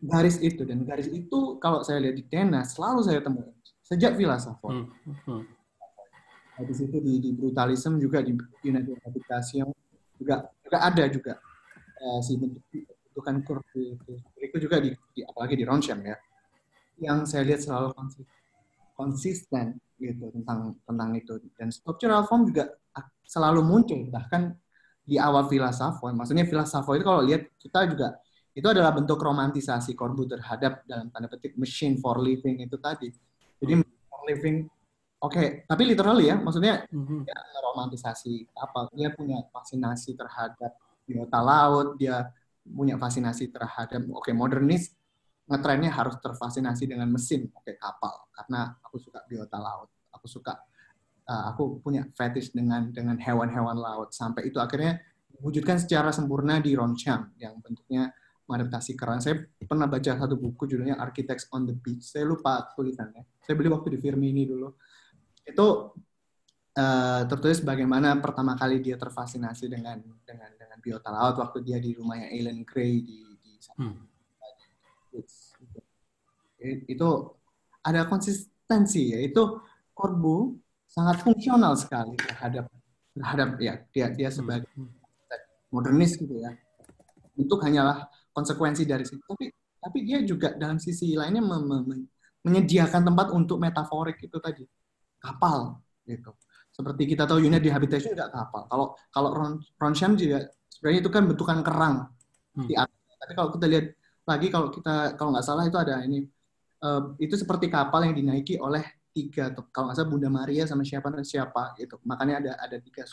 garis itu dan garis itu kalau saya lihat di Tena selalu saya temukan sejak filsafat. Hmm. Hmm. Nah, di situ di, di brutalisme juga di United Habitation juga juga ada juga uh, si bentukan kurve itu juga di, di apalagi di Ronsham ya yang saya lihat selalu konsisten, konsisten gitu tentang tentang itu dan structural form juga selalu muncul bahkan di awal filsafat maksudnya filsafat itu kalau lihat kita juga itu adalah bentuk romantisasi korbu terhadap dalam tanda petik machine for living itu tadi jadi hmm. more living Oke, okay. tapi literally ya, maksudnya mm-hmm. dia romantisasi kapal. Dia punya fascinasi terhadap biota laut, dia punya fascinasi terhadap oke okay, modernis ngetrennya harus terfasinasi dengan mesin, oke okay, kapal karena aku suka biota laut, aku suka uh, aku punya fetish dengan dengan hewan-hewan laut sampai itu akhirnya wujudkan secara sempurna di Ronchang yang bentuknya mengadaptasi keran. Saya pernah baca satu buku judulnya Architects on the Beach. Saya lupa tulisannya. Saya beli waktu di ini dulu. Itu uh, tertulis bagaimana pertama kali dia terfasinasi dengan dengan dengan biota laut waktu dia di rumahnya Alan Gray di di hmm. itu ada konsistensi ya itu Corbu sangat fungsional sekali terhadap terhadap ya dia dia hmm. sebagai modernis gitu ya untuk hanyalah konsekuensi dari situ tapi tapi dia juga dalam sisi lainnya me me me menyediakan tempat untuk metaforik itu tadi kapal gitu seperti kita tahu unit habitation juga kapal kalau kalau Ron, Ron Shem juga sebenarnya itu kan bentukan kerang hmm. di atas tapi kalau kita lihat lagi kalau kita kalau nggak salah itu ada ini uh, itu seperti kapal yang dinaiki oleh tiga tuh kalau nggak salah Bunda Maria sama siapa dan siapa gitu makanya ada ada tiga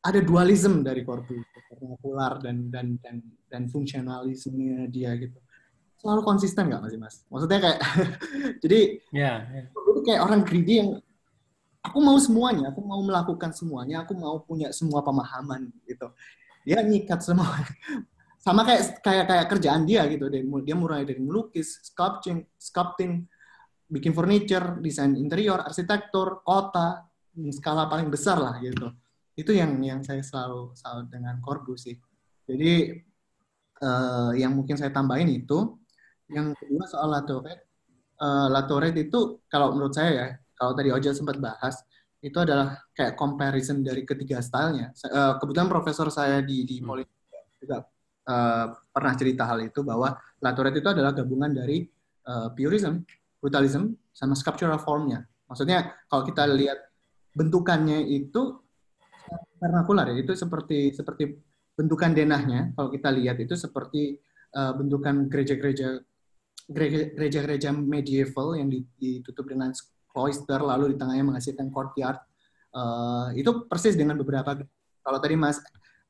ada dualisme dari korpus, korpus dan dan dan dan fungsionalismenya dia gitu selalu konsisten nggak masih mas maksudnya kayak jadi yeah, yeah. itu kayak orang greedy yang aku mau semuanya aku mau melakukan semuanya aku mau punya semua pemahaman gitu dia nyikat semua sama kayak kayak kayak kerjaan dia gitu dia, mulai dari melukis sculpting sculpting bikin furniture desain interior arsitektur kota hmm, skala paling besar lah gitu itu yang yang saya selalu selalu dengan korbu sih jadi uh, yang mungkin saya tambahin itu yang kedua soal latoret uh, eh, latoret itu kalau menurut saya ya kalau tadi Ojel sempat bahas itu adalah kayak comparison dari ketiga stylenya uh, kebetulan profesor saya di di hmm. poli juga uh, pernah cerita hal itu bahwa latoret itu adalah gabungan dari uh, purism brutalism sama sculptural formnya maksudnya kalau kita lihat bentukannya itu vernakular ya itu seperti seperti bentukan denahnya kalau kita lihat itu seperti uh, bentukan gereja-gereja gereja-gereja medieval yang ditutup dengan cloister lalu di tengahnya menghasilkan courtyard uh, itu persis dengan beberapa kalau tadi mas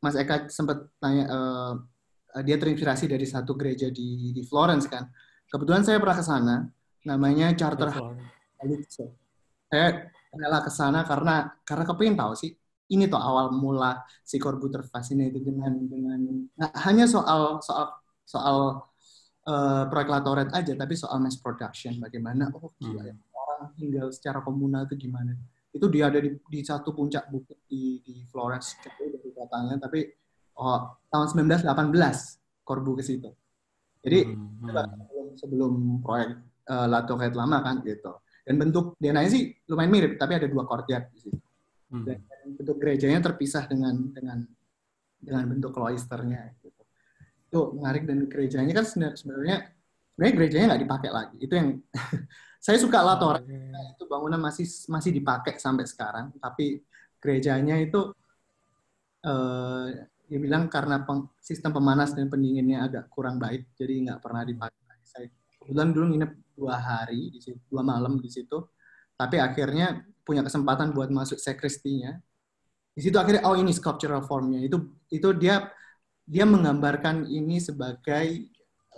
mas Eka sempat tanya uh, dia terinspirasi dari satu gereja di, di Florence kan kebetulan saya pernah ke sana namanya Charter House saya rela ke sana karena karena kepingin tahu sih ini tuh awal mula si Corbuter fascinated dengan dengan nah, hanya soal soal soal uh, latoret aja tapi soal mass production bagaimana oh gila ya hmm. orang tinggal secara komunal itu gimana itu dia ada di, di satu puncak bukit di, di Flores dari kotanya tapi oh, tahun 1918 Corbu ke situ jadi hmm. hmm. sebelum, sebelum proyek uh, Latoret lama kan gitu dan bentuk DNA sih lumayan mirip tapi ada dua courtyard di situ hmm. dan hmm bentuk gerejanya terpisah dengan dengan dengan bentuk kloisternya gitu. Itu menarik dan gerejanya kan sebenarnya sebenarnya gerejanya nggak dipakai lagi. Itu yang saya suka oh, Itu bangunan masih masih dipakai sampai sekarang, tapi gerejanya itu eh, dia bilang karena peng, sistem pemanas dan pendinginnya agak kurang baik, jadi nggak pernah dipakai. Saya kebetulan dulu nginep dua hari dua malam di situ, tapi akhirnya punya kesempatan buat masuk sekristinya di situ akhirnya oh ini sculptural formnya itu itu dia dia menggambarkan ini sebagai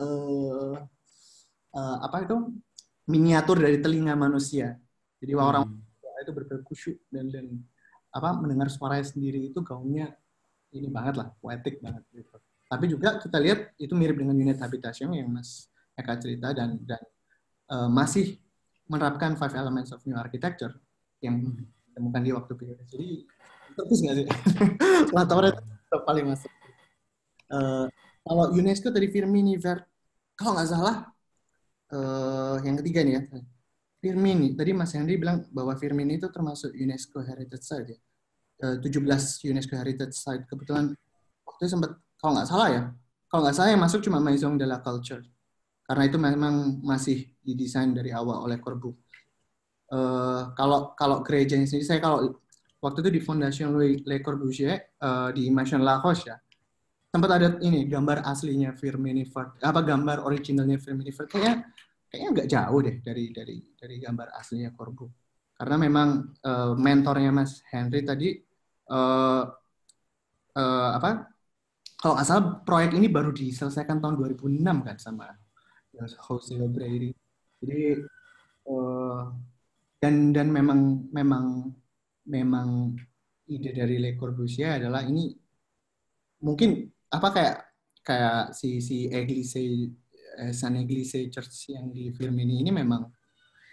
uh, uh, apa itu miniatur dari telinga manusia jadi hmm. orang itu berkusyuk dan dan apa mendengar suaranya sendiri itu gaungnya ini banget lah poetik banget gitu. tapi juga kita lihat itu mirip dengan unit habitation yang mas Eka cerita dan dan uh, masih menerapkan five elements of new architecture yang hmm. ditemukan di waktu periode jadi terus nggak sih? Latar itu paling masuk. Uh, kalau UNESCO tadi Firmini Ver, kalau nggak salah uh, yang ketiga nih ya. Firmini, tadi Mas Henry bilang bahwa Firmini itu termasuk UNESCO Heritage Site ya. Eh, uh, 17 UNESCO Heritage Site. Kebetulan waktu itu sempat, kalau nggak salah ya, kalau nggak salah yang masuk cuma Maison de la Culture. Karena itu memang masih didesain dari awal oleh Corbu. Uh, kalau kalau gereja sendiri, saya kalau waktu itu di Fondation Louis Le Corbusier uh, eh, di Mansion La Roche ya tempat ada ini gambar aslinya Firminifert apa gambar originalnya Firminifert kayaknya kayaknya nggak jauh deh dari dari dari gambar aslinya Corbu karena memang uh, mentornya Mas Henry tadi uh, uh, apa kalau asal proyek ini baru diselesaikan tahun 2006 kan sama Jose Brady jadi uh, dan dan memang memang memang ide dari Le Corbusier adalah ini mungkin apa kayak kayak si si Eglise eh, San Eglise Church yang di film ini ini memang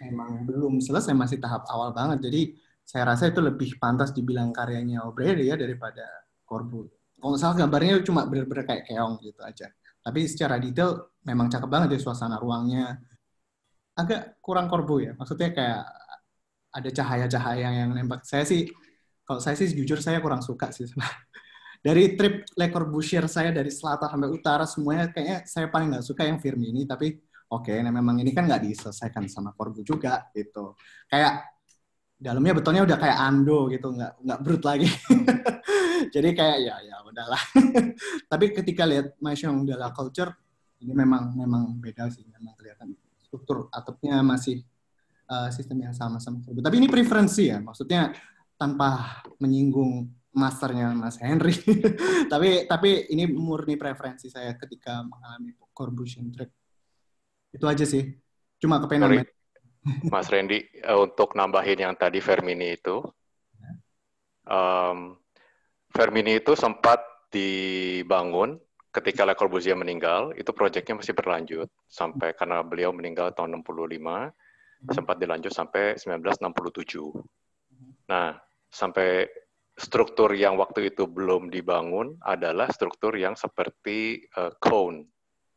memang belum selesai masih tahap awal banget jadi saya rasa itu lebih pantas dibilang karyanya Aubrey ya daripada Corbu. Kalau nggak salah gambarnya cuma bener-bener kayak keong gitu aja. Tapi secara detail memang cakep banget ya suasana ruangnya. Agak kurang Corbu ya. Maksudnya kayak ada cahaya-cahaya yang nembak. Saya sih, kalau saya sih jujur saya kurang suka sih. dari trip Le Corbusier saya dari selatan sampai utara semuanya kayaknya saya paling nggak suka yang firm ini tapi oke okay, nah memang ini kan nggak diselesaikan sama Corbu juga gitu kayak dalamnya betulnya udah kayak ando gitu nggak nggak brut lagi jadi kayak ya ya udahlah tapi ketika lihat Maison de Culture ini memang memang beda sih memang kelihatan struktur atapnya masih Eh, sistem yang sama sama Virgo. Tapi ini preferensi ya, maksudnya tanpa menyinggung masternya Mas Henry. tapi tapi ini murni preferensi saya ketika mengalami Corbusian trip. Itu aja sih. Cuma kepengen Mas Randy, eh, untuk nambahin yang tadi Fermini itu, um, Fermini itu sempat dibangun ketika Le Corbusier meninggal, itu proyeknya masih berlanjut sampai karena beliau meninggal tahun 65 sempat dilanjut sampai 1967. Mhm. Nah, sampai struktur yang waktu itu belum dibangun adalah struktur yang seperti uh, cone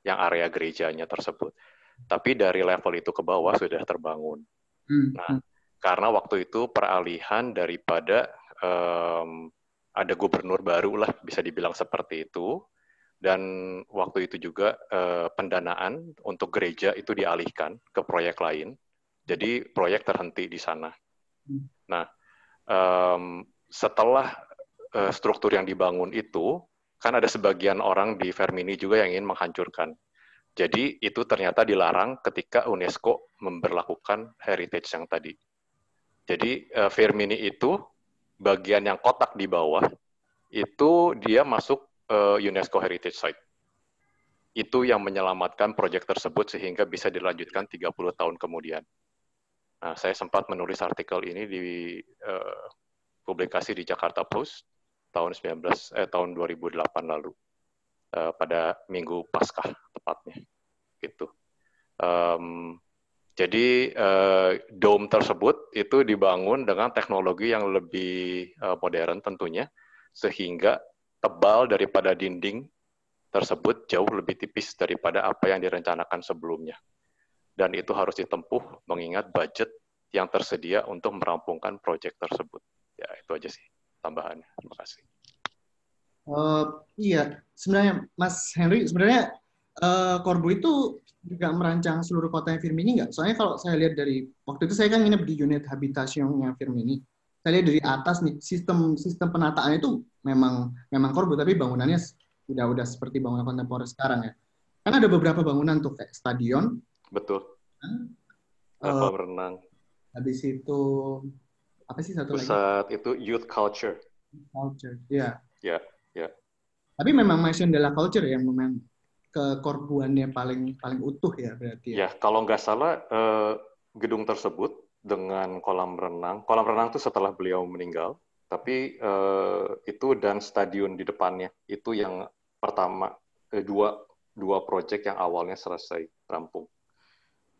yang area gerejanya tersebut. Tapi dari level itu ke bawah sudah terbangun. Hmm, nah, hmm. karena waktu itu peralihan daripada um, ada gubernur baru lah bisa dibilang seperti itu dan waktu itu juga uh, pendanaan untuk gereja itu dialihkan ke proyek lain jadi proyek terhenti di sana. Hmm. Nah, um, setelah uh, struktur yang dibangun itu, kan ada sebagian orang di Fermini juga yang ingin menghancurkan. Jadi itu ternyata dilarang ketika UNESCO memberlakukan heritage yang tadi. Jadi uh, Fermini itu bagian yang kotak di bawah itu dia masuk uh, UNESCO Heritage Site itu yang menyelamatkan proyek tersebut sehingga bisa dilanjutkan 30 tahun kemudian. Nah, saya sempat menulis artikel ini di uh, publikasi di Jakarta Post tahun 19 eh tahun 2008 lalu uh, pada minggu Paskah tepatnya gitu. Um, jadi uh, dome tersebut itu dibangun dengan teknologi yang lebih uh, modern tentunya sehingga tebal daripada dinding tersebut jauh lebih tipis daripada apa yang direncanakan sebelumnya dan itu harus ditempuh mengingat budget yang tersedia untuk merampungkan proyek tersebut. Ya, itu aja sih tambahannya. Terima kasih. Uh, iya, sebenarnya Mas Henry, sebenarnya uh, eh, Korbu itu juga merancang seluruh kota yang Firmini nggak? Soalnya kalau saya lihat dari, waktu itu saya kan nginep di unit habitasionnya Firmini. Saya lihat dari atas nih, sistem sistem penataannya itu memang memang Korbu, tapi bangunannya udah udah seperti bangunan kontemporer sekarang ya. Karena ada beberapa bangunan tuh kayak stadion, Betul. Huh? uh, eh, renang. Habis itu apa sih satu Pusat lagi? Pusat itu youth culture. culture, iya. ya. Yeah. Ya, yeah, ya. Yeah. Tapi memang masih adalah Culture yang memang kekorbuannya paling paling utuh ya berarti. Ya, yeah, kalau nggak salah uh, gedung tersebut dengan kolam renang. Kolam renang itu setelah beliau meninggal, tapi uh, itu dan stadion di depannya itu yang pertama eh, dua dua proyek yang awalnya selesai rampung.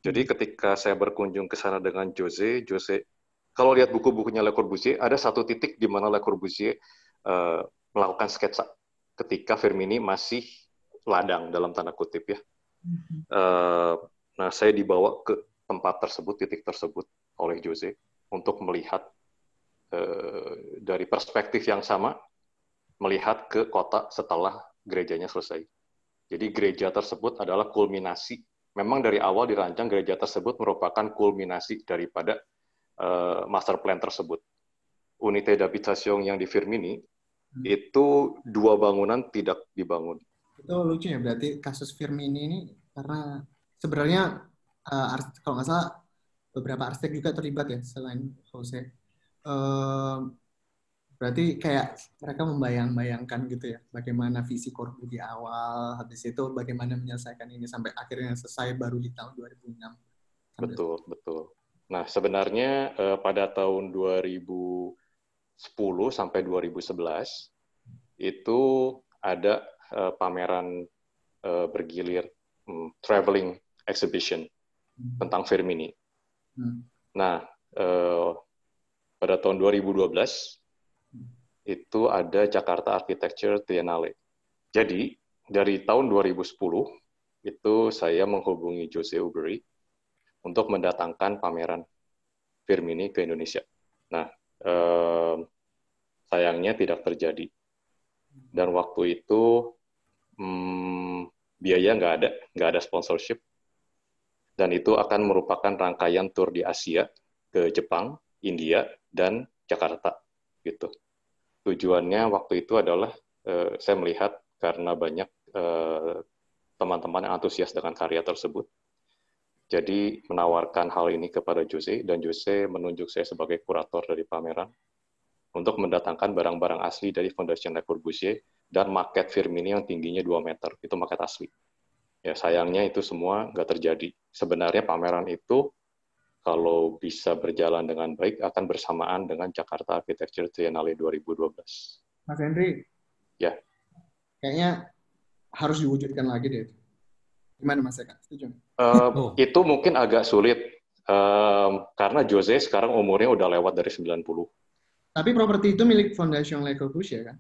Jadi ketika saya berkunjung ke sana dengan Jose, Jose kalau lihat buku-bukunya Le Corbusier, ada satu titik di mana Le Corbusier uh, melakukan sketsa ketika Firmini masih ladang dalam tanda kutip ya. Uh, nah, saya dibawa ke tempat tersebut, titik tersebut oleh Jose untuk melihat uh, dari perspektif yang sama melihat ke kota setelah gerejanya selesai. Jadi gereja tersebut adalah kulminasi memang dari awal dirancang gereja tersebut merupakan kulminasi daripada uh, master plan tersebut. Unite d'habitation yang di Firmini hmm. itu dua bangunan tidak dibangun. Itu lucu ya berarti kasus Firmini ini karena sebenarnya uh, kalau nggak salah beberapa arsitek juga terlibat ya selain Jose. Uh, Berarti kayak mereka membayang-bayangkan gitu ya, bagaimana visi korbu di awal, habis itu bagaimana menyelesaikan ini sampai akhirnya selesai baru di tahun 2006. Betul, betul. Nah, sebenarnya eh, pada tahun 2010 sampai 2011 itu ada eh, pameran eh, bergilir hmm, traveling exhibition hmm. tentang Firmini. Hmm. Nah, eh, pada tahun 2012 itu ada Jakarta Architecture Triennale. Jadi, dari tahun 2010, itu saya menghubungi Jose Uberi untuk mendatangkan pameran film ini ke Indonesia. Nah, eh, sayangnya tidak terjadi. Dan waktu itu hmm, biaya nggak ada, nggak ada sponsorship. Dan itu akan merupakan rangkaian tur di Asia ke Jepang, India, dan Jakarta gitu tujuannya waktu itu adalah uh, saya melihat karena banyak teman eh, teman-teman yang antusias dengan karya tersebut. Jadi menawarkan hal ini kepada Jose dan Jose menunjuk saya sebagai kurator dari pameran untuk mendatangkan barang-barang asli dari Fondation Le Corbusier dan maket ini yang tingginya 2 meter. Itu maket asli. Ya sayangnya itu semua nggak terjadi. Sebenarnya pameran itu kalau bisa berjalan dengan baik akan bersamaan dengan Jakarta Architecture Triennale 2012. Mas Henry. Ya. Kayaknya harus diwujudkan lagi deh. Gimana Mas Eka? Setuju? Uh, oh. Itu mungkin agak sulit um, karena Jose sekarang umurnya udah lewat dari 90. Tapi properti itu milik Foundation Le Corbusier ya, kan?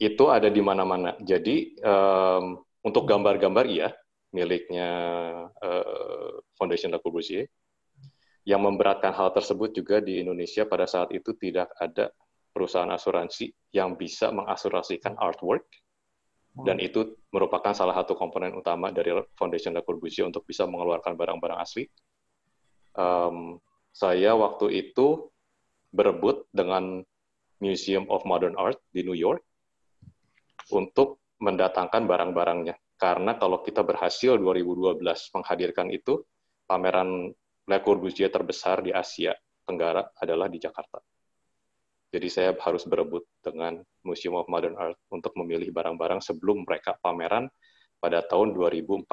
Itu ada di mana-mana. Jadi um, untuk gambar-gambar iya miliknya uh, eh, Foundation Le Corbusier iya. Yang memberatkan hal tersebut juga di Indonesia pada saat itu tidak ada perusahaan asuransi yang bisa mengasurasikan artwork hmm. dan itu merupakan salah satu komponen utama dari Foundation Le Corbusier untuk bisa mengeluarkan barang-barang asli. Um, saya waktu itu berebut dengan Museum of Modern Art di New York untuk mendatangkan barang-barangnya. Karena kalau kita berhasil 2012 menghadirkan itu, pameran Le Corbusier terbesar di Asia Tenggara adalah di Jakarta. Jadi saya harus berebut dengan Museum of Modern Art untuk memilih barang-barang sebelum mereka pameran pada tahun 2014.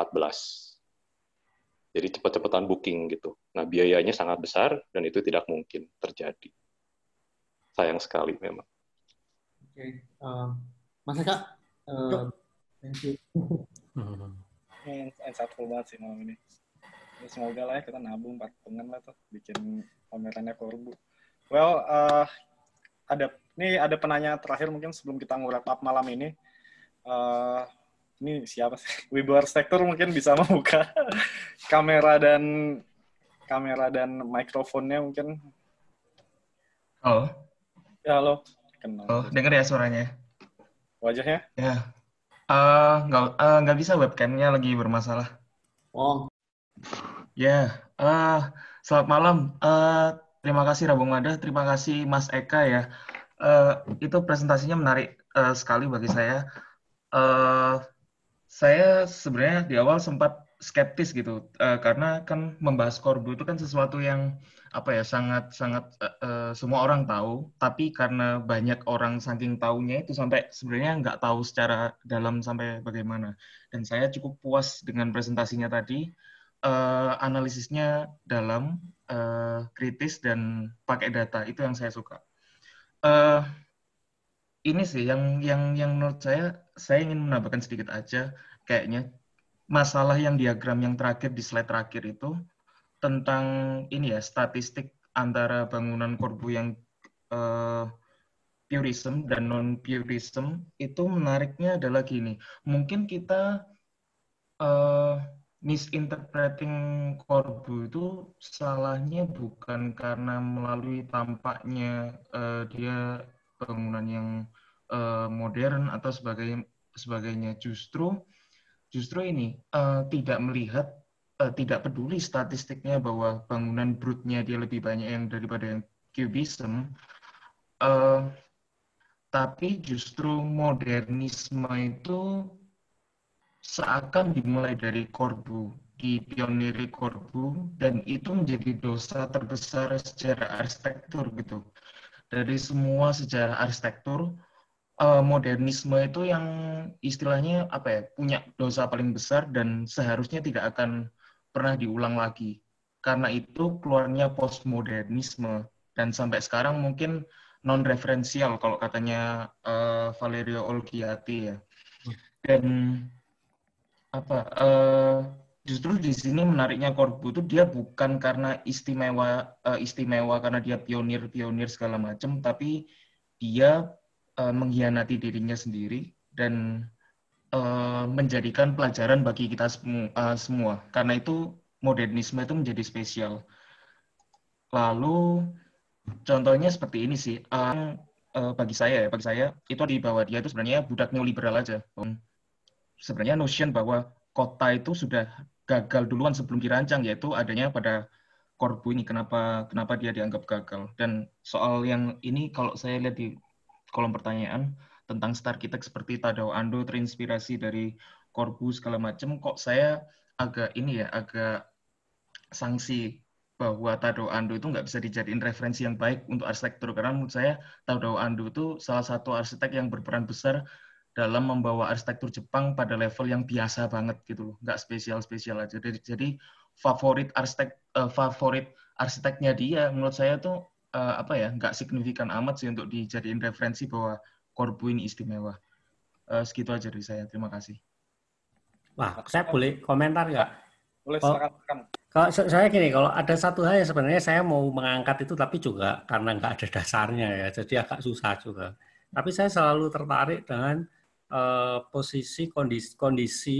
Jadi cepat-cepatan booking gitu. Nah biayanya sangat besar dan itu tidak mungkin terjadi. Sayang sekali memang. Oke, okay. Eh, um, Mas Eka, uh, thank you. Hmm. Hmm, Insightful banget sih malam ini. Ya, semoga lah ya kita nabung patungan lah tuh bikin pamerannya korbu well uh, ada ini ada penanya terakhir mungkin sebelum kita ngurap up malam ini uh, ini siapa sih Wibu Arsitektur mungkin bisa membuka kamera dan kamera dan mikrofonnya mungkin halo ya halo kenal Oh, denger ya suaranya wajahnya ya eh, nggak uh, nggak uh, bisa webcamnya lagi bermasalah. Oh. Ya, uh, selamat malam. Uh, terima kasih Rabu Madah, terima kasih Mas Eka ya. Uh, itu presentasinya menarik uh, sekali bagi saya. Uh, saya sebenarnya di awal sempat skeptis gitu, uh, karena kan membahas korbu itu kan sesuatu yang apa ya sangat sangat uh, uh, semua orang tahu, tapi karena banyak orang saking taunya itu sampai sebenarnya nggak tahu secara dalam sampai bagaimana. Dan saya cukup puas dengan presentasinya tadi uh, analisisnya dalam, uh, kritis dan pakai data itu yang saya suka. Uh, ini sih yang yang yang menurut saya saya ingin menambahkan sedikit aja kayaknya masalah yang diagram yang terakhir di slide terakhir itu tentang ini ya statistik antara bangunan korbu yang uh, purism dan non purism itu menariknya adalah gini mungkin kita uh, misinterpreting Korbu itu salahnya bukan karena melalui tampaknya uh, dia bangunan yang uh, modern atau sebagainya, sebagainya justru justru ini uh, tidak melihat uh, tidak peduli statistiknya bahwa bangunan brutnya dia lebih banyak yang daripada yang cubism uh, tapi justru modernisme itu seakan dimulai dari Korbu, dipioniri Korbu, dan itu menjadi dosa terbesar sejarah arsitektur gitu. Dari semua sejarah arsitektur, eh, modernisme itu yang istilahnya apa ya punya dosa paling besar dan seharusnya tidak akan pernah diulang lagi karena itu keluarnya postmodernisme dan sampai sekarang mungkin non referensial kalau katanya uh, Valerio Olgiati ya hmm. dan apa uh, justru di sini menariknya korbu itu dia bukan karena istimewa uh, istimewa karena dia pionir pionir segala macam tapi dia uh, mengkhianati dirinya sendiri dan uh, menjadikan pelajaran bagi kita semu uh, semua karena itu modernisme itu menjadi spesial lalu contohnya seperti ini sih uh, uh, bagi saya ya bagi saya itu di bawah dia itu sebenarnya budak neoliberal aja sebenarnya notion bahwa kota itu sudah gagal duluan sebelum dirancang yaitu adanya pada Korbu ini kenapa kenapa dia dianggap gagal dan soal yang ini kalau saya lihat di kolom pertanyaan tentang star kita seperti Tadao Ando terinspirasi dari Korbu segala macam kok saya agak ini ya agak sanksi bahwa Tadao Ando itu nggak bisa dijadiin referensi yang baik untuk arsitektur karena menurut saya Tadao Ando itu salah satu arsitek yang berperan besar dalam membawa arsitektur Jepang pada level yang biasa banget gitu loh, nggak spesial-spesial aja. Jadi, jadi favorit arsitek uh, favorit arsiteknya dia menurut saya tuh uh, apa ya nggak signifikan amat sih untuk dijadiin referensi bahwa korpu ini istimewa. Uh, segitu aja dari saya. Terima kasih. Wah, saya boleh komentar nggak? Boleh silakan. Kalau saya gini, kalau ada satu hal yang sebenarnya saya mau mengangkat itu, tapi juga karena nggak ada dasarnya ya, jadi agak susah juga. Tapi saya selalu tertarik dengan Eh, posisi kondisi kondisi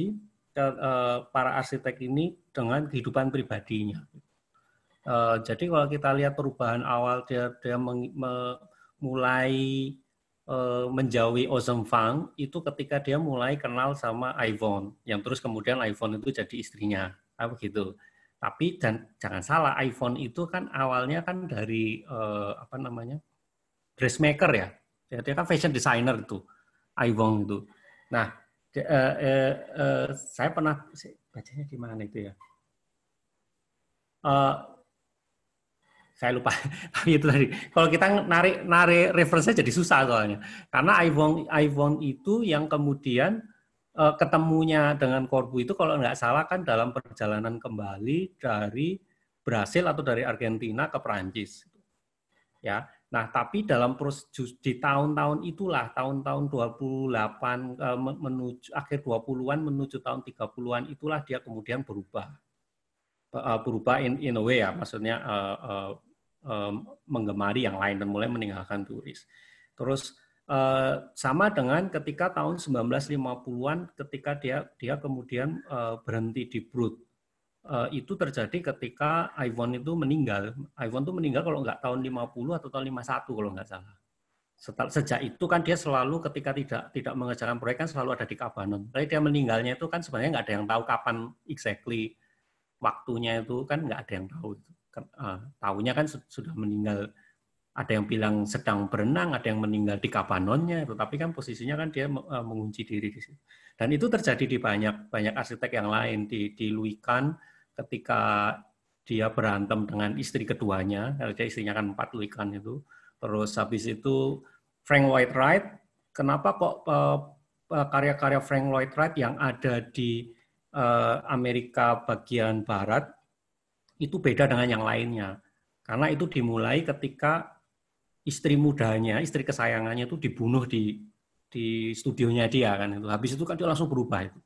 eh, para arsitek ini dengan kehidupan pribadinya. Eh, jadi kalau kita lihat perubahan awal dia dia meng, me, mulai uh, menjauhi Ozem Fang itu ketika dia mulai kenal sama Ivon yang terus kemudian Ivon itu jadi istrinya apa ah, gitu tapi dan jangan salah Ivon itu kan awalnya kan dari apa namanya dressmaker ya. ya dia kan fashion designer itu Aiwong itu. Nah, de, uh, eh, uh, eh, uh, eh, saya pernah bacanya di mana itu ya? Uh, saya lupa tapi itu tadi kalau kita narik narik referensinya jadi susah soalnya karena ivong Ivon itu yang kemudian ketemunya dengan Korbu itu kalau nggak salah kan dalam perjalanan kembali dari Brasil atau dari Argentina ke Perancis ya Nah, tapi dalam proses di tahun-tahun itulah, tahun-tahun 28 e, menuju akhir 20-an menuju tahun 30-an itulah dia kemudian berubah. E, berubah in, in a way ya, maksudnya uh, uh, uh, menggemari yang lain dan mulai meninggalkan turis. Terus uh, sama dengan ketika tahun 1950-an ketika dia dia kemudian uh, berhenti di Brut Eh, itu terjadi ketika Ivon itu meninggal. Ivon itu meninggal kalau nggak tahun 50 atau tahun 51 kalau nggak salah. Setel, sejak itu kan dia selalu ketika tidak tidak mengerjakan proyek kan selalu ada di Kabanon. Tapi dia meninggalnya itu kan sebenarnya nggak ada yang tahu kapan exactly waktunya itu kan nggak ada yang tahu. Uh, tahunya kan, eh, kan sudah meninggal. Ada yang bilang sedang berenang, ada yang meninggal di Kabanonnya. Tetapi kan posisinya kan dia eh, mengunci diri di situ. Dan itu terjadi di banyak banyak arsitek yang lain di di Luikan ketika dia berantem dengan istri keduanya, harusnya istrinya kan empat ikan itu. Terus habis itu Frank Lloyd Wright, kenapa kok eh, eh, karya-karya Frank Lloyd Wright yang ada di eh, Amerika bagian barat itu beda dengan yang lainnya. Karena itu dimulai ketika istri mudanya, istri kesayangannya itu dibunuh di di studionya dia kan itu. Habis itu kan dia langsung berubah itu.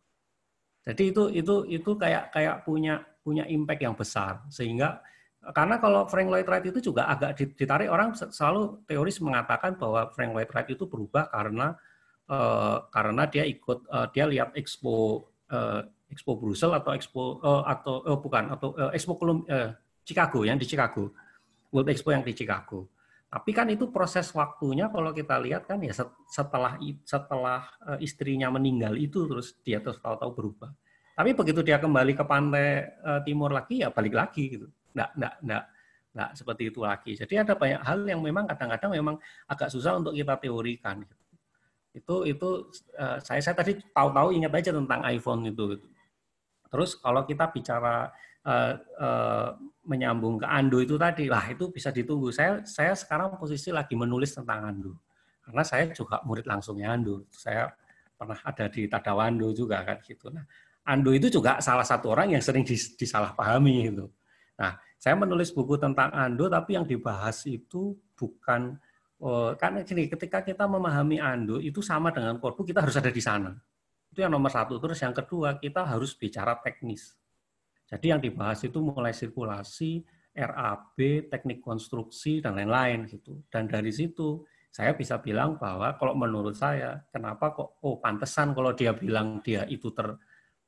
Jadi itu itu itu kayak kayak punya punya impact yang besar sehingga karena kalau Frank Lloyd Wright itu juga agak ditarik orang selalu teoris mengatakan bahwa Frank Lloyd Wright itu berubah karena uh, karena dia ikut uh, dia lihat expo uh, expo Brussel atau expo uh, atau uh, bukan atau uh, expo Kolum, uh, Chicago yang di Chicago World Expo yang di Chicago. Tapi kan itu proses waktunya kalau kita lihat kan ya setelah setelah istrinya meninggal itu terus dia terus tahu-tahu berubah. Tapi begitu dia kembali ke pantai e, timur lagi, ya balik lagi gitu. Nggak, nggak, nggak, nggak seperti itu lagi. Jadi ada banyak hal yang memang kadang-kadang memang agak susah untuk kita teorikan. Gitu. Itu, itu e, saya, saya tadi tahu-tahu ingat aja tentang iPhone itu. Gitu. Terus kalau kita bicara e, e, menyambung ke Ando itu tadi, lah itu bisa ditunggu. Saya, saya sekarang posisi lagi menulis tentang Ando. Karena saya juga murid langsungnya Ando. Saya pernah ada di Tadawando juga kan gitu. Nah, Ando itu juga salah satu orang yang sering disalahpahami itu. Nah, saya menulis buku tentang Ando, tapi yang dibahas itu bukan eh, karena gini, ketika kita memahami Ando itu sama dengan korpu, kita harus ada di sana. Itu yang nomor satu. Terus yang kedua, kita harus bicara teknis. Jadi yang dibahas itu mulai sirkulasi, RAB, teknik konstruksi, dan lain-lain gitu. Dan dari situ saya bisa bilang bahwa kalau menurut saya, kenapa kok, oh pantesan kalau dia bilang dia itu ter,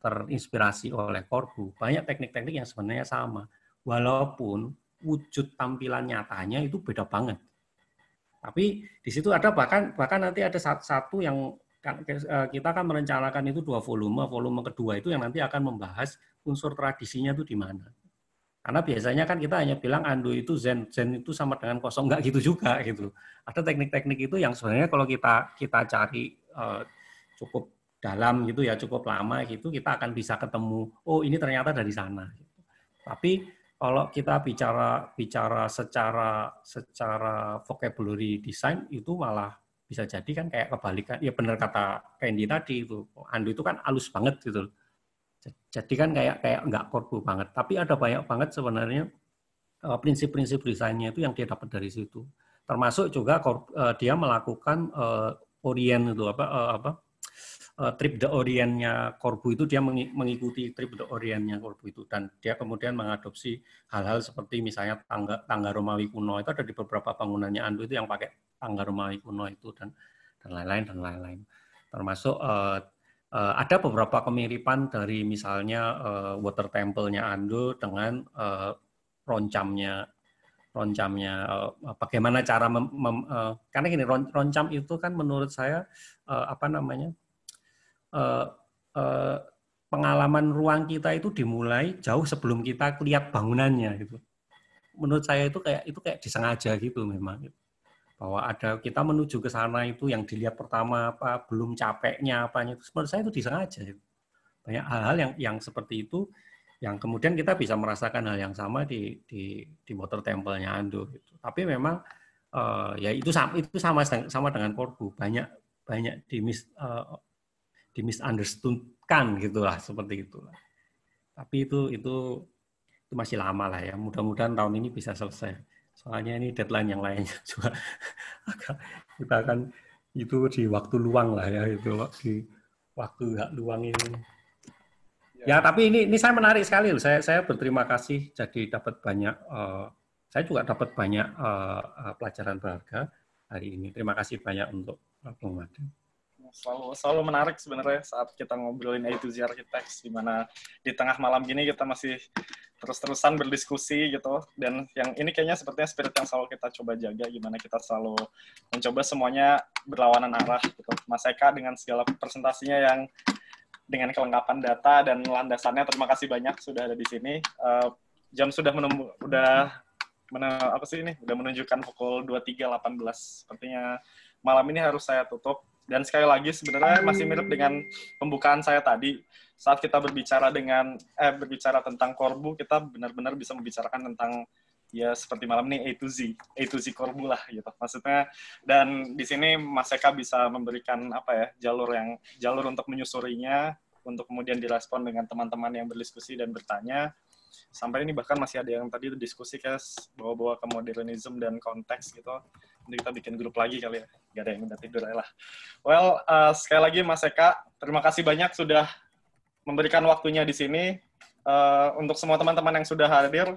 terinspirasi oleh Korbu, banyak teknik-teknik yang sebenarnya sama. Walaupun wujud tampilan nyatanya itu beda banget. Tapi di situ ada bahkan bahkan nanti ada satu yang kan, eh, kita akan merencanakan itu dua volume, volume kedua itu yang nanti akan membahas unsur tradisinya itu di mana. Karena biasanya kan kita hanya bilang Ando itu Zen, Zen itu sama dengan kosong, nggak gitu juga gitu. Ada teknik-teknik itu yang sebenarnya kalau kita kita cari eh, cukup dalam gitu ya cukup lama gitu kita akan bisa ketemu oh ini ternyata dari sana gitu. tapi kalau kita bicara bicara secara secara vocabulary design itu malah bisa jadi kan kayak kebalikan ya benar kata Candy tadi itu Andu itu kan halus banget gitu jadi kan kayak kayak nggak korbu banget tapi ada banyak banget sebenarnya eh, prinsip-prinsip desainnya itu yang dia dapat dari situ termasuk juga eh, dia melakukan eh, orient itu apa apa Eh, trip the Orientnya korbu itu dia mengikuti trip the Orientnya korbu itu dan dia kemudian mengadopsi hal-hal seperti misalnya tangga tangga Romawi kuno itu ada di beberapa bangunannya Andu itu yang pakai tangga Romawi kuno itu dan dan lain-lain dan lain-lain termasuk uh, uh, ada beberapa kemiripan dari misalnya uh, water temple-nya Andu dengan uh, roncamnya roncamnya uh, bagaimana cara mem, mem, uh, karena gini roncam itu kan menurut saya uh, apa namanya eh, eh, pengalaman ruang kita itu dimulai jauh sebelum kita lihat bangunannya gitu. Menurut saya itu kayak itu kayak disengaja gitu memang. Gitu. Bahwa ada kita menuju ke sana itu yang dilihat pertama apa belum capeknya apa itu menurut saya itu disengaja. Gitu. Banyak hal-hal yang yang seperti itu yang kemudian kita bisa merasakan hal yang sama di di di motor tempelnya Ando gitu. Tapi memang uh, ya itu sama itu sama sama dengan Korbu banyak banyak di mis, uh, dimisunderstandkan gitulah seperti itu. Tapi itu itu itu masih lama lah ya. Mudah-mudahan tahun ini bisa selesai. Soalnya ini deadline yang lainnya juga kita akan itu di waktu luang lah ya itu di waktu hak luang ini. Ya, tapi ini ini saya menarik sekali loh. Saya saya berterima kasih jadi dapat banyak uh, saya juga dapat banyak uh, pelajaran berharga hari ini. Terima kasih banyak untuk Bung Maden selalu selalu menarik sebenarnya saat kita ngobrolin A to Z Architects di mana di tengah malam gini kita masih terus-terusan berdiskusi gitu dan yang ini kayaknya sepertinya spirit yang selalu kita coba jaga gimana kita selalu mencoba semuanya berlawanan arah gitu Mas Eka dengan segala presentasinya yang dengan kelengkapan data dan landasannya terima kasih banyak sudah ada di sini uh, jam sudah menemu udah mana apa sih ini udah menunjukkan pukul 23.18 sepertinya malam ini harus saya tutup dan sekali lagi sebenarnya masih mirip dengan pembukaan saya tadi. Saat kita berbicara dengan eh berbicara tentang korbu, kita benar-benar bisa membicarakan tentang ya seperti malam ini A to Z, A to Z korbu lah gitu. Maksudnya dan di sini Mas Eka bisa memberikan apa ya jalur yang jalur untuk menyusurinya, untuk kemudian direspon dengan teman-teman yang berdiskusi dan bertanya sampai ini bahkan masih ada yang tadi diskusi kas bawa-bawa ke modernisme dan konteks gitu Nanti kita bikin grup lagi kali ya. Gak ada yang udah tidur ya lah. Well, uh, sekali lagi Mas Eka, terima kasih banyak sudah memberikan waktunya di sini. Uh, untuk semua teman-teman yang sudah hadir,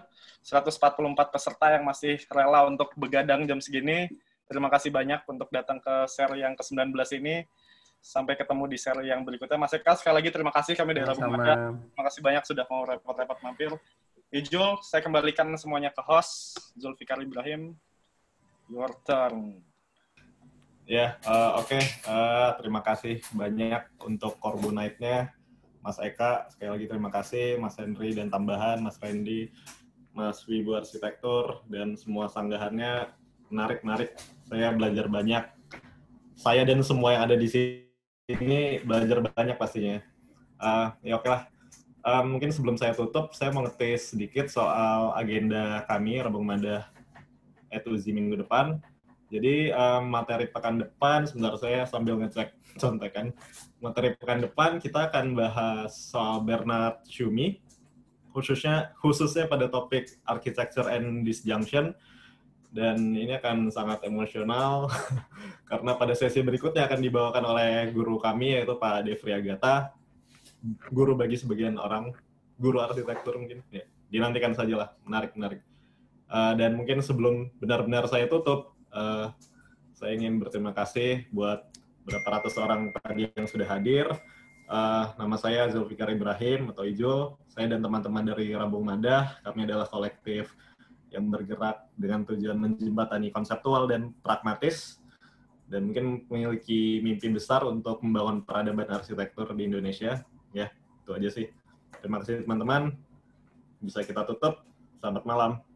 144 peserta yang masih rela untuk begadang jam segini, terima kasih banyak untuk datang ke share yang ke-19 ini. Sampai ketemu di share yang berikutnya. Mas Eka, sekali lagi terima kasih kami dari Rabu Terima kasih banyak sudah mau repot-repot mampir. Ijul, saya kembalikan semuanya ke host, Zulfikar Ibrahim. Your turn. Ya, yeah, uh, oke. Okay. Uh, eh, terima kasih banyak untuk night nya Mas Eka, sekali lagi terima kasih. Mas Henry dan tambahan, Mas Randy, Mas Wibu Arsitektur, dan semua sanggahannya menarik-menarik. Saya belajar banyak. Saya dan semua yang ada di sini belajar banyak pastinya. Uh, ya oke lah. Uh, mungkin sebelum saya tutup, saya mau ngetes sedikit soal agenda kami, Rebung Mada di eh, minggu depan. Jadi um, materi pekan depan, sebentar saya sambil ngecek contekan. Materi pekan depan kita akan bahas soal Bernard Shumi khususnya khususnya pada topik architecture and disjunction. Dan ini akan sangat emosional karena pada sesi berikutnya akan dibawakan oleh guru kami yaitu Pak Devri Agata, guru bagi sebagian orang, guru arsitektur mungkin. Ya, dinantikan sajalah, menarik menarik. Uh, dan mungkin sebelum benar-benar saya tutup, uh, saya ingin berterima kasih buat beberapa ratus orang tadi yang sudah hadir. Uh, nama saya Zulfikar Ibrahim atau Ijo. Saya dan teman-teman dari Rabung Madah, kami adalah kolektif yang bergerak dengan tujuan menjembatani konseptual dan pragmatis dan mungkin memiliki mimpi besar untuk membangun peradaban arsitektur di Indonesia. Ya, itu aja sih. Terima kasih teman-teman. Bisa kita tutup. Selamat malam.